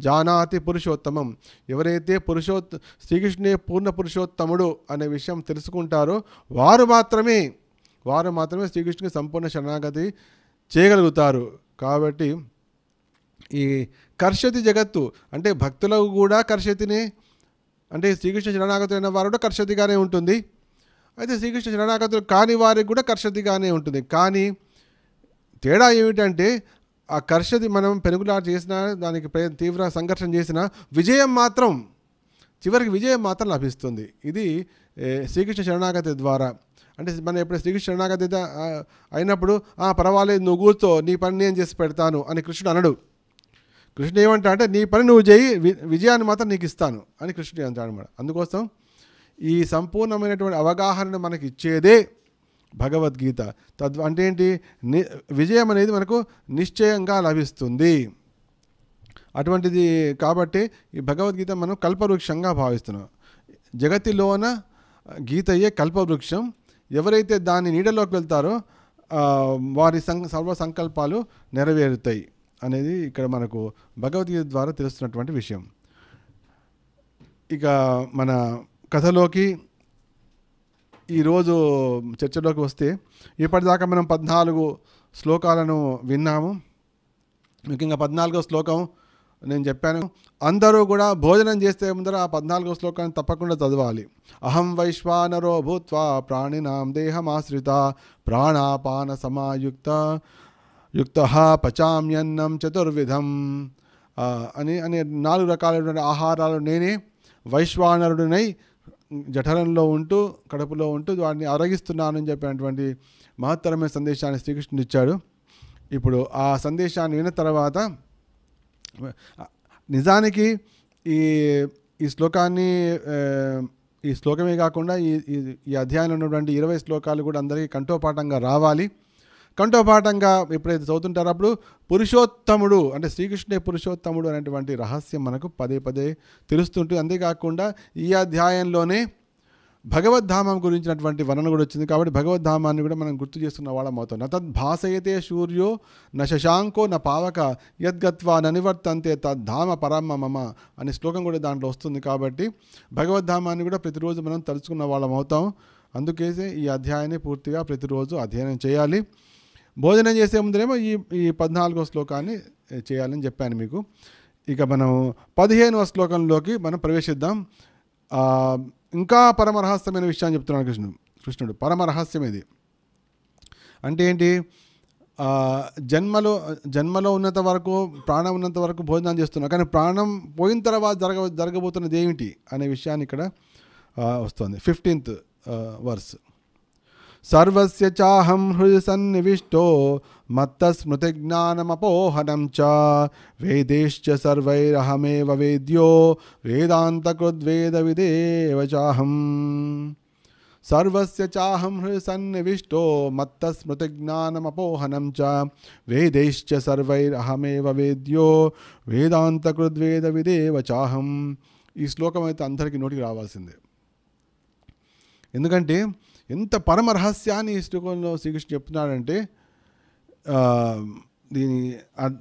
Speaker 1: జానాతి పురుషోత్తమం ఎవరైతే పురుషో శ్రీకృష్ణుడే పూర్ణ పురుషోత్తముడు అనే విషయం తెలుసుకుంటారో వారు మాత్రమే వారు మాత్రమే శ్రీకృష్ణుడికి సంపూర్ణ శరణాగతి చేయగలుగుతారు కాబట్టి ఈ కర్షతి జగత్తు అంటే భక్తులకు కూడా కర్షతిని అంటే శ్రీకృష్ణ అయిన వారు కూడా కర్షతిగానే ఉంటుంది అయితే శ్రీకృష్ణ శరణాగతులు కాని వారికి కూడా కర్షతిగానే ఉంటుంది కానీ తేడా ఏమిటంటే ఆ కర్షది మనం పెనుగులాట చేసిన దానికి తీవ్ర సంఘర్షణ చేసిన విజయం మాత్రం చివరికి విజయం మాత్రం లభిస్తుంది ఇది శ్రీకృష్ణ శరణాగతి ద్వారా అంటే మనం ఎప్పుడు శ్రీకృష్ణ శరణాగతి అయినప్పుడు ఆ పర్వాలేదు నువ్వు కూర్చో నీ పని నేను చేసి పెడతాను అని కృష్ణుడు అనడు కృష్ణుడు ఏమంటా అంటే నీ పని నువ్వు చేయి విజయాన్ని మాత్రం నీకు ఇస్తాను అని కృష్ణుడు అంటాడు అనమాట అందుకోసం ఈ సంపూర్ణమైనటువంటి అవగాహనను మనకి ఇచ్చేదే భగవద్గీత తద్ అంటే ఏంటి విజయం అనేది మనకు నిశ్చయంగా లభిస్తుంది అటువంటిది కాబట్టి ఈ భగవద్గీత మనం కల్పవృక్షంగా భావిస్తున్నాం జగతిలోన గీతయే కల్పవృక్షం ఎవరైతే దాని నీడలోకి వెళ్తారో వారి సంక సర్వ సంకల్పాలు నెరవేరుతాయి అనేది ఇక్కడ మనకు భగవద్గీత ద్వారా తెలుస్తున్నటువంటి విషయం ఇక మన కథలోకి ఈరోజు చర్చలోకి వస్తే ఇప్పటిదాకా మనం పద్నాలుగు శ్లోకాలను విన్నాము ముఖ్యంగా పద్నాలుగో శ్లోకం నేను చెప్పాను అందరూ కూడా భోజనం చేస్తే ముందర ఆ పద్నాలుగో శ్లోకాన్ని తప్పకుండా చదవాలి అహం వైశ్వానరో భూత్వా ప్రాణినాం దేహమాశ్రిత ప్రాణాపాన సమాయుక్త యుక్త పచామ్యన్నం చతుర్విధం అని అనే నాలుగు రకాలైనటువంటి ఆహారాలు నేనే వైశ్వానరుడినై జఠరంలో ఉంటూ కడుపులో ఉంటూ వాడిని అరగిస్తున్నానని చెప్పినటువంటి మహత్తరమైన సందేశాన్ని శ్రీకృష్ణుడు ఇచ్చాడు ఇప్పుడు ఆ సందేశాన్ని విన్న తర్వాత నిజానికి ఈ ఈ శ్లోకాన్ని ఈ శ్లోకమే కాకుండా ఈ ఈ అధ్యాయంలో ఉన్నటువంటి ఇరవై శ్లోకాలు కూడా అందరికీ కంఠోపాఠంగా రావాలి కంఠోపాఠంగా ఎప్పుడైతే చదువుతుంటారో అప్పుడు పురుషోత్తముడు అంటే శ్రీకృష్ణే పురుషోత్తముడు అనేటువంటి రహస్యం మనకు పదే పదే తెలుస్తుంటుంది అంతేకాకుండా ఈ అధ్యాయంలోనే భగవద్ధామం గురించినటువంటి వర్ణన కూడా వచ్చింది కాబట్టి భగవద్ధామాన్ని కూడా మనం గుర్తు చేస్తున్న వాళ్ళం అవుతాం నతద్భాసయతే సూర్యో న శశాంకో న పావక యద్గత్వా ననివర్తంతే తద్ధామ పరమ మమ అనే శ్లోకం కూడా దాంట్లో వస్తుంది కాబట్టి భగవద్ధామాన్ని కూడా ప్రతిరోజు మనం తలుచుకున్న వాళ్ళం అవుతాం అందుకేసే ఈ అధ్యాయాన్ని పూర్తిగా ప్రతిరోజు అధ్యయనం చేయాలి భోజనం చేసే ముందరేమో ఈ ఈ పద్నాలుగో శ్లోకాన్ని చేయాలని చెప్పాను మీకు ఇక మనం పదిహేనవ శ్లోకంలోకి మనం ప్రవేశిద్దాం ఇంకా పరమరహస్యమైన విషయాన్ని చెప్తున్నాడు కృష్ణుడు కృష్ణుడు పరమరహస్యం ఇది అంటే ఏంటి జన్మలో జన్మలో ఉన్నంత వరకు ప్రాణం ఉన్నంత వరకు భోజనం చేస్తున్నాం కానీ ప్రాణం పోయిన తర్వాత జరగ జరగబోతున్నది ఏమిటి అనే విషయాన్ని ఇక్కడ వస్తుంది ఫిఫ్టీన్త్ వర్స్ సర్వస్య చాహం హృది సన్నివిష్టో మత్తస్మృతిజ్ఞానమపోహనం చ వేదేశ్చ సర్వైరహమేవ వేద్యో వేదాంతకృద్వేద విదేవ చాహం సర్వస్య చాహం హృది సన్నివిష్టో జ్ఞానమపోహనం చ వేదేశ్చ సర్వైరహమేవ వేద్యో వేదాంతకృద్వేద విదేవ చాహం ఈ శ్లోకం అయితే అందరికీ నోటికి రావాల్సిందే ఎందుకంటే ఎంత పరమ రహస్యాన్ని ఈ శ్లోకంలో శ్రీకృష్ణ చెప్తున్నాడంటే దీని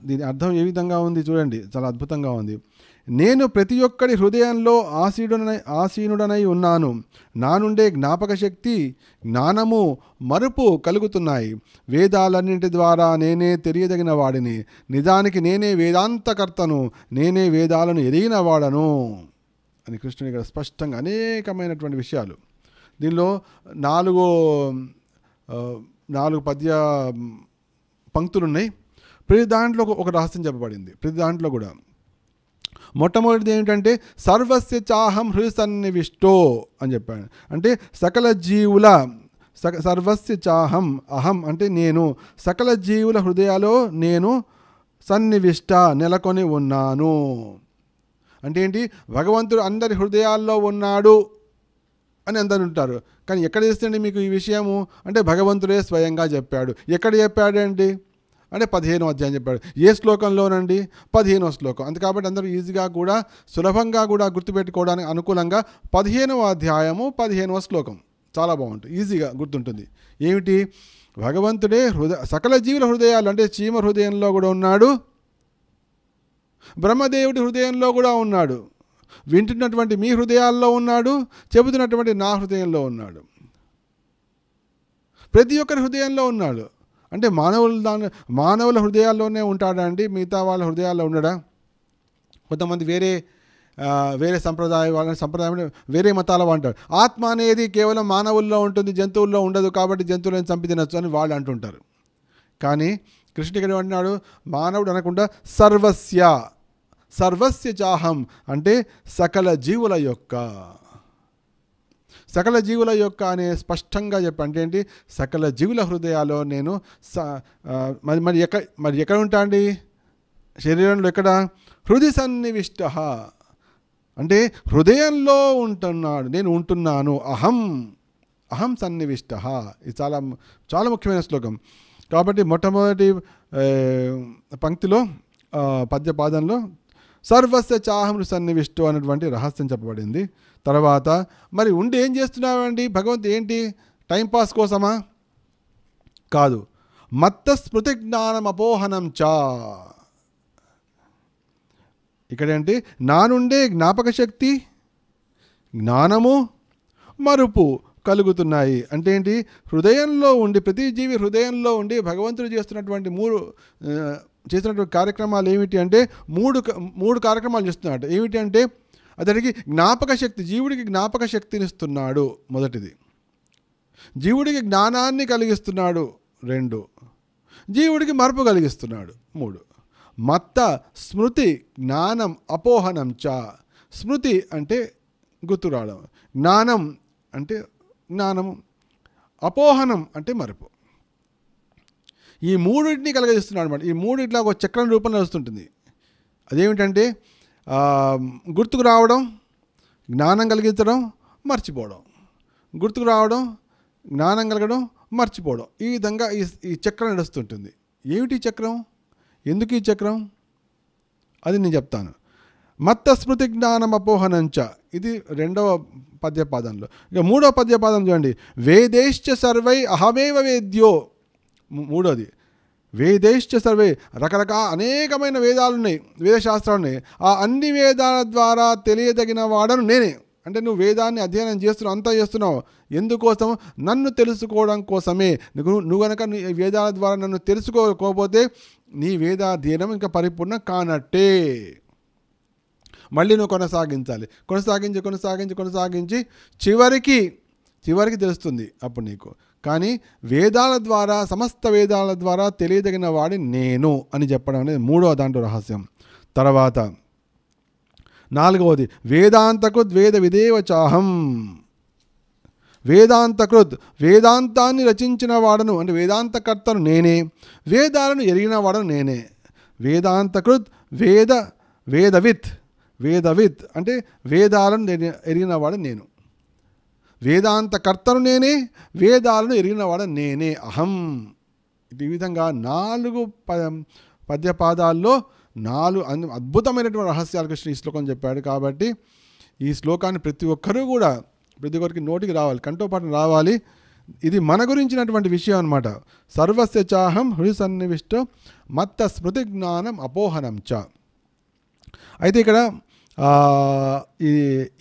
Speaker 1: దీని అర్థం ఏ విధంగా ఉంది చూడండి చాలా అద్భుతంగా ఉంది నేను ప్రతి ఒక్కడి హృదయంలో ఆసీనుడనై ఆసీనుడనై ఉన్నాను నా నుండే జ్ఞాపక శక్తి జ్ఞానము మరుపు కలుగుతున్నాయి వేదాలన్నింటి ద్వారా నేనే తెలియదగిన వాడిని నిజానికి నేనే వేదాంతకర్తను నేనే వేదాలను ఎదిగిన వాడను అని కృష్ణుని ఇక్కడ స్పష్టంగా అనేకమైనటువంటి విషయాలు దీనిలో నాలుగు నాలుగు పద్య పంక్తులు ఉన్నాయి ప్రతి దాంట్లో ఒక రహస్యం చెప్పబడింది ప్రతి దాంట్లో కూడా మొట్టమొదటిది ఏమిటంటే సర్వస్య చాహం సన్నివిష్టో అని చెప్పాను అంటే సకల జీవుల సక సర్వస్య చాహం అహం అంటే నేను సకల జీవుల హృదయాలో నేను సన్నివిష్ట నెలకొని ఉన్నాను అంటే ఏంటి భగవంతుడు అందరి హృదయాల్లో ఉన్నాడు అని అందరు ఉంటారు కానీ ఎక్కడ చేస్తే మీకు ఈ విషయము అంటే భగవంతుడే స్వయంగా చెప్పాడు ఎక్కడ చెప్పాడండి అంటే పదిహేనో అధ్యాయం చెప్పాడు ఏ శ్లోకంలోనండి పదిహేనో శ్లోకం అంత కాబట్టి అందరూ ఈజీగా కూడా సులభంగా కూడా గుర్తుపెట్టుకోవడానికి అనుకూలంగా పదిహేనవ అధ్యాయము పదిహేనవ శ్లోకం చాలా బాగుంటుంది ఈజీగా గుర్తుంటుంది ఏమిటి భగవంతుడే హృదయ సకల జీవుల హృదయాలు అంటే చీమ హృదయంలో కూడా ఉన్నాడు బ్రహ్మదేవుడి హృదయంలో కూడా ఉన్నాడు వింటున్నటువంటి మీ హృదయాల్లో ఉన్నాడు చెబుతున్నటువంటి నా హృదయంలో ఉన్నాడు ప్రతి ఒక్కరి హృదయంలో ఉన్నాడు అంటే మానవులు దాని మానవుల హృదయాల్లోనే ఉంటాడా అండి మిగతా వాళ్ళ హృదయాల్లో ఉండడా కొంతమంది వేరే వేరే సంప్రదాయ వాళ్ళ సంప్రదాయం వేరే మతాల అంటారు ఆత్మ అనేది కేవలం మానవుల్లో ఉంటుంది జంతువుల్లో ఉండదు కాబట్టి జంతువులను చంపి తినచ్చు అని వాళ్ళు అంటుంటారు కానీ కృష్ణుడు ఇక్కడ అంటున్నాడు మానవుడు అనకుండా సర్వస్య సర్వస్య చాహం అంటే సకల జీవుల యొక్క సకల జీవుల యొక్క అనే స్పష్టంగా చెప్ప అంటే ఏంటి సకల జీవుల హృదయాలో నేను స మరి మరి ఎక్కడ మరి ఎక్కడ ఉంటా అండి శరీరంలో ఎక్కడ హృది సన్నివిష్ట అంటే హృదయంలో ఉంటున్నాడు నేను ఉంటున్నాను అహం అహం సన్నివిష్ట ఇది చాలా చాలా ముఖ్యమైన శ్లోకం కాబట్టి మొట్టమొదటి పంక్తిలో పద్యపాదంలో సర్వస్య చాహములు సన్నివిష్టు అనేటువంటి రహస్యం చెప్పబడింది తర్వాత మరి ఉండి ఏం చేస్తున్నావండి భగవంతు ఏంటి టైంపాస్ కోసమా కాదు మత్త స్మృతి జ్ఞానం అపోహనం చా ఇక్కడేంటి నా నుండే జ్ఞాపక శక్తి జ్ఞానము మరుపు కలుగుతున్నాయి అంటే ఏంటి హృదయంలో ఉండి ప్రతి జీవి హృదయంలో ఉండి భగవంతుడు చేస్తున్నటువంటి మూడు చేసినటువంటి కార్యక్రమాలు ఏమిటి అంటే మూడు మూడు కార్యక్రమాలు చేస్తున్నాడు ఏమిటి అంటే అతనికి జ్ఞాపక శక్తి జీవుడికి జ్ఞాపక శక్తినిస్తున్నాడు మొదటిది జీవుడికి జ్ఞానాన్ని కలిగిస్తున్నాడు రెండు జీవుడికి మరపు కలిగిస్తున్నాడు మూడు మత్త స్మృతి జ్ఞానం అపోహనం చ స్మృతి అంటే గుర్తురాడం జ్ఞానం అంటే జ్ఞానము అపోహనం అంటే మరపు ఈ మూడింటిని కలగజేస్తున్నాడు అనమాట ఈ మూడింటిలా ఒక చక్రం రూపంలో వస్తుంటుంది అదేమిటంటే గుర్తుకు రావడం జ్ఞానం కలిగించడం మర్చిపోవడం గుర్తుకు రావడం జ్ఞానం కలగడం మర్చిపోవడం ఈ విధంగా ఈ ఈ చక్రం నడుస్తుంటుంది ఏమిటి చక్రం ఎందుకు ఈ చక్రం అది నేను చెప్తాను మత్త స్మృతి జ్ఞానం అపోహనంచ ఇది రెండవ పద్యపాదంలో ఇక మూడవ పద్యపాదం చూడండి వేదేశ్చ సర్వై అహమేవ వేద్యో మూడోది వేదేశ్చ సర్వే రకరకాల అనేకమైన వేదాలు ఉన్నాయి వేదశాస్త్రాలు ఉన్నాయి ఆ అన్ని వేదాల ద్వారా తెలియదగిన వాడను నేనే అంటే నువ్వు వేదాన్ని అధ్యయనం చేస్తున్నావు అంతా చేస్తున్నావు ఎందుకోసం నన్ను తెలుసుకోవడం కోసమే నువ్వు నువ్వు కనుక వేదాల ద్వారా నన్ను తెలుసుకోకపోతే నీ వేదాధ్యయనం ఇంకా పరిపూర్ణం కానట్టే మళ్ళీ నువ్వు కొనసాగించాలి కొనసాగించి కొనసాగించి కొనసాగించి చివరికి చివరికి తెలుస్తుంది అప్పుడు నీకు కానీ వేదాల ద్వారా సమస్త వేదాల ద్వారా తెలియదగిన వాడి నేను అని చెప్పడం అనేది మూడవ దాంట్లో రహస్యం తర్వాత నాలుగవది వేదాంతకృత్ వేద విదేవచాహం వేదాంతకృత్ వేదాంతాన్ని రచించిన వాడను అంటే వేదాంతకర్తను నేనే వేదాలను ఎరిగిన వాడను నేనే వేదాంతకృత్ వేద వేదవిత్ వేదవిత్ అంటే వేదాలను ఎరిగిన వాడు నేను వేదాంతకర్తను నేనే వేదాలను ఎరిగినవాడు నేనే అహం ఈ విధంగా నాలుగు పద పద్యపాదాల్లో నాలుగు అద్భుతమైనటువంటి రహస్యాలు కృష్ణ ఈ శ్లోకం చెప్పాడు కాబట్టి ఈ శ్లోకాన్ని ప్రతి ఒక్కరూ కూడా ప్రతి ఒక్కరికి నోటికి రావాలి కంటోపాఠం రావాలి ఇది మన గురించినటువంటి విషయం అనమాట సర్వస్య చాహం హృసన్నివిష్ట మత్త స్మృతి జ్ఞానం అపోహనం చ అయితే ఇక్కడ ఈ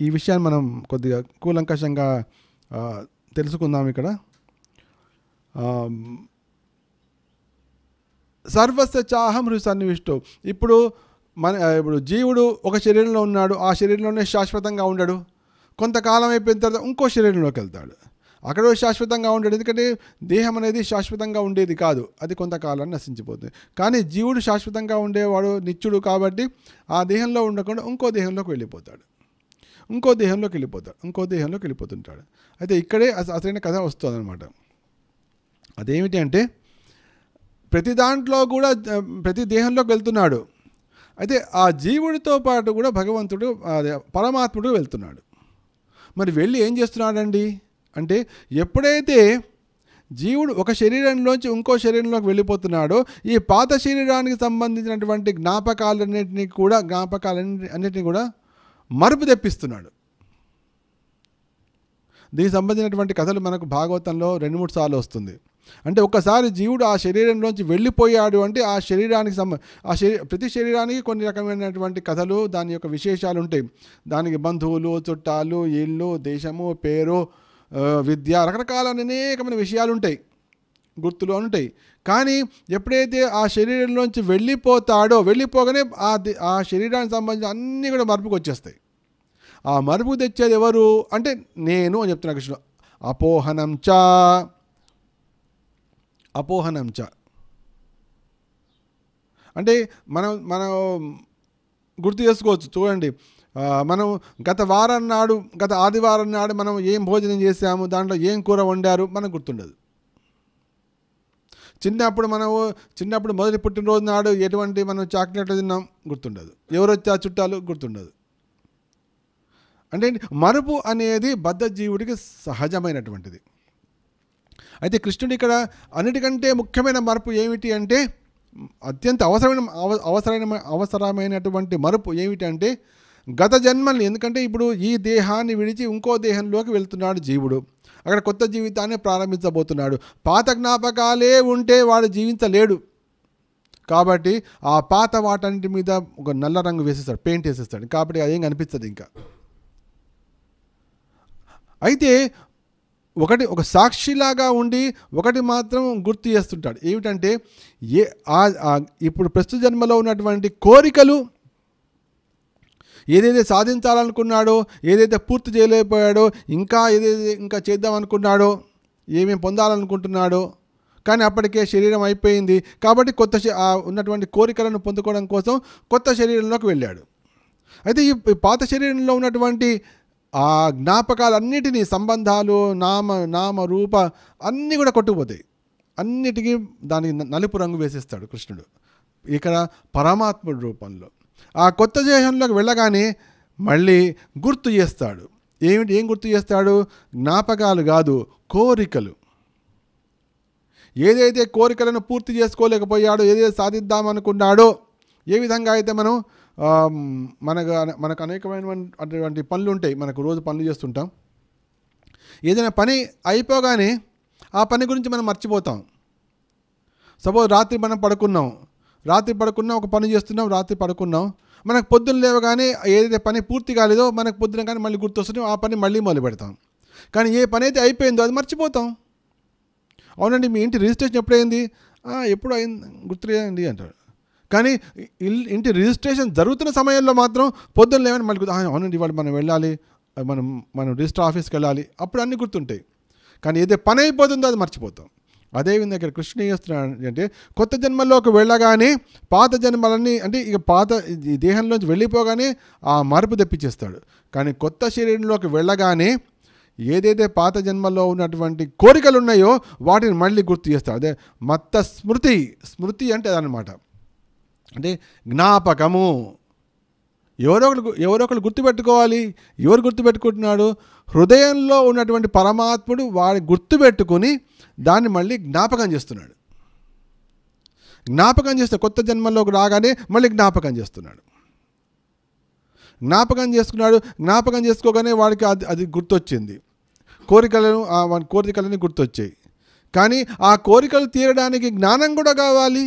Speaker 1: ఈ విషయాన్ని మనం కొద్దిగా కూలంకషంగా తెలుసుకుందాం ఇక్కడ సర్వస్వ చాహం సన్నివిష్టు ఇప్పుడు మన ఇప్పుడు జీవుడు ఒక శరీరంలో ఉన్నాడు ఆ శరీరంలోనే శాశ్వతంగా ఉండడు కొంతకాలం అయిపోయిన తర్వాత ఇంకో శరీరంలోకి వెళ్తాడు అక్కడ శాశ్వతంగా ఉండడు ఎందుకంటే దేహం అనేది శాశ్వతంగా ఉండేది కాదు అది కొంతకాలాన్ని నశించిపోతుంది కానీ జీవుడు శాశ్వతంగా ఉండేవాడు నిత్యుడు కాబట్టి ఆ దేహంలో ఉండకుండా ఇంకో దేహంలోకి వెళ్ళిపోతాడు ఇంకో దేహంలోకి వెళ్ళిపోతాడు ఇంకో దేహంలోకి వెళ్ళిపోతుంటాడు అయితే ఇక్కడే అసలైన కథ వస్తుందన్నమాట అదేమిటి అంటే ప్రతి దాంట్లో కూడా ప్రతి దేహంలోకి వెళ్తున్నాడు అయితే ఆ జీవుడితో పాటు కూడా భగవంతుడు పరమాత్ముడు వెళ్తున్నాడు మరి వెళ్ళి ఏం చేస్తున్నాడండి అంటే ఎప్పుడైతే జీవుడు ఒక శరీరంలోంచి ఇంకో శరీరంలోకి వెళ్ళిపోతున్నాడో ఈ పాత శరీరానికి సంబంధించినటువంటి జ్ఞాపకాలన్నింటినీ కూడా జ్ఞాపకాలన్నింటి అన్నింటినీ కూడా మరుపు తెప్పిస్తున్నాడు దీనికి సంబంధించినటువంటి కథలు మనకు భాగవతంలో రెండు మూడు సార్లు వస్తుంది అంటే ఒకసారి జీవుడు ఆ శరీరంలోంచి వెళ్ళిపోయాడు అంటే ఆ శరీరానికి సంబ ఆ శరీ ప్రతి శరీరానికి కొన్ని రకమైనటువంటి కథలు దాని యొక్క విశేషాలు ఉంటాయి దానికి బంధువులు చుట్టాలు ఇల్లు దేశము పేరు విద్య రకరకాల అనేకమైన విషయాలు ఉంటాయి గుర్తులు ఉంటాయి కానీ ఎప్పుడైతే ఆ శరీరంలోంచి వెళ్ళిపోతాడో వెళ్ళిపోగానే ఆ ఆ శరీరానికి సంబంధించిన అన్నీ కూడా మరుపుకు వచ్చేస్తాయి ఆ మరుపు తెచ్చేది ఎవరు అంటే నేను అని చెప్తున్నా కృష్ణ అపోహనంచ అపోహనంచ అంటే మనం మనం గుర్తు చేసుకోవచ్చు చూడండి మనం గత వారం నాడు గత ఆదివారం నాడు మనం ఏం భోజనం చేసాము దాంట్లో ఏం కూర వండారు మనకు గుర్తుండదు చిన్నప్పుడు మనము చిన్నప్పుడు మొదటి పుట్టినరోజు నాడు ఎటువంటి మనం చాక్లెట్లు తిన్నాం గుర్తుండదు వచ్చా చుట్టాలు గుర్తుండదు అంటే మరుపు అనేది జీవుడికి సహజమైనటువంటిది అయితే కృష్ణుడు ఇక్కడ అన్నిటికంటే ముఖ్యమైన మార్పు ఏమిటి అంటే అత్యంత అవసరమైన అవసరమైన అవసరమైనటువంటి మరుపు ఏమిటంటే గత జన్మల్ని ఎందుకంటే ఇప్పుడు ఈ దేహాన్ని విడిచి ఇంకో దేహంలోకి వెళ్తున్నాడు జీవుడు అక్కడ కొత్త జీవితాన్ని ప్రారంభించబోతున్నాడు పాత జ్ఞాపకాలే ఉంటే వాడు జీవించలేడు కాబట్టి ఆ పాత వాటన్నిటి మీద ఒక నల్ల రంగు వేసేస్తాడు పెయింట్ వేసేస్తాడు కాబట్టి అదేం కనిపిస్తుంది ఇంకా అయితే ఒకటి ఒక సాక్షిలాగా ఉండి ఒకటి మాత్రం గుర్తు చేస్తుంటాడు ఏమిటంటే ఏ ఇప్పుడు ప్రస్తుత జన్మలో ఉన్నటువంటి కోరికలు ఏదైతే సాధించాలనుకున్నాడో ఏదైతే పూర్తి చేయలేకపోయాడో ఇంకా ఏదైతే ఇంకా చేద్దాం అనుకున్నాడో ఏమేమి పొందాలనుకుంటున్నాడో కానీ అప్పటికే శరీరం అయిపోయింది కాబట్టి కొత్త ఉన్నటువంటి కోరికలను పొందుకోవడం కోసం కొత్త శరీరంలోకి వెళ్ళాడు అయితే ఈ పాత శరీరంలో ఉన్నటువంటి ఆ జ్ఞాపకాలన్నిటినీ సంబంధాలు నామ నామ రూప అన్నీ కూడా కొట్టుకుపోతాయి అన్నిటికీ దానికి నలుపు రంగు వేసేస్తాడు కృష్ణుడు ఇక్కడ పరమాత్ముడి రూపంలో ఆ కొత్త దేశంలోకి వెళ్ళగానే మళ్ళీ గుర్తు చేస్తాడు ఏమిటి ఏం గుర్తు చేస్తాడు జ్ఞాపకాలు కాదు కోరికలు ఏదైతే కోరికలను పూర్తి చేసుకోలేకపోయాడో ఏదైతే సాధిద్దామనుకున్నాడో ఏ విధంగా అయితే మనం మనకు మనకు అటువంటి పనులు ఉంటాయి మనకు రోజు పనులు చేస్తుంటాం ఏదైనా పని అయిపోగానే ఆ పని గురించి మనం మర్చిపోతాం సపోజ్ రాత్రి మనం పడుకున్నాం రాత్రి పడుకున్నాం ఒక పని చేస్తున్నాం రాత్రి పడుకున్నాం మనకు పొద్దున్న లేవగానే ఏదైతే పని పూర్తి కాలేదో మనకు పొద్దున కానీ మళ్ళీ గుర్తొస్తున్నాం ఆ పని మళ్ళీ మొదలు పెడతాం కానీ ఏ పని అయితే అయిపోయిందో అది మర్చిపోతాం అవునండి మీ ఇంటి రిజిస్ట్రేషన్ ఎప్పుడైంది ఎప్పుడు అయింది గుర్తులేదండి అంటారు కానీ ఇంటి రిజిస్ట్రేషన్ జరుగుతున్న సమయంలో మాత్రం పొద్దున లేవని మళ్ళీ అవునండి వాళ్ళు మనం వెళ్ళాలి మనం మనం రిజిస్టర్ ఆఫీస్కి వెళ్ళాలి అప్పుడు అన్నీ గుర్తుంటాయి కానీ ఏదైతే పని అయిపోతుందో అది మర్చిపోతాం అదేవిధంగా ఇక్కడ కృష్ణ చేస్తున్నాడు అంటే కొత్త జన్మలోకి వెళ్ళగానే పాత జన్మలన్నీ అంటే ఇక పాత ఈ దేహంలోంచి వెళ్ళిపోగానే ఆ మార్పు తెప్పించేస్తాడు కానీ కొత్త శరీరంలోకి వెళ్ళగానే ఏదైతే పాత జన్మలో ఉన్నటువంటి కోరికలు ఉన్నాయో వాటిని మళ్ళీ గుర్తు చేస్తాడు అదే మత్త స్మృతి స్మృతి అంటే అదనమాట అంటే జ్ఞాపకము ఎవరో ఒకరు ఎవరో ఒకరు గుర్తుపెట్టుకోవాలి ఎవరు గుర్తుపెట్టుకుంటున్నాడు హృదయంలో ఉన్నటువంటి పరమాత్ముడు వాడి గుర్తుపెట్టుకొని దాన్ని మళ్ళీ జ్ఞాపకం చేస్తున్నాడు జ్ఞాపకం చేస్తే కొత్త జన్మలోకి రాగానే మళ్ళీ జ్ఞాపకం చేస్తున్నాడు జ్ఞాపకం చేసుకున్నాడు జ్ఞాపకం చేసుకోగానే వాడికి అది అది గుర్తొచ్చింది కోరికలను కోరికలని గుర్తొచ్చాయి కానీ ఆ కోరికలు తీరడానికి జ్ఞానం కూడా కావాలి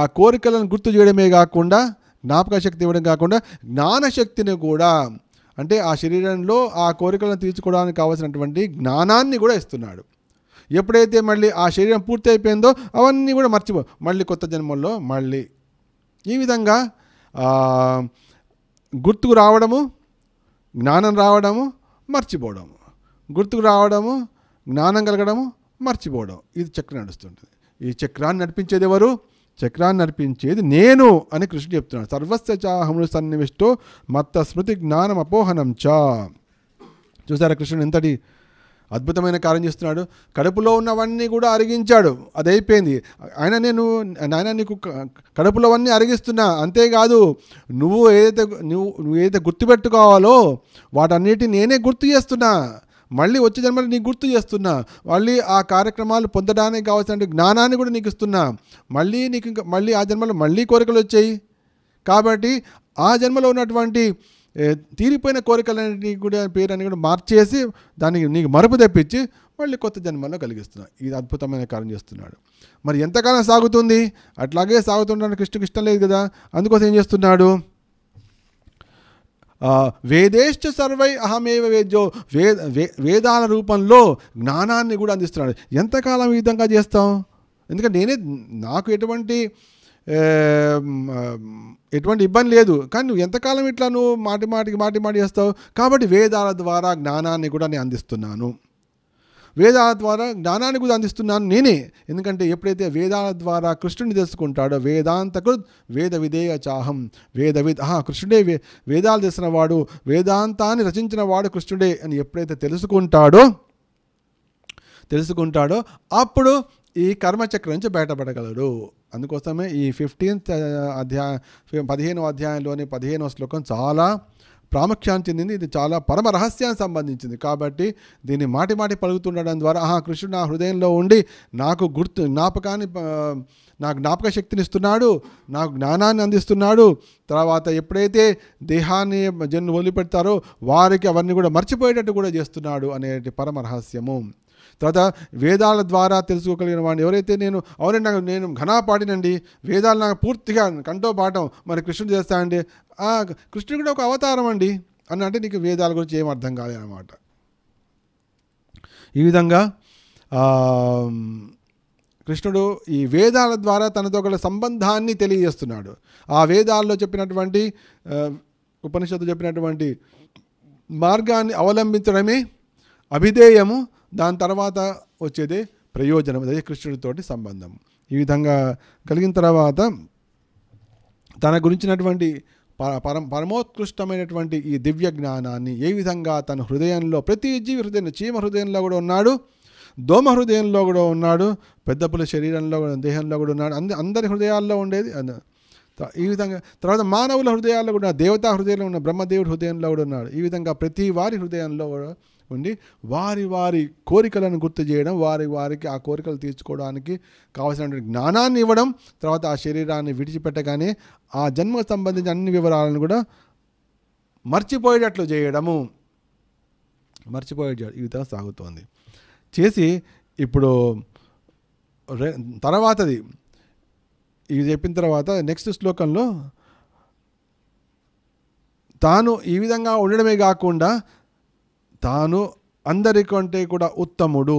Speaker 1: ఆ కోరికలను గుర్తు చేయడమే కాకుండా జ్ఞాపక శక్తి ఇవ్వడం కాకుండా జ్ఞానశక్తిని కూడా అంటే ఆ శరీరంలో ఆ కోరికలను తీర్చుకోవడానికి కావాల్సినటువంటి జ్ఞానాన్ని కూడా ఇస్తున్నాడు ఎప్పుడైతే మళ్ళీ ఆ శరీరం పూర్తి అయిపోయిందో అవన్నీ కూడా మర్చిపో మళ్ళీ కొత్త జన్మల్లో మళ్ళీ ఈ విధంగా గుర్తుకు రావడము జ్ఞానం రావడము మర్చిపోవడము గుర్తుకు రావడము జ్ఞానం కలగడము మర్చిపోవడం ఇది చక్రం నడుస్తుంటుంది ఈ చక్రాన్ని నడిపించేది ఎవరు చక్రాన్ని నడిపించేది నేను అని కృష్ణుడు చెప్తున్నాడు సర్వస్య చాహములు సన్నివిష్టో మత్త స్మృతి జ్ఞానం అపోహనం చా చూసారా కృష్ణుడు ఎంతటి అద్భుతమైన కార్యం చేస్తున్నాడు కడుపులో ఉన్నవన్నీ కూడా అరిగించాడు అదైపోయింది ఆయన నేను నాయన నీకు కడుపులోవన్నీ అరిగిస్తున్నా అంతేకాదు నువ్వు ఏదైతే నువ్వు నువ్వు ఏదైతే గుర్తుపెట్టుకోవాలో వాటన్నిటిని నేనే గుర్తు చేస్తున్నా మళ్ళీ వచ్చే జన్మలు నీకు గుర్తు చేస్తున్నా మళ్ళీ ఆ కార్యక్రమాలు పొందడానికి కావాల్సిన జ్ఞానాన్ని కూడా నీకు ఇస్తున్నా మళ్ళీ నీకు ఇంకా మళ్ళీ ఆ జన్మలో మళ్ళీ కోరికలు వచ్చాయి కాబట్టి ఆ జన్మలో ఉన్నటువంటి తీరిపోయిన కోరికలన్నింటినీ కూడా పేరు అని కూడా మార్చేసి దానికి నీకు మరుపు తెప్పించి మళ్ళీ కొత్త జన్మలో కలిగిస్తున్నాడు ఇది అద్భుతమైన కార్యం చేస్తున్నాడు మరి ఎంతకాలం సాగుతుంది అట్లాగే సాగుతుండడానికి ఇష్టం ఇష్టం లేదు కదా అందుకోసం ఏం చేస్తున్నాడు వేదేష్ట సర్వై అహమేవ వేద్యో వేద వేదాల రూపంలో జ్ఞానాన్ని కూడా అందిస్తున్నాడు ఎంతకాలం ఈ విధంగా చేస్తాం ఎందుకంటే నేనే నాకు ఎటువంటి ఎటువంటి ఇబ్బంది లేదు కానీ నువ్వు ఎంతకాలం ఇట్లా నువ్వు మాటి మాటికి మాటి మాటి చేస్తావు కాబట్టి వేదాల ద్వారా జ్ఞానాన్ని కూడా నేను అందిస్తున్నాను వేదాల ద్వారా జ్ఞానాన్ని కూడా అందిస్తున్నాను నేనే ఎందుకంటే ఎప్పుడైతే వేదాల ద్వారా కృష్ణుని తెలుసుకుంటాడో వేదాంతకు వేద విధేయ చాహం వేద విద్ కృష్ణుడే వేదాలు తెలిసిన వాడు వేదాంతాన్ని రచించిన వాడు కృష్ణుడే అని ఎప్పుడైతే తెలుసుకుంటాడో తెలుసుకుంటాడో అప్పుడు ఈ కర్మచక్రం నుంచి బయటపడగలరు అందుకోసమే ఈ ఫిఫ్టీన్త్ అధ్యాయ పదిహేనో అధ్యాయంలోని పదిహేనవ శ్లోకం చాలా ప్రాముఖ్యాన్ని చెందింది ఇది చాలా పరమ రహస్యానికి సంబంధించింది కాబట్టి దీన్ని మాటి మాటి పలుకుతుండడం ద్వారా ఆహా కృష్ణుడు నా హృదయంలో ఉండి నాకు గుర్తు జ్ఞాపకాన్ని నా జ్ఞాపక శక్తిని ఇస్తున్నాడు నాకు జ్ఞానాన్ని అందిస్తున్నాడు తర్వాత ఎప్పుడైతే దేహాన్ని జన్ను వదిలిపెడతారో వారికి అవన్నీ కూడా మర్చిపోయేటట్టు కూడా చేస్తున్నాడు అనేటి పరమ రహస్యము తర్వాత వేదాల ద్వారా తెలుసుకోగలిగిన వాడిని ఎవరైతే నేను అవునండి నాకు నేను ఘనా పాడినండి వేదాలు నాకు పూర్తిగా కంటో పాఠం మరి కృష్ణుడు చేస్తా అండి కృష్ణుడు కూడా ఒక అవతారం అండి అని అంటే నీకు వేదాల గురించి ఏం అర్థం కాలేదన్నమాట ఈ విధంగా కృష్ణుడు ఈ వేదాల ద్వారా తనతో గల సంబంధాన్ని తెలియజేస్తున్నాడు ఆ వేదాల్లో చెప్పినటువంటి ఉపనిషత్తు చెప్పినటువంటి మార్గాన్ని అవలంబించడమే అభిధేయము దాని తర్వాత వచ్చేది ప్రయోజనం అదే కృష్ణుడితోటి సంబంధం ఈ విధంగా కలిగిన తర్వాత తన గురించినటువంటి పరం పరమోత్కృష్టమైనటువంటి ఈ దివ్య జ్ఞానాన్ని ఏ విధంగా తన హృదయంలో ప్రతి జీవి హృదయం చీమ హృదయంలో కూడా ఉన్నాడు దోమ హృదయంలో కూడా ఉన్నాడు పెద్దపుల శరీరంలో కూడా దేహంలో కూడా ఉన్నాడు అంద అందరి హృదయాల్లో ఉండేది ఈ విధంగా తర్వాత మానవుల హృదయాల్లో కూడా దేవతా హృదయంలో ఉన్న బ్రహ్మదేవుడి హృదయంలో కూడా ఉన్నాడు ఈ విధంగా ప్రతి వారి హృదయంలో కూడా ఉండి వారి వారి కోరికలను గుర్తు చేయడం వారి వారికి ఆ కోరికలు తీర్చుకోవడానికి కావాల్సినటువంటి జ్ఞానాన్ని ఇవ్వడం తర్వాత ఆ శరీరాన్ని విడిచిపెట్టగానే ఆ జన్మకు సంబంధించిన అన్ని వివరాలను కూడా మర్చిపోయేటట్లు చేయడము మర్చిపోయే ఈ విధంగా సాగుతోంది చేసి ఇప్పుడు తర్వాతది ఇది చెప్పిన తర్వాత నెక్స్ట్ శ్లోకంలో తాను ఈ విధంగా ఉండడమే కాకుండా తాను అందరికంటే కూడా ఉత్తముడు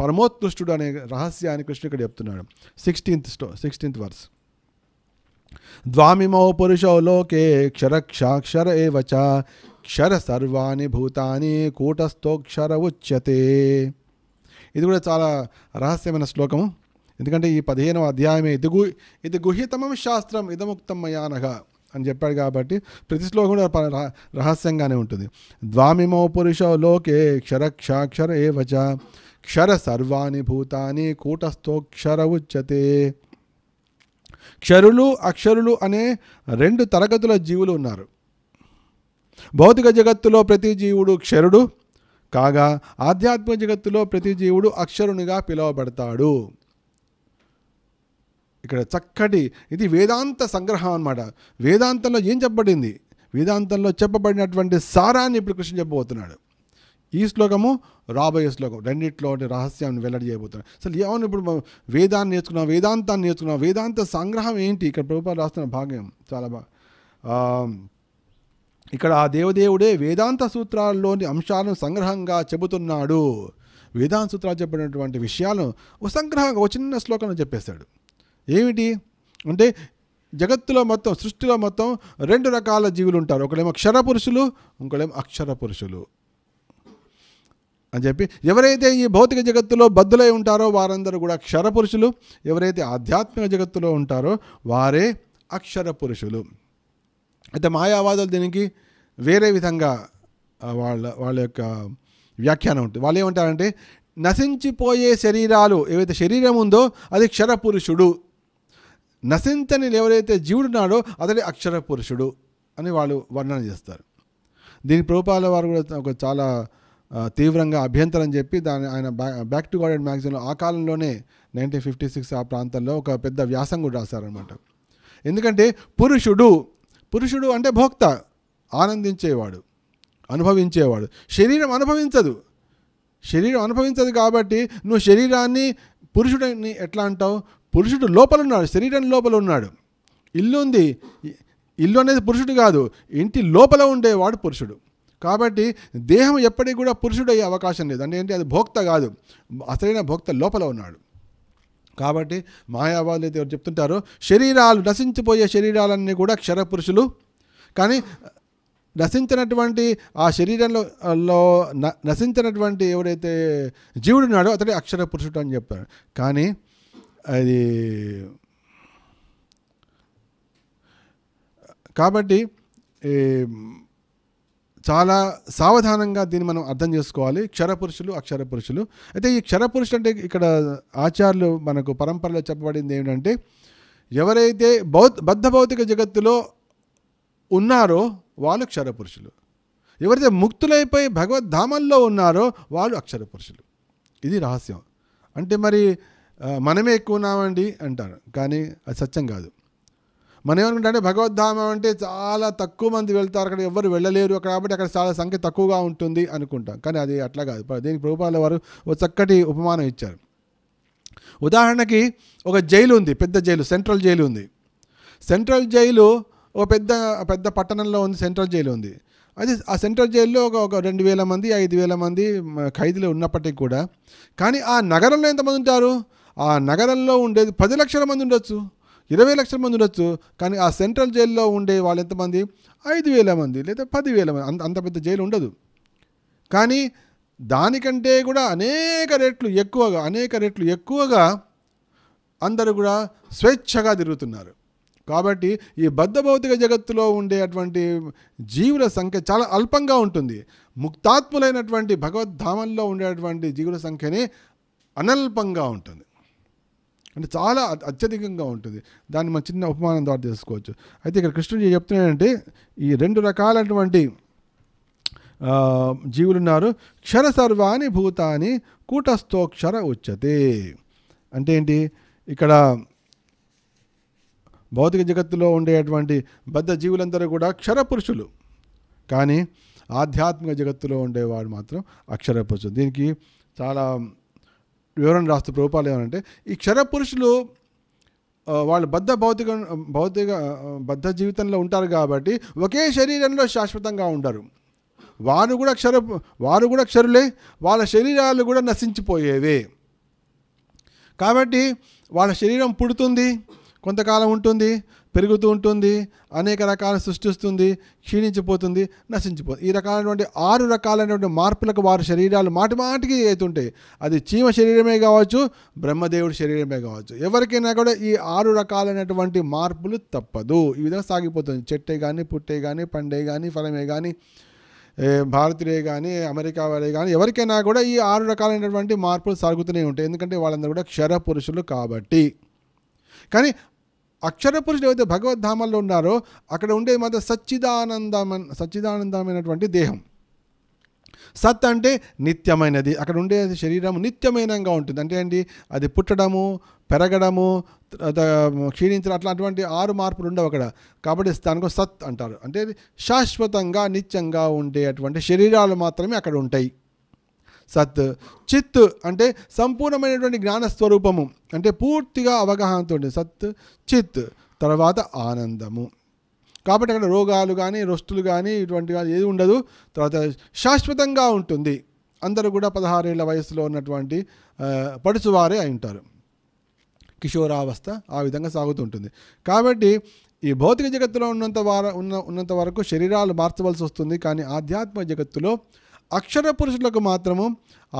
Speaker 1: పరమోత్కృష్టుడు అనే రహస్యాన్ని కృష్ణ ఇక్కడ చెప్తున్నాడు సిక్స్టీన్త్ స్టో సిక్స్టీన్త్ వర్స్ ద్వామిమో పురుషో లోకే క్షరక్షాక్షర ఏవచ క్షర సర్వాణి భూతాని కూటస్థోక్షర ఉచ్యతే ఇది కూడా చాలా రహస్యమైన శ్లోకము ఎందుకంటే ఈ పదిహేనవ అధ్యాయమే ఇది గు ఇది గుహితమం శాస్త్రం ఇదముక్తం మయానగా అని చెప్పాడు కాబట్టి ప్రతి శ్లోకం కూడా రహస్యంగానే ఉంటుంది ద్వామిమో పురుషో లోకే క్షర క్షాక్షర ఏవచ క్షర సర్వాణి భూతాని కూటస్థోక్షర ఉచ్యతే క్షరులు అక్షరులు అనే రెండు తరగతుల జీవులు ఉన్నారు భౌతిక జగత్తులో ప్రతి జీవుడు క్షరుడు కాగా ఆధ్యాత్మిక జగత్తులో ప్రతి జీవుడు అక్షరునిగా పిలువబడతాడు ఇక్కడ చక్కటి ఇది వేదాంత సంగ్రహం అనమాట వేదాంతంలో ఏం చెప్పబడింది వేదాంతంలో చెప్పబడినటువంటి సారాన్ని ఇప్పుడు కృష్ణ చెప్పబోతున్నాడు ఈ శ్లోకము రాబోయే శ్లోకం రెండిట్లో రహస్యాన్ని వెల్లడి చేయబోతున్నాడు అసలు ఏమన్నా ఇప్పుడు వేదాన్ని నేర్చుకున్నాం వేదాంతాన్ని నేర్చుకున్నాం వేదాంత సంగ్రహం ఏంటి ఇక్కడ ప్రభుత్వాలు రాస్తున్న భాగ్యం చాలా బాగా ఇక్కడ ఆ దేవదేవుడే వేదాంత సూత్రాల్లోని అంశాలను సంగ్రహంగా చెబుతున్నాడు వేదాంత సూత్రాలు చెప్పినటువంటి విషయాలను ఒక సంగ్రహంగా ఒక చిన్న శ్లోకంలో చెప్పేశాడు ఏమిటి అంటే జగత్తులో మొత్తం సృష్టిలో మొత్తం రెండు రకాల జీవులు ఉంటారు ఒకడేమో అక్షర పురుషులు ఇంకోడేమో అక్షర పురుషులు అని చెప్పి ఎవరైతే ఈ భౌతిక జగత్తులో బద్దులై ఉంటారో వారందరూ కూడా అక్షర పురుషులు ఎవరైతే ఆధ్యాత్మిక జగత్తులో ఉంటారో వారే అక్షర పురుషులు అయితే మాయావాదులు దీనికి వేరే విధంగా వాళ్ళ వాళ్ళ యొక్క వ్యాఖ్యానం ఉంటుంది వాళ్ళు ఏమంటారంటే నశించిపోయే శరీరాలు ఏవైతే శరీరం ఉందో అది క్షరపురుషుడు నశించని ఎవరైతే జీవుడున్నాడో అతడి అక్షర పురుషుడు అని వాళ్ళు వర్ణన చేస్తారు దీని ప్రభుపాల వారు కూడా ఒక చాలా తీవ్రంగా అభ్యంతరం చెప్పి దాని ఆయన బ్యాక్ టు గాడ్ మ్యాగజైన్లో ఆ కాలంలోనే నైన్టీన్ ఫిఫ్టీ సిక్స్ ఆ ప్రాంతంలో ఒక పెద్ద వ్యాసం కూడా రాశారనమాట ఎందుకంటే పురుషుడు పురుషుడు అంటే భోక్త ఆనందించేవాడు అనుభవించేవాడు శరీరం అనుభవించదు శరీరం అనుభవించదు కాబట్టి నువ్వు శరీరాన్ని పురుషుడిని ఎట్లా అంటావు పురుషుడు లోపల ఉన్నాడు శరీరం లోపల ఉన్నాడు ఇల్లు ఉంది ఇల్లు అనేది పురుషుడు కాదు ఇంటి లోపల ఉండేవాడు పురుషుడు కాబట్టి దేహం ఎప్పటికీ కూడా పురుషుడు అయ్యే అవకాశం లేదు అంటే ఏంటి అది భోక్త కాదు అసలైన భోక్త లోపల ఉన్నాడు కాబట్టి మాయావాదులు అయితే ఎవరు చెప్తుంటారో శరీరాలు నశించిపోయే శరీరాలన్నీ కూడా క్షరపురుషులు కానీ నశించినటువంటి ఆ శరీరంలో నశించినటువంటి ఎవరైతే జీవుడున్నాడో అతడే అక్షర పురుషుడు అని చెప్తాడు కానీ అది కాబట్టి చాలా సావధానంగా దీన్ని మనం అర్థం చేసుకోవాలి క్షరపురుషులు అక్షర పురుషులు అయితే ఈ క్షరపురుషులు అంటే ఇక్కడ ఆచార్యులు మనకు పరంపరలో చెప్పబడింది ఏమిటంటే ఎవరైతే భౌ బద్ధ భౌతిక జగత్తులో ఉన్నారో వాళ్ళు క్షరపురుషులు ఎవరైతే ముక్తులైపోయి భగవద్ధామంలో ఉన్నారో వాళ్ళు అక్షర పురుషులు ఇది రహస్యం అంటే మరి మనమే ఎక్కువ ఉన్నామండి అంటారు కానీ అది సత్యం కాదు మనం ఏమనుకుంటా అంటే భగవద్ధామం అంటే చాలా తక్కువ మంది వెళ్తారు అక్కడ ఎవరు వెళ్ళలేరు అక్కడ కాబట్టి అక్కడ చాలా సంఖ్య తక్కువగా ఉంటుంది అనుకుంటాం కానీ అది అట్లా కాదు దీనికి ప్రభుపాల వారు ఒక చక్కటి ఉపమానం ఇచ్చారు ఉదాహరణకి ఒక జైలు ఉంది పెద్ద జైలు సెంట్రల్ జైలు ఉంది సెంట్రల్ జైలు ఒక పెద్ద పెద్ద పట్టణంలో ఉంది సెంట్రల్ జైలు ఉంది అది ఆ సెంట్రల్ జైల్లో ఒక ఒక రెండు వేల మంది ఐదు వేల మంది ఖైదీలు ఉన్నప్పటికీ కూడా కానీ ఆ నగరంలో ఎంతమంది ఉంటారు ఆ నగరంలో ఉండేది పది లక్షల మంది ఉండొచ్చు ఇరవై లక్షల మంది ఉండొచ్చు కానీ ఆ సెంట్రల్ జైల్లో ఉండే వాళ్ళు ఎంతమంది ఐదు వేల మంది లేదా పదివేల మంది అంత అంత పెద్ద జైలు ఉండదు కానీ దానికంటే కూడా అనేక రెట్లు ఎక్కువగా అనేక రెట్లు ఎక్కువగా అందరూ కూడా స్వేచ్ఛగా తిరుగుతున్నారు కాబట్టి ఈ బద్ధ భౌతిక జగత్తులో ఉండేటువంటి జీవుల సంఖ్య చాలా అల్పంగా ఉంటుంది ముక్తాత్ములైనటువంటి భగవద్ధామంలో ఉండేటువంటి జీవుల సంఖ్యనే అనల్పంగా ఉంటుంది అంటే చాలా అత్యధికంగా ఉంటుంది దాన్ని మనం చిన్న ఉపమానం ద్వారా తెలుసుకోవచ్చు అయితే ఇక్కడ కృష్ణుడు చెప్తున్నాడంటే ఈ రెండు రకాలైనటువంటి ఉన్నారు క్షర సర్వాణి భూతాని కూటస్థోక్షర ఉచ్యతే అంటే ఏంటి ఇక్కడ భౌతిక జగత్తులో ఉండేటువంటి బద్ధ జీవులందరూ కూడా క్షరపురుషులు కానీ ఆధ్యాత్మిక జగత్తులో ఉండేవాడు మాత్రం పురుషులు దీనికి చాలా వివరణ రాస్తూ ప్రభుపాలు ఏమంటే ఈ క్షర పురుషులు వాళ్ళు బద్ధ భౌతిక భౌతిక బద్ధ జీవితంలో ఉంటారు కాబట్టి ఒకే శరీరంలో శాశ్వతంగా ఉంటారు వారు కూడా క్షర వారు కూడా క్షరులే వాళ్ళ శరీరాలు కూడా నశించిపోయేవే కాబట్టి వాళ్ళ శరీరం పుడుతుంది కొంతకాలం ఉంటుంది పెరుగుతూ ఉంటుంది అనేక రకాలను సృష్టిస్తుంది క్షీణించిపోతుంది నశించిపోతుంది ఈ రకాలైనటువంటి ఆరు రకాలైనటువంటి మార్పులకు వారి శరీరాలు మాటిమాటికి అవుతుంటాయి అది చీమ శరీరమే కావచ్చు బ్రహ్మదేవుడి శరీరమే కావచ్చు ఎవరికైనా కూడా ఈ ఆరు రకాలైనటువంటి మార్పులు తప్పదు ఈ విధంగా సాగిపోతుంది చెట్టే కానీ పుట్టే కానీ పండే కానీ ఫలమే కానీ భారతీయులే కానీ అమెరికా వారే కానీ ఎవరికైనా కూడా ఈ ఆరు రకాలైనటువంటి మార్పులు సాగుతూనే ఉంటాయి ఎందుకంటే వాళ్ళందరూ కూడా క్షర పురుషులు కాబట్టి కానీ అక్షర పురుషుడు ఏవైతే భగవద్ధామంలో ఉన్నారో అక్కడ ఉండేది మాత్రం సచ్చిదానందమ సచ్చిదానందమైనటువంటి దేహం సత్ అంటే నిత్యమైనది అక్కడ ఉండే శరీరం నిత్యమైనంగా ఉంటుంది అంటే ఏంటి అది పుట్టడము పెరగడము క్షీణించడం అట్లా అటువంటి ఆరు మార్పులు ఉండవు అక్కడ కాబట్టి దానికి సత్ అంటారు అంటే శాశ్వతంగా నిత్యంగా ఉండే అటువంటి శరీరాలు మాత్రమే అక్కడ ఉంటాయి సత్ చిత్ అంటే సంపూర్ణమైనటువంటి జ్ఞాన స్వరూపము అంటే పూర్తిగా అవగాహనతో ఉంటుంది సత్ చిత్ తర్వాత ఆనందము కాబట్టి అక్కడ రోగాలు కానీ రొస్టులు కానీ ఇటువంటి కానీ ఏది ఉండదు తర్వాత శాశ్వతంగా ఉంటుంది అందరూ కూడా పదహారేళ్ల వయసులో ఉన్నటువంటి పడుచువారే అయి ఉంటారు కిషోరావస్థ ఆ విధంగా సాగుతుంటుంది కాబట్టి ఈ భౌతిక జగత్తులో ఉన్నంత వార ఉన్న ఉన్నంత వరకు శరీరాలు మార్చవలసి వస్తుంది కానీ ఆధ్యాత్మిక జగత్తులో అక్షర పురుషులకు మాత్రము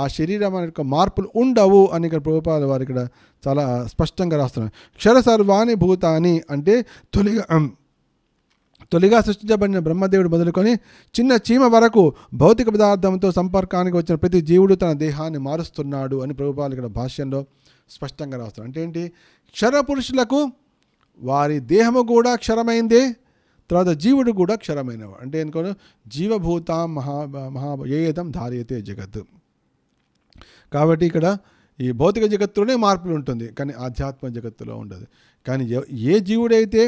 Speaker 1: ఆ శరీరం యొక్క మార్పులు ఉండవు అని ఇక్కడ ప్రభుపాద వారు ఇక్కడ చాలా స్పష్టంగా రాస్తున్నారు క్షర సర్వాణి భూతాని అంటే తొలిగా తొలిగా సృష్టించబడిన బ్రహ్మదేవుడు మొదలుకొని చిన్న చీమ వరకు భౌతిక పదార్థంతో సంపర్కానికి వచ్చిన ప్రతి జీవుడు తన దేహాన్ని మారుస్తున్నాడు అని ప్రభుపాలు ఇక్కడ భాష్యంలో స్పష్టంగా రాస్తున్నారు అంటే ఏంటి క్షర పురుషులకు వారి దేహము కూడా క్షరమైందే తర్వాత జీవుడు కూడా క్షరమైనవాడు అంటే ఎందుకంటే జీవభూత మహా మహా ఏదం ధార్యతే జగత్ కాబట్టి ఇక్కడ ఈ భౌతిక జగత్తులోనే మార్పులు ఉంటుంది కానీ ఆధ్యాత్మ జగత్తులో ఉండదు కానీ ఏ జీవుడైతే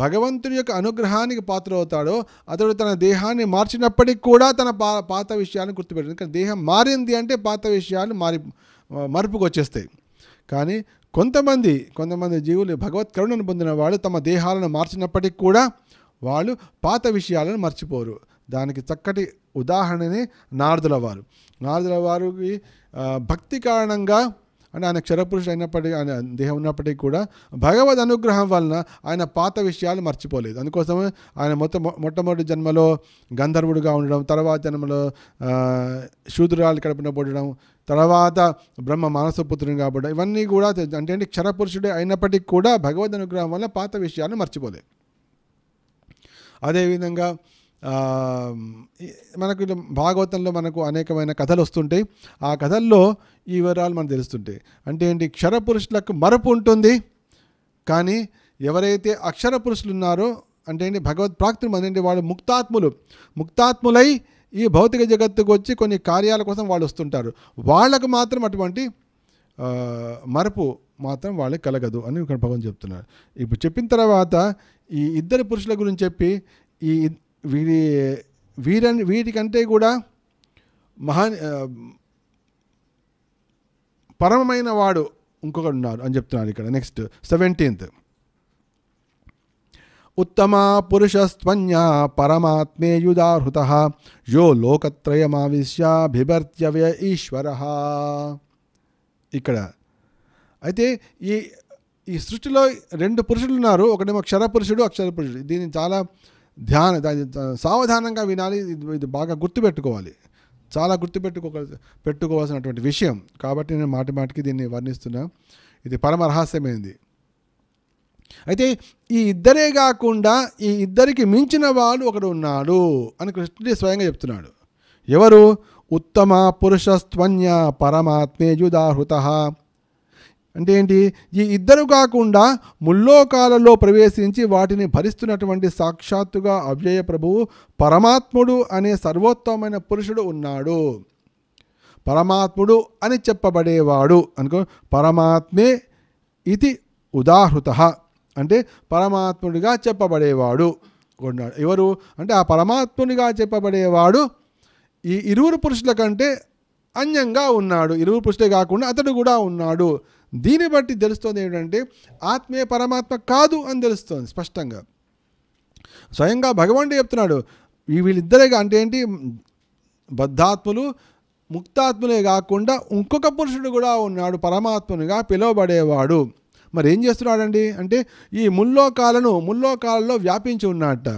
Speaker 1: భగవంతుడి యొక్క అనుగ్రహానికి పాత్ర అవుతాడో అతడు తన దేహాన్ని మార్చినప్పటికి కూడా తన పా పాత విషయాన్ని గుర్తుపెట్టింది కానీ దేహం మారింది అంటే పాత విషయాలు మారి మార్పుకు వచ్చేస్తాయి కానీ కొంతమంది కొంతమంది జీవులు భగవత్ కరుణను పొందిన వాళ్ళు తమ దేహాలను మార్చినప్పటికీ కూడా వాళ్ళు పాత విషయాలను మర్చిపోరు దానికి చక్కటి ఉదాహరణని నారదుల వారు నారదుల వారికి భక్తి కారణంగా అంటే ఆయన క్షరపురుషుడు అయినప్పటికీ ఆయన దేహం ఉన్నప్పటికీ కూడా భగవద్ అనుగ్రహం వలన ఆయన పాత విషయాలు మర్చిపోలేదు అందుకోసం ఆయన మొత్త మొట్టమొదటి జన్మలో గంధర్వుడుగా ఉండడం తర్వాత జన్మలో శూద్రాలు కడుపున పడడం తర్వాత బ్రహ్మ మానసపుత్రుని కాబట్టి ఇవన్నీ కూడా అంటే క్షరపురుషుడే అయినప్పటికీ కూడా భగవద్ అనుగ్రహం వల్ల పాత విషయాలు మర్చిపోలేదు అదేవిధంగా మనకు భాగవతంలో మనకు అనేకమైన కథలు వస్తుంటాయి ఆ కథల్లో ఈ వివరాలు మనకు తెలుస్తుంటాయి అంటే ఏంటి క్షరపురుషులకు మరపు ఉంటుంది కానీ ఎవరైతే అక్షర పురుషులు ఉన్నారో అంటే ఏంటి భగవత్ ప్రాక్తులు అదేంటి వాళ్ళు ముక్తాత్ములు ముక్తాత్ములై ఈ భౌతిక జగత్తుకు వచ్చి కొన్ని కార్యాల కోసం వాళ్ళు వస్తుంటారు వాళ్ళకు మాత్రం అటువంటి మరపు మాత్రం వాళ్ళకి కలగదు అని ఇక్కడ భగవాన్ చెప్తున్నారు ఇప్పుడు చెప్పిన తర్వాత ఈ ఇద్దరు పురుషుల గురించి చెప్పి ఈ వీరి వీరని వీటికంటే కూడా మహా పరమమైన వాడు ఇంకొకడు ఉన్నారు అని చెప్తున్నారు ఇక్కడ నెక్స్ట్ సెవెంటీన్త్ ఉత్తమ పురుషస్త్వన్య పరమాత్మేయుదాహృత యో లోకత్రయమావిశ్య ఈశ్వర ఇక్కడ అయితే ఈ ఈ సృష్టిలో రెండు పురుషులు ఉన్నారు ఒకటేమో క్షర పురుషుడు అక్షర పురుషుడు దీన్ని చాలా ధ్యాన సావధానంగా వినాలి ఇది బాగా గుర్తుపెట్టుకోవాలి చాలా గుర్తుపెట్టుకో పెట్టుకోవాల్సినటువంటి విషయం కాబట్టి నేను మాటి మాటికి దీన్ని వర్ణిస్తున్నా ఇది పరమ రహస్యమైనది అయితే ఈ ఇద్దరే కాకుండా ఈ ఇద్దరికి మించిన వాడు ఒకడు ఉన్నాడు అని కృష్ణుడి స్వయంగా చెప్తున్నాడు ఎవరు ఉత్తమ పురుషస్త్వన్య పరమాత్మేయుదాహృత అంటే ఏంటి ఈ ఇద్దరు కాకుండా ముల్లోకాలలో ప్రవేశించి వాటిని భరిస్తున్నటువంటి సాక్షాత్తుగా అవ్యయ ప్రభువు పరమాత్ముడు అనే సర్వోత్తమైన పురుషుడు ఉన్నాడు పరమాత్ముడు అని చెప్పబడేవాడు అనుకో పరమాత్మే ఇది ఉదాహృత అంటే పరమాత్ముడిగా చెప్పబడేవాడు కొన్నాడు ఎవరు అంటే ఆ పరమాత్మునిగా చెప్పబడేవాడు ఈ ఇరువురు పురుషుల కంటే అన్యంగా ఉన్నాడు ఇరువురు పురుషులే కాకుండా అతడు కూడా ఉన్నాడు దీన్ని బట్టి తెలుస్తుంది ఏంటంటే ఆత్మీయ పరమాత్మ కాదు అని తెలుస్తుంది స్పష్టంగా స్వయంగా భగవంతుడు చెప్తున్నాడు వీళ్ళిద్దరే అంటే ఏంటి బద్ధాత్ములు ముక్తాత్ములే కాకుండా ఇంకొక పురుషుడు కూడా ఉన్నాడు పరమాత్మునిగా పిలువబడేవాడు మరి ఏం చేస్తున్నాడండి అంటే ఈ ముల్లోకాలను ముల్లోకాలలో వ్యాపించి ఉన్నట్ట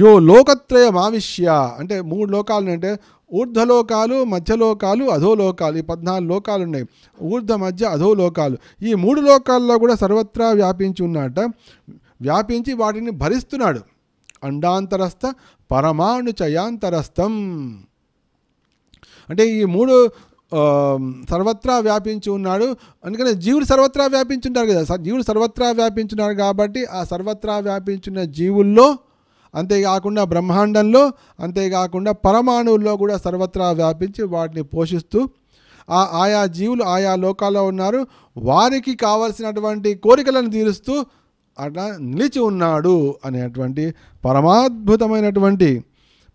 Speaker 1: యో లోకత్రయమావిష్య అంటే మూడు లోకాలు అంటే ఊర్ధ్వలోకాలు మధ్యలోకాలు అధోలోకాలు ఈ పద్నాలుగు లోకాలు ఉన్నాయి ఊర్ధ్వ మధ్య అధోలోకాలు ఈ మూడు లోకాల్లో కూడా సర్వత్రా వ్యాపించి ఉన్నట వ్యాపించి వాటిని భరిస్తున్నాడు అండాంతరస్థ చయాంతరస్థం అంటే ఈ మూడు సర్వత్రా వ్యాపించి ఉన్నాడు అందుకని జీవుడు సర్వత్రా వ్యాపించున్నారు కదా జీవుడు సర్వత్రా వ్యాపించున్నారు కాబట్టి ఆ సర్వత్రా వ్యాపించిన జీవుల్లో అంతేకాకుండా బ్రహ్మాండంలో అంతేకాకుండా పరమాణువుల్లో కూడా సర్వత్రా వ్యాపించి వాటిని పోషిస్తూ ఆ ఆయా జీవులు ఆయా లోకాల్లో ఉన్నారు వారికి కావలసినటువంటి కోరికలను తీరుస్తూ అట్లా నిలిచి ఉన్నాడు అనేటువంటి పరమాద్భుతమైనటువంటి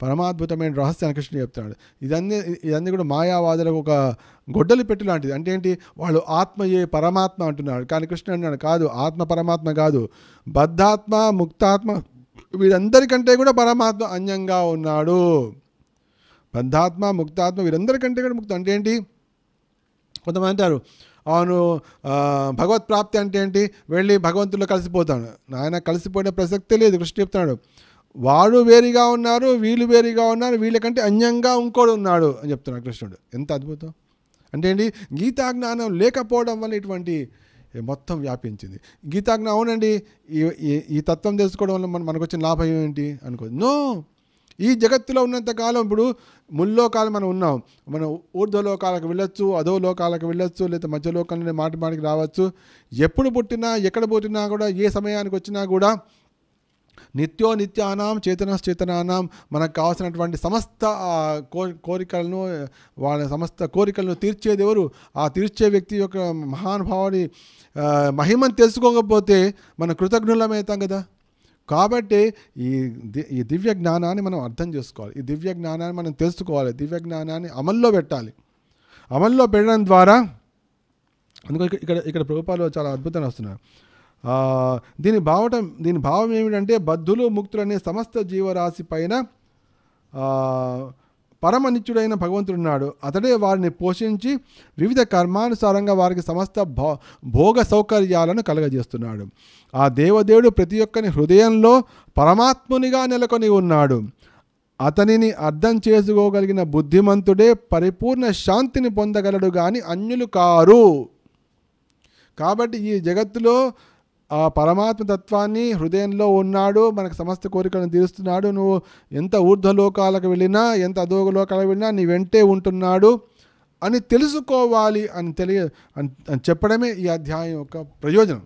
Speaker 1: పరమాద్భుతమైన రహస్యాన్ని కృష్ణుడు చెప్తున్నాడు ఇదన్నీ ఇదన్నీ కూడా మాయావాదులకు ఒక గొడ్డలి పెట్టి లాంటిది అంటే ఏంటి వాళ్ళు ఆత్మయే పరమాత్మ అంటున్నాడు కానీ కృష్ణుడు అన్నాడు కాదు ఆత్మ పరమాత్మ కాదు బద్ధాత్మ ముక్తాత్మ వీరందరికంటే కూడా పరమాత్మ అన్యంగా ఉన్నాడు బంధాత్మ ముక్తాత్మ వీరందరికంటే కూడా ముక్త అంటే ఏంటి కొంతమంది అంటారు అవును భగవత్ ప్రాప్తి అంటే ఏంటి వెళ్ళి భగవంతుల్లో కలిసిపోతాడు నాయన కలిసిపోయిన ప్రసక్తే లేదు కృష్ణ చెప్తున్నాడు వాడు వేరిగా ఉన్నారు వీళ్ళు వేరుగా ఉన్నారు వీళ్ళకంటే అన్యంగా ఇంకోడు ఉన్నాడు అని చెప్తున్నాడు కృష్ణుడు ఎంత అద్భుతం అంటే ఏంటి గీతా జ్ఞానం లేకపోవడం వల్ల ఇటువంటి మొత్తం వ్యాపించింది గీతాజ్ఞ అవునండి ఈ తత్వం తెలుసుకోవడం వల్ల మన మనకు వచ్చిన లాభం ఏంటి అనుకో నో ఈ జగత్తులో ఉన్నంతకాలం ఇప్పుడు ముల్లోకాలు మనం ఉన్నాం మనం ఊర్ధ్వలోకాలకు వెళ్ళొచ్చు అధో లోకాలకు వెళ్ళొచ్చు లేదా మధ్యలోకాలనే మాటి మాటికి రావచ్చు ఎప్పుడు పుట్టినా ఎక్కడ పుట్టినా కూడా ఏ సమయానికి వచ్చినా కూడా నిత్యో నిత్యానాం చేతనాశ్చేతనానాం మనకు కావాల్సినటువంటి సమస్త కోరికలను వాళ్ళ సమస్త కోరికలను తీర్చేది ఎవరు ఆ తీర్చే వ్యక్తి యొక్క మహానుభావుడి మహిమను తెలుసుకోకపోతే మన కృతజ్ఞులమవుతాం కదా కాబట్టి ఈ ఈ దివ్య జ్ఞానాన్ని మనం అర్థం చేసుకోవాలి ఈ దివ్య జ్ఞానాన్ని మనం తెలుసుకోవాలి దివ్య జ్ఞానాన్ని అమల్లో పెట్టాలి అమల్లో పెట్టడం ద్వారా అందుకో ఇక్కడ ఇక్కడ ప్రభుపాలు చాలా అద్భుతంగా వస్తున్నారు దీని భావటం దీని భావం ఏమిటంటే బద్ధులు అనే సమస్త జీవరాశి పైన పరమనిత్యుడైన భగవంతుడున్నాడు అతడే వారిని పోషించి వివిధ కర్మానుసారంగా వారికి సమస్త భోగ సౌకర్యాలను కలగజేస్తున్నాడు ఆ దేవదేవుడు ప్రతి ఒక్కని హృదయంలో పరమాత్మునిగా నెలకొని ఉన్నాడు అతనిని అర్థం చేసుకోగలిగిన బుద్ధిమంతుడే పరిపూర్ణ శాంతిని పొందగలడు కానీ అన్యులు కారు కాబట్టి ఈ జగత్తులో ఆ పరమాత్మ తత్వాన్ని హృదయంలో ఉన్నాడు మనకు సమస్త కోరికలను తీరుస్తున్నాడు నువ్వు ఎంత ఊర్ధ్వలోకాలకు వెళ్ళినా ఎంత అధోగలోకాలకు వెళ్ళినా నీ వెంటే ఉంటున్నాడు అని తెలుసుకోవాలి అని తెలియ అని చెప్పడమే ఈ అధ్యాయం యొక్క ప్రయోజనం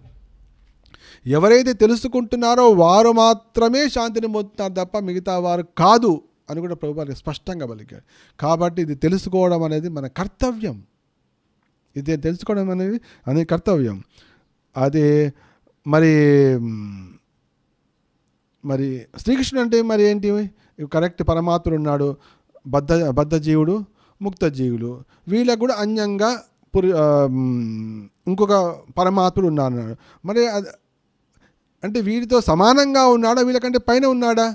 Speaker 1: ఎవరైతే తెలుసుకుంటున్నారో వారు మాత్రమే శాంతిని పొందుతున్నారు తప్ప మిగతా వారు కాదు అని కూడా ప్రభుత్వానికి స్పష్టంగా పలికాడు కాబట్టి ఇది తెలుసుకోవడం అనేది మన కర్తవ్యం ఇది తెలుసుకోవడం అనేది అనేది కర్తవ్యం అదే మరి మరి శ్రీకృష్ణుడు అంటే మరి ఏంటి కరెక్ట్ పరమాత్ముడు ఉన్నాడు బద్ధ బద్ధజీవుడు ముక్తజీవులు ముక్త జీవులు వీళ్ళకు కూడా అన్యంగా పురి ఇంకొక పరమాత్ముడు ఉన్నాడు మరి అంటే వీరితో సమానంగా ఉన్నాడా వీళ్ళకంటే పైన ఉన్నాడా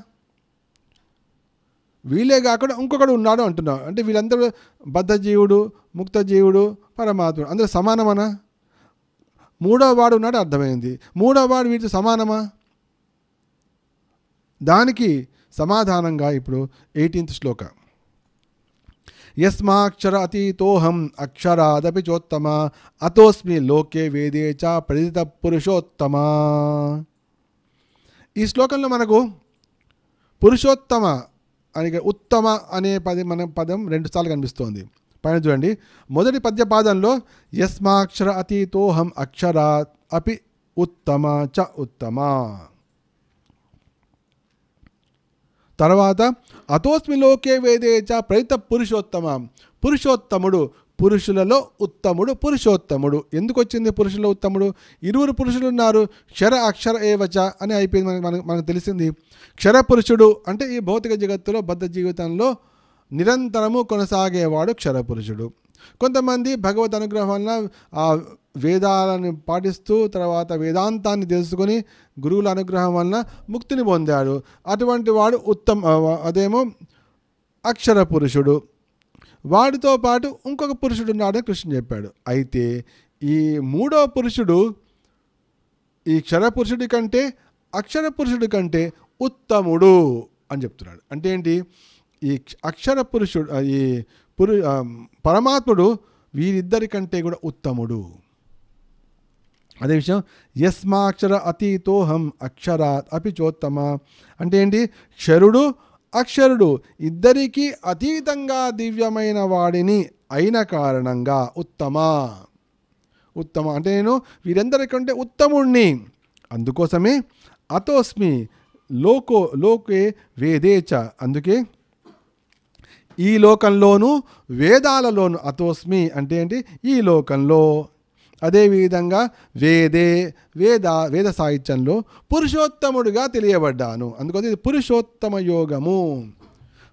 Speaker 1: వీళ్ళే కాకుండా ఇంకొకడు ఉన్నాడు అంటున్నాడు అంటే వీళ్ళందరూ బద్ధజీవుడు ముక్తజీవుడు పరమాత్ముడు అందరూ సమానమనా వాడు ఉన్నాడు అర్థమైంది వాడు వీటితో సమానమా దానికి సమాధానంగా ఇప్పుడు ఎయిటీన్త్ శ్లోక యస్మాక్షర అతీతోహం అక్షరాదపి చోత్తమ అతోస్మి లోకే వేదే చ ప్రదిత పురుషోత్తమ ఈ శ్లోకంలో మనకు పురుషోత్తమ అని ఉత్తమ అనే పది మన పదం రెండుసార్లు కనిపిస్తోంది పైన చూడండి మొదటి పద్యపాదంలో యస్మాక్షర అతీతోహం అక్షరా అపి ఉత్తమ చ ఉత్తమ తర్వాత అతోస్మి లోకే వేదే చ ప్రైత పురుషోత్తమ పురుషోత్తముడు పురుషులలో ఉత్తముడు పురుషోత్తముడు ఎందుకు వచ్చింది పురుషుల ఉత్తముడు ఇరువురు పురుషులు ఉన్నారు క్షర అక్షర ఏవచ అని అయిపోయింది మనకు మనకు తెలిసింది క్షర పురుషుడు అంటే ఈ భౌతిక జగత్తులో బద్ధ జీవితంలో నిరంతరము కొనసాగేవాడు క్షరపురుషుడు కొంతమంది భగవద్ అనుగ్రహం వలన ఆ వేదాలను పాటిస్తూ తర్వాత వేదాంతాన్ని తెలుసుకొని గురువుల అనుగ్రహం వలన ముక్తిని పొందాడు అటువంటి వాడు ఉత్తమ అదేమో అక్షర పురుషుడు వాడితో పాటు ఇంకొక పురుషుడు ఉన్నాడని కృష్ణ చెప్పాడు అయితే ఈ మూడో పురుషుడు ఈ క్షరపురుషుడి కంటే అక్షర పురుషుడి కంటే ఉత్తముడు అని చెప్తున్నాడు అంటే ఏంటి ఈ అక్షర పురుషుడు ఈ పురు పరమాత్ముడు వీరిద్దరికంటే కూడా ఉత్తముడు అదే విషయం యస్మాక్షర అతీతోహం అక్షరాత్ అపి చోత్తమ అంటే ఏంటి క్షరుడు అక్షరుడు ఇద్దరికీ అతీతంగా దివ్యమైన వాడిని అయిన కారణంగా ఉత్తమ ఉత్తమ అంటే నేను వీరందరికంటే ఉత్తముణ్ణి అందుకోసమే అతోస్మి లోకో లోకే వేదేచ అందుకే ఈ లోకంలోను వేదాలలోను అతోస్మి అంటే ఏంటి ఈ లోకంలో అదేవిధంగా వేదే వేద వేద సాహిత్యంలో పురుషోత్తముడిగా తెలియబడ్డాను అందుకని ఇది పురుషోత్తమ యోగము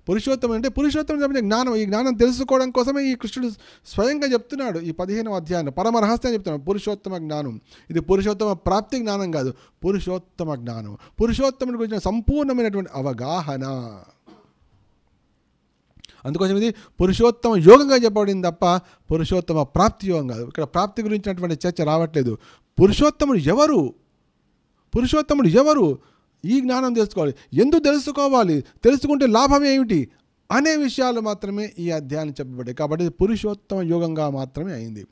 Speaker 1: పురుషోత్తమం అంటే పురుషోత్తమం చెప్పిన జ్ఞానం ఈ జ్ఞానం తెలుసుకోవడం కోసమే ఈ కృష్ణుడు స్వయంగా చెప్తున్నాడు ఈ పదిహేనవ అధ్యాయంలో పరమ రహస్యం చెప్తున్నాడు పురుషోత్తమ జ్ఞానం ఇది పురుషోత్తమ ప్రాప్తి జ్ఞానం కాదు పురుషోత్తమ జ్ఞానం పురుషోత్తముడి గురించిన సంపూర్ణమైనటువంటి అవగాహన అందుకోసం ఇది పురుషోత్తమ యోగంగా చెప్పబడింది తప్ప పురుషోత్తమ ప్రాప్తి యోగం కాదు ఇక్కడ ప్రాప్తి గురించినటువంటి చర్చ రావట్లేదు పురుషోత్తముడు ఎవరు పురుషోత్తముడు ఎవరు ఈ జ్ఞానం తెలుసుకోవాలి ఎందుకు తెలుసుకోవాలి తెలుసుకుంటే లాభం ఏమిటి అనే విషయాలు మాత్రమే ఈ అధ్యాయం చెప్పబడ్డాయి కాబట్టి పురుషోత్తమ యోగంగా మాత్రమే అయింది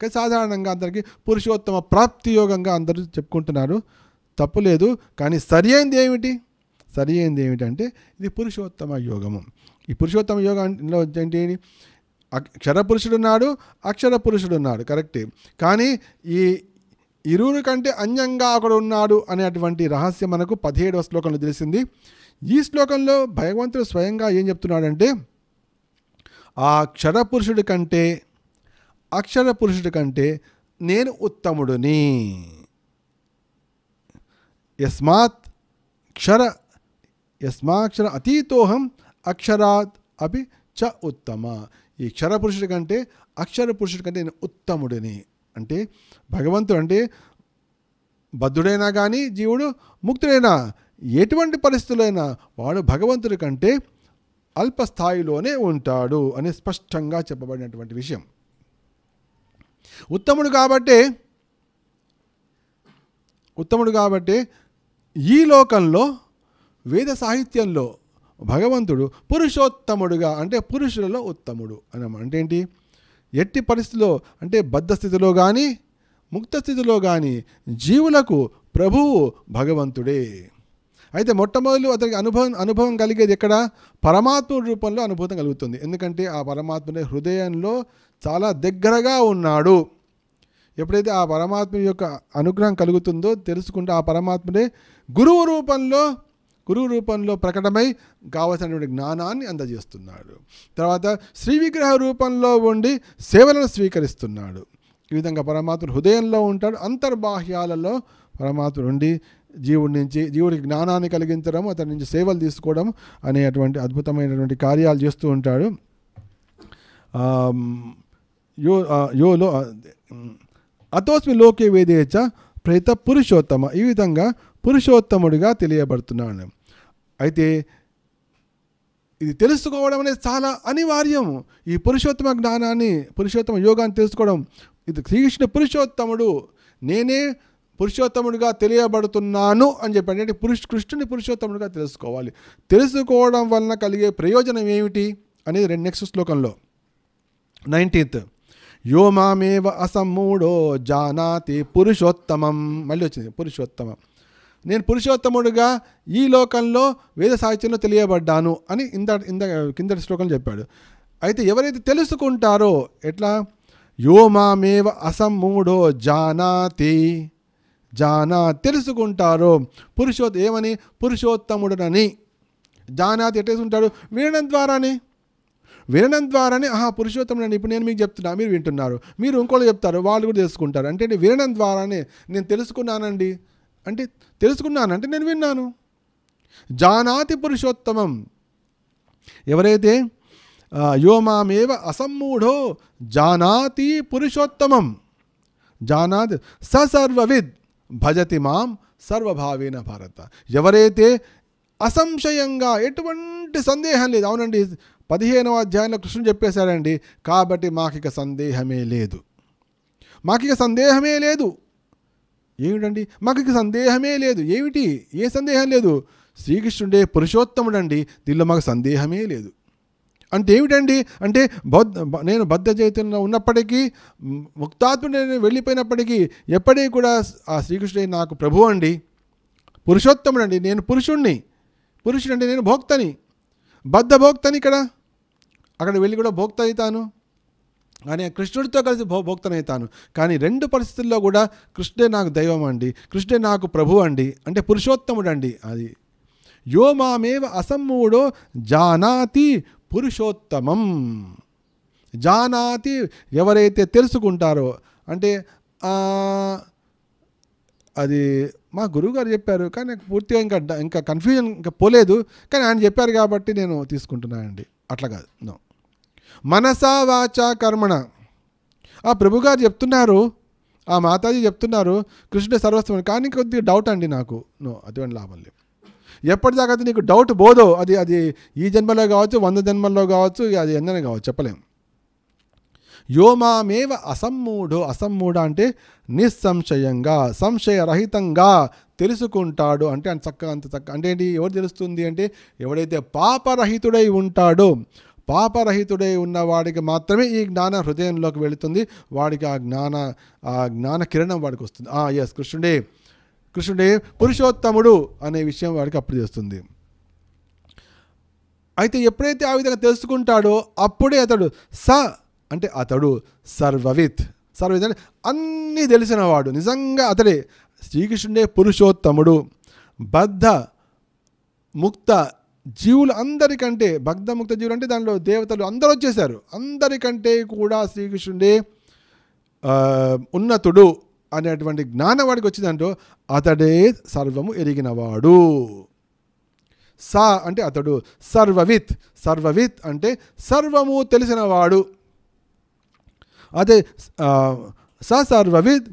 Speaker 1: కానీ సాధారణంగా అందరికీ పురుషోత్తమ ప్రాప్తి యోగంగా అందరూ చెప్పుకుంటున్నారు తప్పులేదు కానీ సరి అయింది ఏమిటి సరి అయింది ఏమిటంటే ఇది పురుషోత్తమ యోగము ఈ పురుషోత్తమ యోగంలో ఏంటి అక్షర పురుషుడున్నాడు అక్షర పురుషుడు ఉన్నాడు కరెక్టే కానీ ఈ ఇరువురు కంటే అన్యంగా ఒకడు ఉన్నాడు అనేటువంటి రహస్యం మనకు పదిహేడవ శ్లోకంలో తెలిసింది ఈ శ్లోకంలో భగవంతుడు స్వయంగా ఏం చెప్తున్నాడంటే ఆ అక్షర పురుషుడి కంటే అక్షర పురుషుడి కంటే నేను ఉత్తముడుని యస్మాత్ క్షర యస్మాక్షర అతీతోహం అక్షరాత్ అవి చ ఉత్తమ ఈ క్షర పురుషుడి కంటే అక్షర పురుషుడి కంటే నేను ఉత్తముడిని అంటే భగవంతుడు అంటే బద్ధుడైనా కానీ జీవుడు ముక్తుడైనా ఎటువంటి పరిస్థితులైనా వాడు భగవంతుడి కంటే అల్పస్థాయిలోనే ఉంటాడు అని స్పష్టంగా చెప్పబడినటువంటి విషయం ఉత్తముడు కాబట్టే ఉత్తముడు కాబట్టి ఈ లోకంలో వేద సాహిత్యంలో భగవంతుడు పురుషోత్తముడుగా అంటే పురుషులలో ఉత్తముడు అని అంటే ఏంటి ఎట్టి పరిస్థితిలో అంటే బద్ధస్థితిలో కానీ ముక్త స్థితిలో కానీ జీవులకు ప్రభువు భగవంతుడే అయితే మొట్టమొదలు అతనికి అనుభవం అనుభవం కలిగేది ఎక్కడ పరమాత్మ రూపంలో అనుభూతం కలుగుతుంది ఎందుకంటే ఆ పరమాత్మనే హృదయంలో చాలా దగ్గరగా ఉన్నాడు ఎప్పుడైతే ఆ పరమాత్మ యొక్క అనుగ్రహం కలుగుతుందో తెలుసుకుంటే ఆ పరమాత్మనే గురువు రూపంలో గురువు రూపంలో ప్రకటమై కావలసినటువంటి జ్ఞానాన్ని అందజేస్తున్నాడు తర్వాత శ్రీ విగ్రహ రూపంలో ఉండి సేవలను స్వీకరిస్తున్నాడు ఈ విధంగా పరమాత్ముడు హృదయంలో ఉంటాడు అంతర్బాహ్యాలలో పరమాత్ముడు ఉండి జీవుడి నుంచి జీవుడికి జ్ఞానాన్ని కలిగించడం అతని నుంచి సేవలు తీసుకోవడం అనేటువంటి అద్భుతమైనటువంటి కార్యాలు చేస్తూ ఉంటాడు యో యోలో అతోస్మి లోకే వేదేచ ప్రేత పురుషోత్తమ ఈ విధంగా పురుషోత్తముడిగా తెలియబడుతున్నాడు అయితే ఇది తెలుసుకోవడం అనేది చాలా అనివార్యం ఈ పురుషోత్తమ జ్ఞానాన్ని పురుషోత్తమ యోగాన్ని తెలుసుకోవడం ఇది శ్రీకృష్ణ పురుషోత్తముడు నేనే పురుషోత్తముడిగా తెలియబడుతున్నాను అని చెప్పి అంటే పురుష కృష్ణుని పురుషోత్తముడిగా తెలుసుకోవాలి తెలుసుకోవడం వలన కలిగే ప్రయోజనం ఏమిటి అనేది రెండు నెక్స్ట్ శ్లోకంలో నైన్టీన్త్ యోమామేవ అసమ్మూడో జానాతి పురుషోత్తమం మళ్ళీ వచ్చింది పురుషోత్తమం నేను పురుషోత్తముడుగా ఈ లోకంలో వేద సాహిత్యంలో తెలియబడ్డాను అని ఇంద ఇంద కిందటి శ్లోకం చెప్పాడు అయితే ఎవరైతే తెలుసుకుంటారో ఎట్లా యో మామేవ అసమ్మూఢో జానాతి జానా తెలుసుకుంటారో పురుషోత్ ఏమని పురుషోత్తముడునని జానాతి ఎట్టేసుకుంటాడు వినడం ద్వారానే వినడం ద్వారానే ఆహా పురుషోత్తముడు ఇప్పుడు నేను మీకు చెప్తున్నా మీరు వింటున్నారు మీరు ఇంకోళ్ళు చెప్తారు వాళ్ళు కూడా తెలుసుకుంటారు అంటే వినడం ద్వారానే నేను తెలుసుకున్నానండి అంటే తెలుసుకున్నాను అంటే నేను విన్నాను జానాతి పురుషోత్తమం ఎవరైతే యోమామేవ అసమ్మూఢో జానాతి పురుషోత్తమం జానాతి సర్వవిద్ భజతి మాం సర్వభావేన భారత ఎవరైతే అసంశయంగా ఎటువంటి సందేహం లేదు అవునండి పదిహేనవ అధ్యాయంలో కృష్ణుడు చెప్పేశాడండి కాబట్టి మాకిక సందేహమే లేదు మాకిక సందేహమే లేదు ఏమిటండి మాకు సందేహమే లేదు ఏమిటి ఏ సందేహం లేదు శ్రీకృష్ణుడే పురుషోత్తముడండి దీనిలో మాకు సందేహమే లేదు అంటే ఏమిటండి అంటే బద్ నేను బద్ధ చైతన్యంలో ఉన్నప్పటికీ ముక్తాత్ముడు నేను వెళ్ళిపోయినప్పటికీ ఎప్పటికీ కూడా ఆ శ్రీకృష్ణుడే నాకు ప్రభు అండి పురుషోత్తముడు నేను పురుషుణ్ణి పురుషుడు అంటే నేను భోక్తని బద్ధ భోక్తని ఇక్కడ అక్కడ వెళ్ళి కూడా భోక్త అవుతాను అని కృష్ణుడితో కలిసి భో భోక్తనవుతాను కానీ రెండు పరిస్థితుల్లో కూడా కృష్ణుడే నాకు దైవం అండి కృష్ణుడే నాకు ప్రభు అండి అంటే పురుషోత్తముడు అండి అది యో మామేవ అసమ్మూడో జానాతి పురుషోత్తమం జానాతి ఎవరైతే తెలుసుకుంటారో అంటే అది మా గురువుగారు చెప్పారు కానీ నాకు పూర్తిగా ఇంకా ఇంకా కన్ఫ్యూజన్ ఇంకా పోలేదు కానీ ఆయన చెప్పారు కాబట్టి నేను తీసుకుంటున్నానండి అట్లా కాదు నో మనసా వాచ కర్మణ ఆ ప్రభుగారు చెప్తున్నారు ఆ మాతాజీ చెప్తున్నారు కృష్ణుడు సర్వస్వం కానీ కొద్దిగా డౌట్ అండి నాకు నో అటువంటి లాభం లేదు ఎప్పటిదాకా నీకు డౌట్ బోదో అది అది ఈ జన్మలో కావచ్చు వంద జన్మల్లో కావచ్చు అది ఎన్నైనా కావచ్చు చెప్పలేం యో మామేవ అసమ్మూఢో అసమ్మూఢ అంటే నిస్సంశయంగా సంశయరహితంగా తెలుసుకుంటాడు అంటే అంత చక్కగా అంత చక్క అంటే ఏంటి ఎవరు తెలుస్తుంది అంటే ఎవడైతే పాపరహితుడై ఉంటాడో పాపరహితుడై ఉన్నవాడికి మాత్రమే ఈ జ్ఞానం హృదయంలోకి వెళుతుంది వాడికి ఆ జ్ఞాన ఆ జ్ఞాన కిరణం వాడికి వస్తుంది ఎస్ కృష్ణుడే కృష్ణుడే పురుషోత్తముడు అనే విషయం వాడికి అప్పుడు చేస్తుంది అయితే ఎప్పుడైతే ఆ విధంగా తెలుసుకుంటాడో అప్పుడే అతడు స అంటే అతడు సర్వవిత్ సర్వవిత్ అంటే అన్నీ తెలిసినవాడు నిజంగా అతడే శ్రీకృష్ణుడే పురుషోత్తముడు బద్ధ ముక్త జీవులు అందరికంటే భక్తముక్త జీవులు అంటే దానిలో దేవతలు అందరూ వచ్చేసారు అందరికంటే కూడా శ్రీకృష్ణుడే ఉన్నతుడు అనేటువంటి జ్ఞానం వాడికి వచ్చిందంటూ అతడే సర్వము ఎరిగినవాడు సా అంటే అతడు సర్వవిత్ సర్వవిత్ అంటే సర్వము తెలిసినవాడు అదే స సర్వవిత్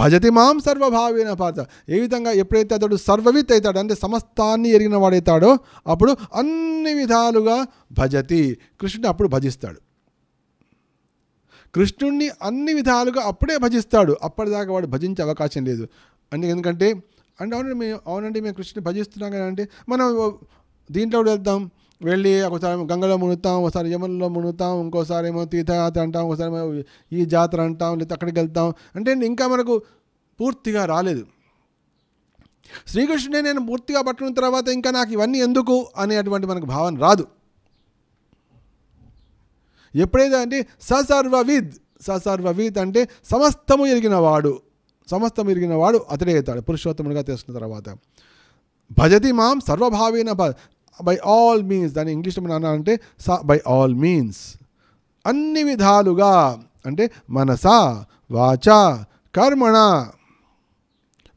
Speaker 1: భజతి మాం సర్వభావేన పాత ఏ విధంగా ఎప్పుడైతే అతడు సర్వవిత్ అవుతాడు అంటే సమస్తాన్ని ఎరిగిన వాడైతాడో అప్పుడు అన్ని విధాలుగా భజతి కృష్ణుడు అప్పుడు భజిస్తాడు కృష్ణుణ్ణి అన్ని విధాలుగా అప్పుడే భజిస్తాడు అప్పటిదాకా వాడు భజించే అవకాశం లేదు అంటే ఎందుకంటే అంటే అవునండి మేము అవునండి మేము కృష్ణుని భజిస్తున్నాం కదా అంటే మనం దీంట్లో వెళ్తాం వెళ్ళి ఒకసారి గంగలో మునుగుతాం ఒకసారి యమునలో మునుగుతాం ఇంకోసారి ఏమో తీర్థయాత్ర అంటాం ఒకసారి ఈ జాతర అంటాం లేకపోతే అక్కడికి వెళ్తాం అంటే ఇంకా మనకు పూర్తిగా రాలేదు శ్రీకృష్ణుడే నేను పూర్తిగా పట్టుకున్న తర్వాత ఇంకా నాకు ఇవన్నీ ఎందుకు అనేటువంటి మనకు భావన రాదు ఎప్పుడైతే అంటే ససర్వవిద్ ససర్వవిద్ అంటే సమస్తము ఎరిగినవాడు సమస్తం ఎరిగినవాడు అతడే అవుతాడు పురుషోత్తముడిగా తెలుసుకున్న తర్వాత భజతి మాం సర్వభావేన బై ఆల్ మీన్స్ దాని ఇంగ్లీష్లో మనం అంటే సా బై ఆల్ మీన్స్ అన్ని విధాలుగా అంటే మనస వాచ కర్మణ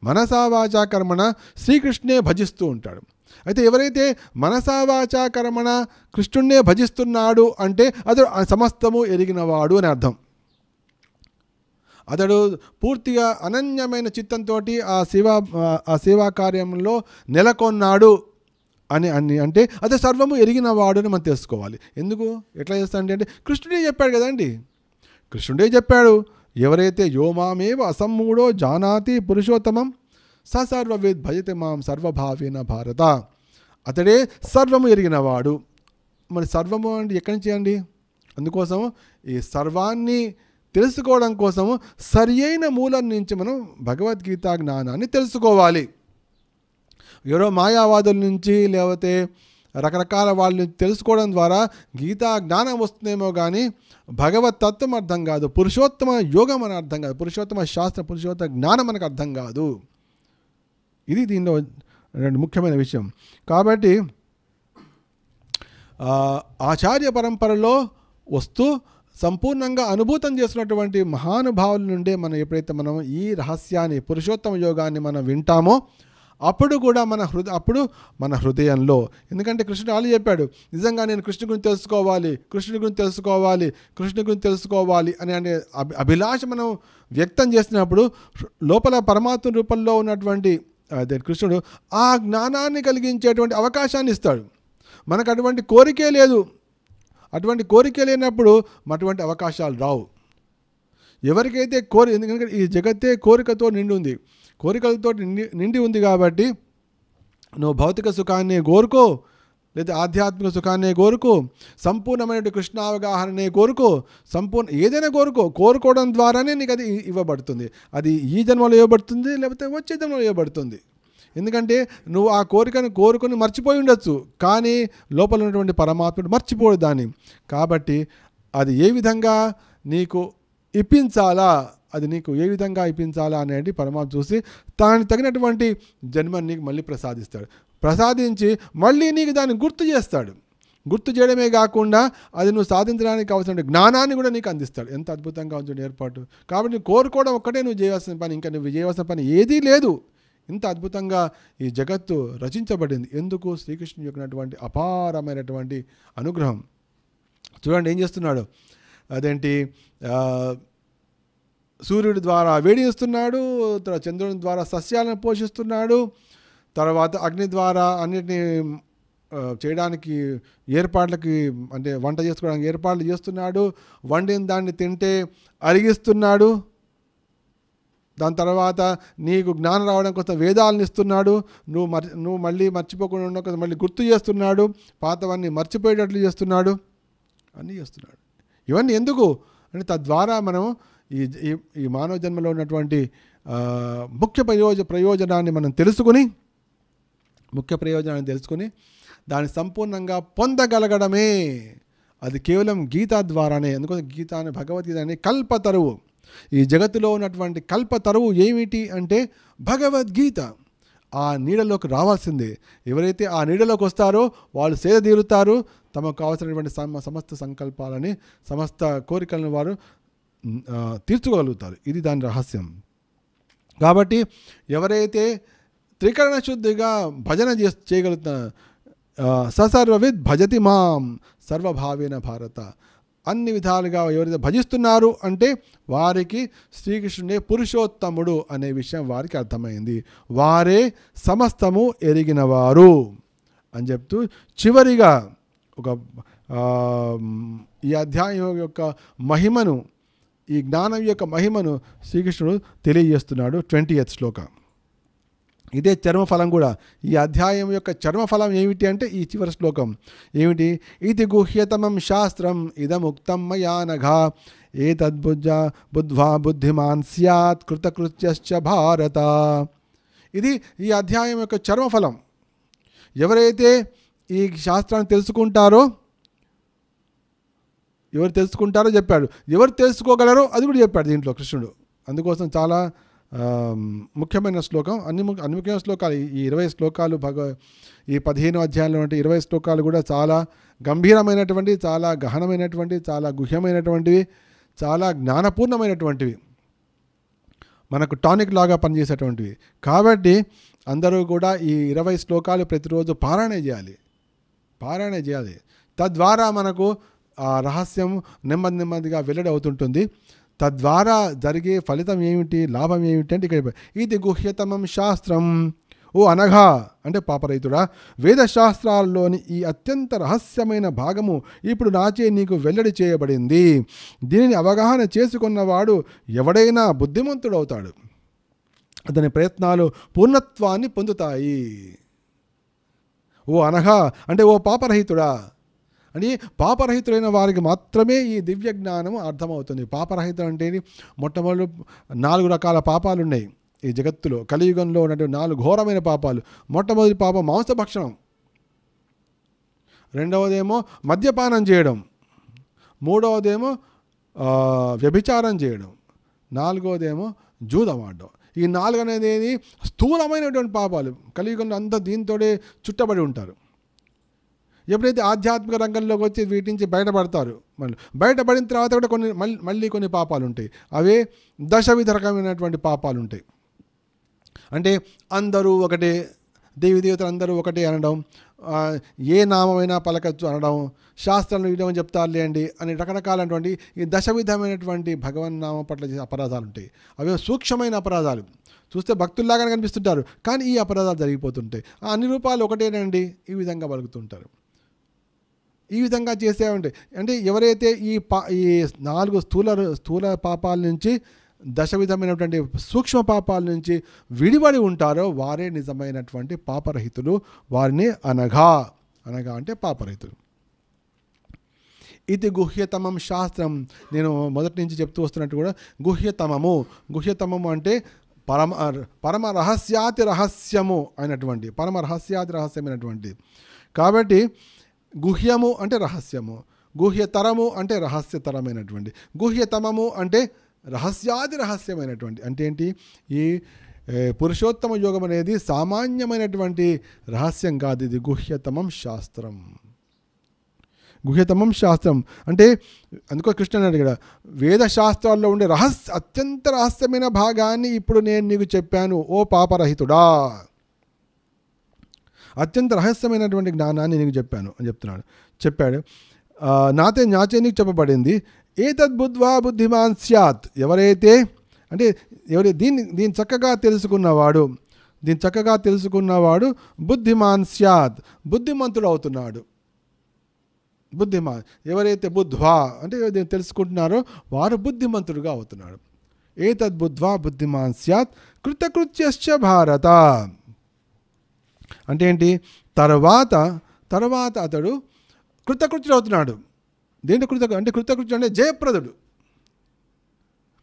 Speaker 1: మనసా వాచ కర్మణ శ్రీకృష్ణే భజిస్తూ ఉంటాడు అయితే ఎవరైతే మనసా వాచ కర్మణ కృష్ణుణ్ణే భజిస్తున్నాడు అంటే అతడు సమస్తము ఎరిగినవాడు అని అర్థం అతడు పూర్తిగా అనన్యమైన చిత్తంతో ఆ సేవా ఆ సేవా కార్యంలో నెలకొన్నాడు అని అని అంటే అదే సర్వము ఎరిగిన వాడు అని మనం తెలుసుకోవాలి ఎందుకు ఎట్లా చేస్తానంటే అంటే కృష్ణుడే చెప్పాడు కదండి కృష్ణుడే చెప్పాడు ఎవరైతే యోమామేవ అసమ్మూడో జానాతి పురుషోత్తమం స సర్వవేద్ భయతే మాం సర్వభావేన భారత అతడే సర్వము ఎరిగినవాడు మరి సర్వము అంటే ఎక్కడి నుంచి అండి అందుకోసం ఈ సర్వాన్ని తెలుసుకోవడం కోసము సరియైన మూలం నుంచి మనం భగవద్గీత జ్ఞానాన్ని తెలుసుకోవాలి ఎవరో మాయావాదుల నుంచి లేకపోతే రకరకాల వాళ్ళని తెలుసుకోవడం ద్వారా గీతా జ్ఞానం వస్తుందేమో కానీ భగవత్ తత్వం అర్థం కాదు పురుషోత్తమ యోగం అని అర్థం కాదు పురుషోత్తమ శాస్త్ర పురుషోత్తమ జ్ఞానం మనకు అర్థం కాదు ఇది దీనిలో రెండు ముఖ్యమైన విషయం కాబట్టి ఆచార్య పరంపరలో వస్తూ సంపూర్ణంగా అనుభూతం చేసినటువంటి మహానుభావుల నుండే మనం ఎప్పుడైతే మనం ఈ రహస్యాన్ని పురుషోత్తమ యోగాన్ని మనం వింటామో అప్పుడు కూడా మన హృద అప్పుడు మన హృదయంలో ఎందుకంటే కృష్ణుడు ఆలు చెప్పాడు నిజంగా నేను కృష్ణు గురించి తెలుసుకోవాలి కృష్ణుడి గురించి తెలుసుకోవాలి కృష్ణుడి గురించి తెలుసుకోవాలి అని అనే అభిలాష మనం వ్యక్తం చేసినప్పుడు లోపల పరమాత్మ రూపంలో ఉన్నటువంటి అదే కృష్ణుడు ఆ జ్ఞానాన్ని కలిగించేటువంటి అవకాశాన్ని ఇస్తాడు మనకు అటువంటి కోరికే లేదు అటువంటి కోరిక లేనప్పుడు అటువంటి అవకాశాలు రావు ఎవరికైతే కోరి ఎందుకంటే ఈ జగత్తే కోరికతో నిండి ఉంది కోరికలతో నిండి ఉంది కాబట్టి నువ్వు భౌతిక సుఖాన్ని కోరుకో లేదా ఆధ్యాత్మిక సుఖాన్ని కోరుకో సంపూర్ణమైన కృష్ణ అవగాహననే కోరుకో సంపూర్ణ ఏదైనా కోరుకో కోరుకోవడం ద్వారానే నీకు అది ఇవ్వబడుతుంది అది ఈ జన్మలో ఇవ్వబడుతుంది లేకపోతే వచ్చే జన్మలో ఇవ్వబడుతుంది ఎందుకంటే నువ్వు ఆ కోరికను కోరుకొని మర్చిపోయి ఉండొచ్చు కానీ లోపల ఉన్నటువంటి పరమాత్ముడు మర్చిపోడు దాన్ని కాబట్టి అది ఏ విధంగా నీకు ఇప్పించాలా అది నీకు ఏ విధంగా అయిపించాలా అనేది పరమాత్మ చూసి తాను తగినటువంటి జన్మని నీకు మళ్ళీ ప్రసాదిస్తాడు ప్రసాదించి మళ్ళీ నీకు దాన్ని గుర్తు చేస్తాడు గుర్తు చేయడమే కాకుండా అది నువ్వు సాధించడానికి అవసరమైన జ్ఞానాన్ని కూడా నీకు అందిస్తాడు ఎంత అద్భుతంగా ఉంచండి ఏర్పాటు కాబట్టి నువ్వు కోరుకోవడం ఒక్కటే నువ్వు చేయవలసిన పని ఇంకా నువ్వు చేయవలసిన పని ఏదీ లేదు ఇంత అద్భుతంగా ఈ జగత్తు రచించబడింది ఎందుకు శ్రీకృష్ణుని యొక్క అపారమైనటువంటి అనుగ్రహం చూడండి ఏం చేస్తున్నాడు అదేంటి సూర్యుడి ద్వారా వేడిస్తున్నాడు చంద్రుని ద్వారా సస్యాలను పోషిస్తున్నాడు తర్వాత అగ్ని ద్వారా అన్నిటినీ చేయడానికి ఏర్పాట్లకి అంటే వంట చేసుకోవడానికి ఏర్పాట్లు చేస్తున్నాడు వండిన దాన్ని తింటే అరిగిస్తున్నాడు దాని తర్వాత నీకు జ్ఞానం రావడం కోసం వేదాలను ఇస్తున్నాడు నువ్వు మర్ నువ్వు మళ్ళీ మర్చిపోకుండా ఉండడం కోసం మళ్ళీ గుర్తు చేస్తున్నాడు పాతవన్నీ మర్చిపోయేటట్లు చేస్తున్నాడు అన్నీ చేస్తున్నాడు ఇవన్నీ ఎందుకు అంటే తద్వారా మనం ఈ ఈ మానవ జన్మలో ఉన్నటువంటి ముఖ్య ప్రయోజ ప్రయోజనాన్ని మనం తెలుసుకుని ముఖ్య ప్రయోజనాన్ని తెలుసుకుని దాన్ని సంపూర్ణంగా పొందగలగడమే అది కేవలం గీత ద్వారానే ఎందుకంటే గీత అనే భగవద్గీత అనే కల్పతరువు ఈ జగత్తులో ఉన్నటువంటి కల్పతరువు ఏమిటి అంటే భగవద్గీత ఆ నీడలోకి రావాల్సిందే ఎవరైతే ఆ నీడలోకి వస్తారో వాళ్ళు సేద తీరుతారు తమకు కావాల్సినటువంటి సమస్త సంకల్పాలని సమస్త కోరికలను వారు తీర్చుకోగలుగుతారు ఇది దాని రహస్యం కాబట్టి ఎవరైతే త్రికరణ శుద్ధిగా భజన చే చేయగలుగుతున్నారు ససర్వవిద్ భజతి మాం సర్వభావేన భారత అన్ని విధాలుగా ఎవరైతే భజిస్తున్నారు అంటే వారికి శ్రీకృష్ణుడే పురుషోత్తముడు అనే విషయం వారికి అర్థమైంది వారే సమస్తము ఎరిగినవారు అని చెప్తూ చివరిగా ఒక ఈ అధ్యాయం యొక్క మహిమను ఈ జ్ఞానం యొక్క మహిమను శ్రీకృష్ణుడు తెలియజేస్తున్నాడు ట్వంటీ ఎత్ శ్లోక ఇదే చర్మఫలం కూడా ఈ అధ్యాయం యొక్క చర్మఫలం ఏమిటి అంటే ఈ చివరి శ్లోకం ఏమిటి ఇది గుహ్యతమం శాస్త్రం ఇదముక్తం మయానఘ ఏ తద్భుజ బుద్ధ్వా బుద్ధిమాన్ సత్ కృతకృత్యశ్చ భారత ఇది ఈ అధ్యాయం యొక్క చర్మఫలం ఎవరైతే ఈ శాస్త్రాన్ని తెలుసుకుంటారో ఎవరు తెలుసుకుంటారో చెప్పాడు ఎవరు తెలుసుకోగలరో అది కూడా చెప్పాడు దీంట్లో కృష్ణుడు అందుకోసం చాలా ముఖ్యమైన శ్లోకం అన్ని అన్ని ముఖ్యమైన శ్లోకాలు ఈ ఇరవై శ్లోకాలు భగ ఈ పదిహేను అధ్యాయంలో అంటే ఇరవై శ్లోకాలు కూడా చాలా గంభీరమైనటువంటి చాలా గహనమైనటువంటి చాలా గుహ్యమైనటువంటివి చాలా జ్ఞానపూర్ణమైనటువంటివి మనకు టానిక్ లాగా పనిచేసేటువంటివి కాబట్టి అందరూ కూడా ఈ ఇరవై శ్లోకాలు ప్రతిరోజు పారాయణ చేయాలి పారాయణ చేయాలి తద్వారా మనకు ఆ రహస్యం నెమ్మది నెమ్మదిగా వెల్లడి అవుతుంటుంది తద్వారా జరిగే ఫలితం ఏమిటి లాభం ఏమిటి అంటే ఇక్కడ ఇది గుహ్యతమం శాస్త్రం ఓ అనఘ అంటే పాపరైతుడా వేదశాస్త్రాల్లోని ఈ అత్యంత రహస్యమైన భాగము ఇప్పుడు నాచే నీకు వెల్లడి చేయబడింది దీనిని అవగాహన చేసుకున్నవాడు ఎవడైనా బుద్ధిమంతుడవుతాడు అతని ప్రయత్నాలు పూర్ణత్వాన్ని పొందుతాయి ఓ అనఘ అంటే ఓ పాపరహితుడా అని పాపరహితులైన వారికి మాత్రమే ఈ దివ్య జ్ఞానం అర్థమవుతుంది పాపరహితం అంటే మొట్టమొదటి నాలుగు రకాల పాపాలు ఉన్నాయి ఈ జగత్తులో కలియుగంలో ఉన్నటువంటి నాలుగు ఘోరమైన పాపాలు మొట్టమొదటి పాపం మాంసభక్షణం రెండవదేమో మద్యపానం చేయడం మూడవదేమో వ్యభిచారం చేయడం నాలుగవదేమో జూదమాడడం ఈ నాలుగు అనేది స్థూలమైనటువంటి పాపాలు కలియుగంలో అంతా దీంతోనే చుట్టబడి ఉంటారు ఎప్పుడైతే ఆధ్యాత్మిక రంగంలోకి వచ్చి వీటి నుంచి బయటపడతారు మళ్ళీ బయటపడిన తర్వాత కూడా కొన్ని మళ్ళీ మళ్ళీ కొన్ని పాపాలు ఉంటాయి అవే దశవిధ రకమైనటువంటి పాపాలు ఉంటాయి అంటే అందరూ ఒకటే దేవి దేవతలు అందరూ ఒకటే అనడం ఏ నామైనా పలకచ్చు అనడం శాస్త్రాలను ఇవ్వడం చెప్తారులే అండి అని రకరకాలైనటువంటి ఈ దశవిధమైనటువంటి భగవన్ నామ పట్ల చేసే అపరాధాలు ఉంటాయి అవి సూక్ష్మమైన అపరాధాలు చూస్తే భక్తుల్లాగానే కనిపిస్తుంటారు కానీ ఈ అపరాధాలు జరిగిపోతుంటాయి అన్ని రూపాలు ఒకటేనండి ఈ విధంగా బలుగుతుంటారు ఈ విధంగా చేసే ఉంటాయి అంటే ఎవరైతే ఈ పా ఈ నాలుగు స్థూల స్థూల పాపాల నుంచి దశ విధమైనటువంటి సూక్ష్మ పాపాల నుంచి విడిపడి ఉంటారో వారే నిజమైనటువంటి పాపరహితులు వారిని అనగా అనగా అంటే పాపరహితులు ఇది గుహ్యతమం శాస్త్రం నేను మొదటి నుంచి చెప్తూ వస్తున్నట్టు కూడా గుహ్యతమము గుహ్యతమము అంటే పరమ పరమ రహస్యాతి రహస్యము అయినటువంటి పరమ రహస్యాతి రహస్యమైనటువంటి కాబట్టి గుహ్యము అంటే రహస్యము గుహ్యతరము అంటే రహస్యతరమైనటువంటి గుహ్యతమము అంటే రహస్యాది రహస్యమైనటువంటి అంటే ఏంటి ఈ పురుషోత్తమ యోగం అనేది సామాన్యమైనటువంటి రహస్యం కాదు ఇది గుహ్యతమం శాస్త్రం గుహ్యతమం శాస్త్రం అంటే అందుకో కృష్ణ అన్నాడు ఇక్కడ వేదశాస్త్రాల్లో ఉండే రహస్య అత్యంత రహస్యమైన భాగాన్ని ఇప్పుడు నేను నీకు చెప్పాను ఓ పాపరహితుడా అత్యంత రహస్యమైనటువంటి జ్ఞానాన్ని నీకు చెప్పాను అని చెప్తున్నాడు చెప్పాడు నాతే నాచే నీకు చెప్పబడింది ఏతద్బుద్ధ్వా బుద్ధిమాన్ స్యాత్ ఎవరైతే అంటే ఎవరి దీన్ని దీన్ని చక్కగా తెలుసుకున్నవాడు దీన్ని చక్కగా తెలుసుకున్నవాడు బుద్ధిమాన్ స్యాత్ బుద్ధిమంతుడు అవుతున్నాడు బుద్ధిమాన్ ఎవరైతే బుద్ధ్వా అంటే దీన్ని తెలుసుకుంటున్నారో వారు బుద్ధిమంతుడుగా అవుతున్నాడు ఏతద్బుద్ధ్వా బుద్ధిమాన్ సత్ కృతకృత్యశ్చ భారత అంటే ఏంటి తర్వాత తర్వాత అతడు కృతకృత్యుడు అవుతున్నాడు దేంటి కృత అంటే కృతకృత్యుడు అంటే జయప్రదుడు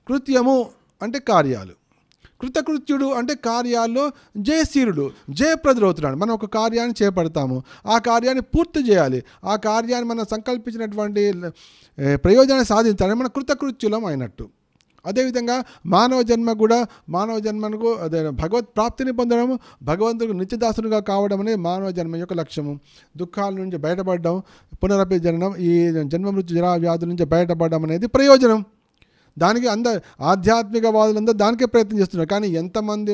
Speaker 1: కృత్యము అంటే కార్యాలు కృతకృత్యుడు అంటే కార్యాల్లో జయశీరుడు జయప్రదుడు అవుతున్నాడు మనం ఒక కార్యాన్ని చేపడతాము ఆ కార్యాన్ని పూర్తి చేయాలి ఆ కార్యాన్ని మనం సంకల్పించినటువంటి ప్రయోజనాన్ని సాధించాలని మన కృతకృత్యులం అయినట్టు అదేవిధంగా మానవ జన్మ కూడా మానవ జన్మకు అదే భగవత్ ప్రాప్తిని పొందడం భగవంతుడికి నిత్యదాసునిగా కావడం అనేది మానవ జన్మ యొక్క లక్ష్యము దుఃఖాల నుంచి బయటపడడం పునరపి జననం ఈ జన్మ మృత్యు జరా వ్యాధుల నుంచి బయటపడడం అనేది ప్రయోజనం దానికి అంద వాదులందరూ దానికే ప్రయత్నం చేస్తున్నారు కానీ ఎంతమంది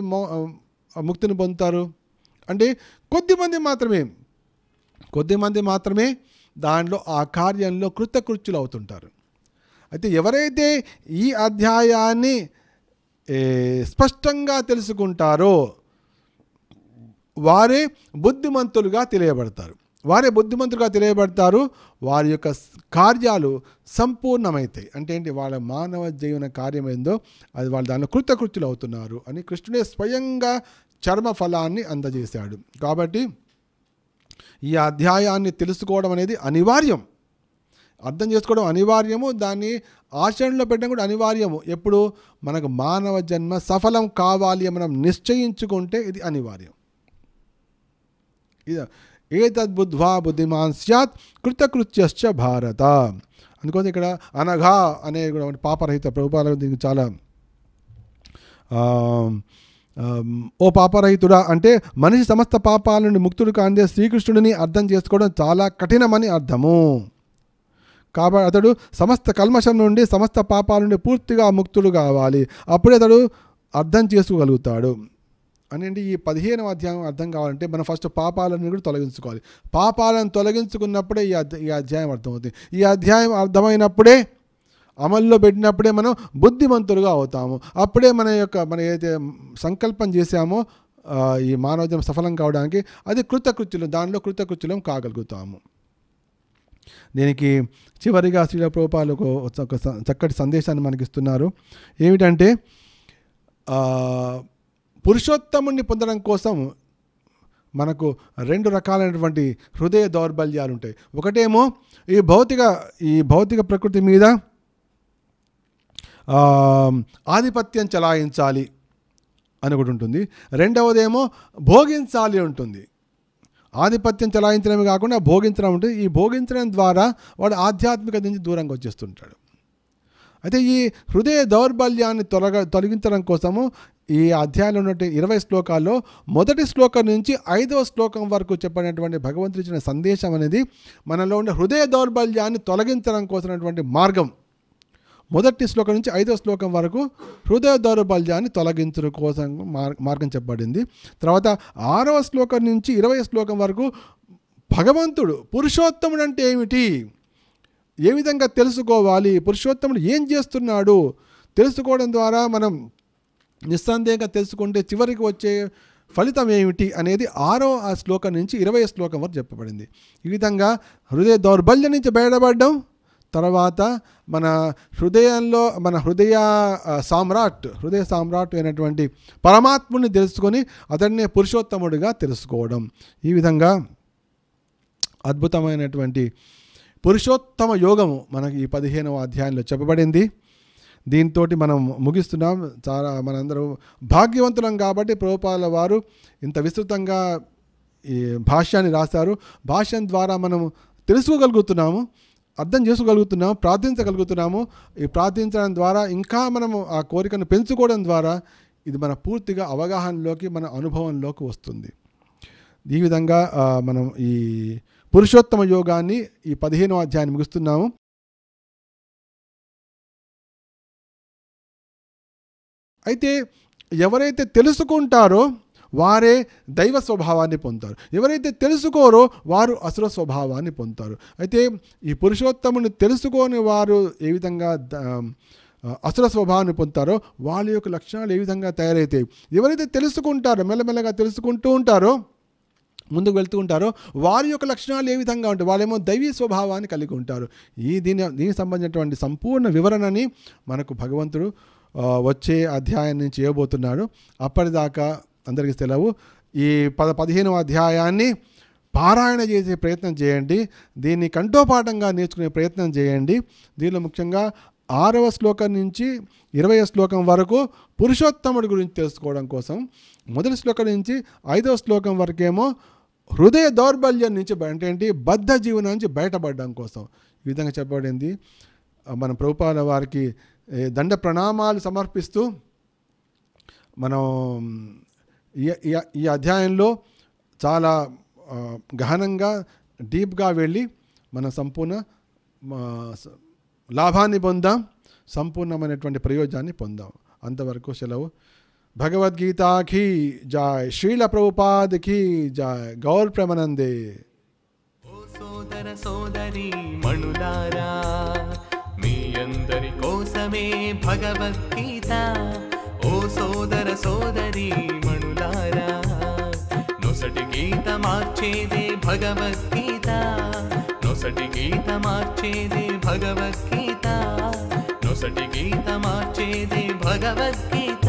Speaker 1: ముక్తిని పొందుతారు అంటే కొద్దిమంది మాత్రమే కొద్దిమంది మాత్రమే దానిలో ఆ కార్యంలో కృతకృత్యులు అవుతుంటారు అయితే ఎవరైతే ఈ అధ్యాయాన్ని స్పష్టంగా తెలుసుకుంటారో వారే బుద్ధిమంతులుగా తెలియబడతారు వారే బుద్ధిమంతులుగా తెలియబడతారు వారి యొక్క కార్యాలు సంపూర్ణమవుతాయి అంటే ఏంటి వాళ్ళ మానవ జీవన కార్యం అది వాళ్ళు దాని కృతకృత్యులు అవుతున్నారు అని కృష్ణుడే స్వయంగా చర్మ ఫలాన్ని అందజేశాడు కాబట్టి ఈ అధ్యాయాన్ని తెలుసుకోవడం అనేది అనివార్యం అర్థం చేసుకోవడం అనివార్యము దాన్ని ఆచరణలో పెట్టడం కూడా అనివార్యము ఎప్పుడు మనకు మానవ జన్మ సఫలం కావాలి మనం నిశ్చయించుకుంటే ఇది అనివార్యం ఇది తద్బుద్ధ్వా బుద్ధిమాన్ సత్ కృతకృత్యశ్చ భారత అందుకోసం ఇక్కడ అనఘా అనే కూడా పాపరహిత ప్రభుపాల దీనికి చాలా ఓ పాపరహితుడా అంటే మనిషి సమస్త పాపాల నుండి ముక్తుడు కాందే శ్రీకృష్ణుడిని అర్థం చేసుకోవడం చాలా కఠినమని అర్థము కాబట్టి అతడు సమస్త కల్మషం నుండి సమస్త పాపాల నుండి పూర్తిగా ముక్తుడు కావాలి అప్పుడే అతడు అర్థం చేసుకోగలుగుతాడు అని అంటే ఈ పదిహేనవ అధ్యాయం అర్థం కావాలంటే మనం ఫస్ట్ పాపాలను కూడా తొలగించుకోవాలి పాపాలను తొలగించుకున్నప్పుడే ఈ ఈ అధ్యాయం అర్థమవుతుంది ఈ అధ్యాయం అర్థమైనప్పుడే అమల్లో పెట్టినప్పుడే మనం బుద్ధిమంతులుగా అవుతాము అప్పుడే మన యొక్క మనం ఏదైతే సంకల్పం చేశామో ఈ మానవజం సఫలం కావడానికి అది కృతకృత్యులు దానిలో కృతకృత్యులం కాగలుగుతాము దీనికి చివరిగా శ్రీల ప్రభుపాలు ఒక చక్కటి సందేశాన్ని మనకి ఇస్తున్నారు ఏమిటంటే పురుషోత్తముణ్ణి పొందడం కోసం మనకు రెండు రకాలైనటువంటి హృదయ దౌర్బల్యాలు ఉంటాయి ఒకటేమో ఈ భౌతిక ఈ భౌతిక ప్రకృతి మీద ఆధిపత్యం చలాయించాలి అని ఒకటి ఉంటుంది రెండవదేమో భోగించాలి ఉంటుంది ఆధిపత్యం చలాయించడమే కాకుండా భోగించడం ఉంటుంది ఈ భోగించడం ద్వారా వాడు ఆధ్యాత్మిక నుంచి దూరంగా వచ్చేస్తుంటాడు అయితే ఈ హృదయ దౌర్బల్యాన్ని తొలగ తొలగించడం కోసము ఈ అధ్యాయంలో ఉన్నటువంటి ఇరవై శ్లోకాల్లో మొదటి శ్లోకం నుంచి ఐదవ శ్లోకం వరకు చెప్పినటువంటి భగవంతుడిచ్చిన సందేశం అనేది మనలో ఉండే హృదయ దౌర్బల్యాన్ని తొలగించడం కోసినటువంటి మార్గం మొదటి శ్లోకం నుంచి ఐదో శ్లోకం వరకు హృదయ దౌర్బల్యాన్ని తొలగించడం కోసం మార్గం చెప్పబడింది తర్వాత ఆరవ శ్లోకం నుంచి ఇరవై శ్లోకం వరకు భగవంతుడు పురుషోత్తముడు అంటే ఏమిటి ఏ విధంగా తెలుసుకోవాలి పురుషోత్తముడు ఏం చేస్తున్నాడు తెలుసుకోవడం ద్వారా మనం నిస్సందేహంగా తెలుసుకుంటే చివరికి వచ్చే ఫలితం ఏమిటి అనేది ఆరో ఆ శ్లోకం నుంచి ఇరవై శ్లోకం వరకు చెప్పబడింది ఈ విధంగా హృదయ దౌర్బల్యం నుంచి బయటపడడం తర్వాత మన హృదయంలో మన హృదయ సామ్రాట్ హృదయ సామ్రాట్ అయినటువంటి పరమాత్ముని తెలుసుకొని అతన్ని పురుషోత్తముడిగా తెలుసుకోవడం ఈ విధంగా అద్భుతమైనటువంటి పురుషోత్తమ యోగము మనకి ఈ పదిహేనవ అధ్యాయంలో చెప్పబడింది దీంతో మనం ముగిస్తున్నాం చాలా మనందరూ భాగ్యవంతులం కాబట్టి ప్రభుపాల వారు ఇంత విస్తృతంగా ఈ భాష్యాన్ని రాశారు భాష్యం ద్వారా మనం తెలుసుకోగలుగుతున్నాము అర్థం చేసుకోగలుగుతున్నాము ప్రార్థించగలుగుతున్నాము ఈ ప్రార్థించడం ద్వారా ఇంకా మనము ఆ కోరికను పెంచుకోవడం ద్వారా ఇది మన పూర్తిగా అవగాహనలోకి మన అనుభవంలోకి వస్తుంది ఈ విధంగా మనం ఈ పురుషోత్తమ యోగాన్ని ఈ పదిహేనో అధ్యాయాన్ని ముగిస్తున్నాము అయితే ఎవరైతే తెలుసుకుంటారో వారే దైవ స్వభావాన్ని పొందుతారు ఎవరైతే తెలుసుకోరో వారు అసుర స్వభావాన్ని పొందుతారు అయితే ఈ పురుషోత్తముని తెలుసుకోని వారు ఏ విధంగా అసుర స్వభావాన్ని పొందుతారో వాళ్ళ యొక్క లక్షణాలు ఏ విధంగా తయారవుతాయి ఎవరైతే తెలుసుకుంటారో మెల్లమెల్లగా తెలుసుకుంటూ ఉంటారో ముందుకు వెళ్తూ ఉంటారో వారి యొక్క లక్షణాలు ఏ విధంగా ఉంటాయి వాళ్ళేమో దైవీ స్వభావాన్ని కలిగి ఉంటారు ఈ దీని దీనికి సంబంధించినటువంటి సంపూర్ణ వివరణని మనకు భగవంతుడు వచ్చే అధ్యాయం నుంచి ఇవ్వబోతున్నాడు అప్పటిదాకా అందరికీ తెలవు ఈ పద పదిహేనవ అధ్యాయాన్ని పారాయణ చేసే ప్రయత్నం చేయండి దీన్ని కంఠోపాఠంగా నేర్చుకునే ప్రయత్నం చేయండి దీనిలో ముఖ్యంగా ఆరవ శ్లోకం నుంచి ఇరవై శ్లోకం వరకు పురుషోత్తముడి గురించి తెలుసుకోవడం కోసం మొదటి శ్లోకం నుంచి ఐదవ శ్లోకం వరకేమో హృదయ దౌర్బల్యం నుంచి అంటే ఏంటి బద్ధ జీవనం నుంచి బయటపడడం కోసం ఈ విధంగా చెప్పబడింది మన ప్రభుపాల వారికి దండ ప్రణామాలు సమర్పిస్తూ మనం ఈ అధ్యాయంలో చాలా గహనంగా డీప్గా వెళ్ళి మన సంపూర్ణ లాభాన్ని పొందాం సంపూర్ణమైనటువంటి ప్రయోజనాన్ని పొందాం అంతవరకు సెలవు భగవద్గీతాఖి జాయ్ శ్రీల ప్రభుపాదికి జాయ్ గౌర్ ప్రమనందే సోదర సోదరి మణులారా మీ అందరి కోసమే భగవద్గీత ఓ సోదర సోదరి మణులారా నొసటి గీత మార్చేదే భగవద్గీత నొసటి గీత మార్చేదే భగవద్గీత నొసటి గీత మార్చేదే భగవద్గీత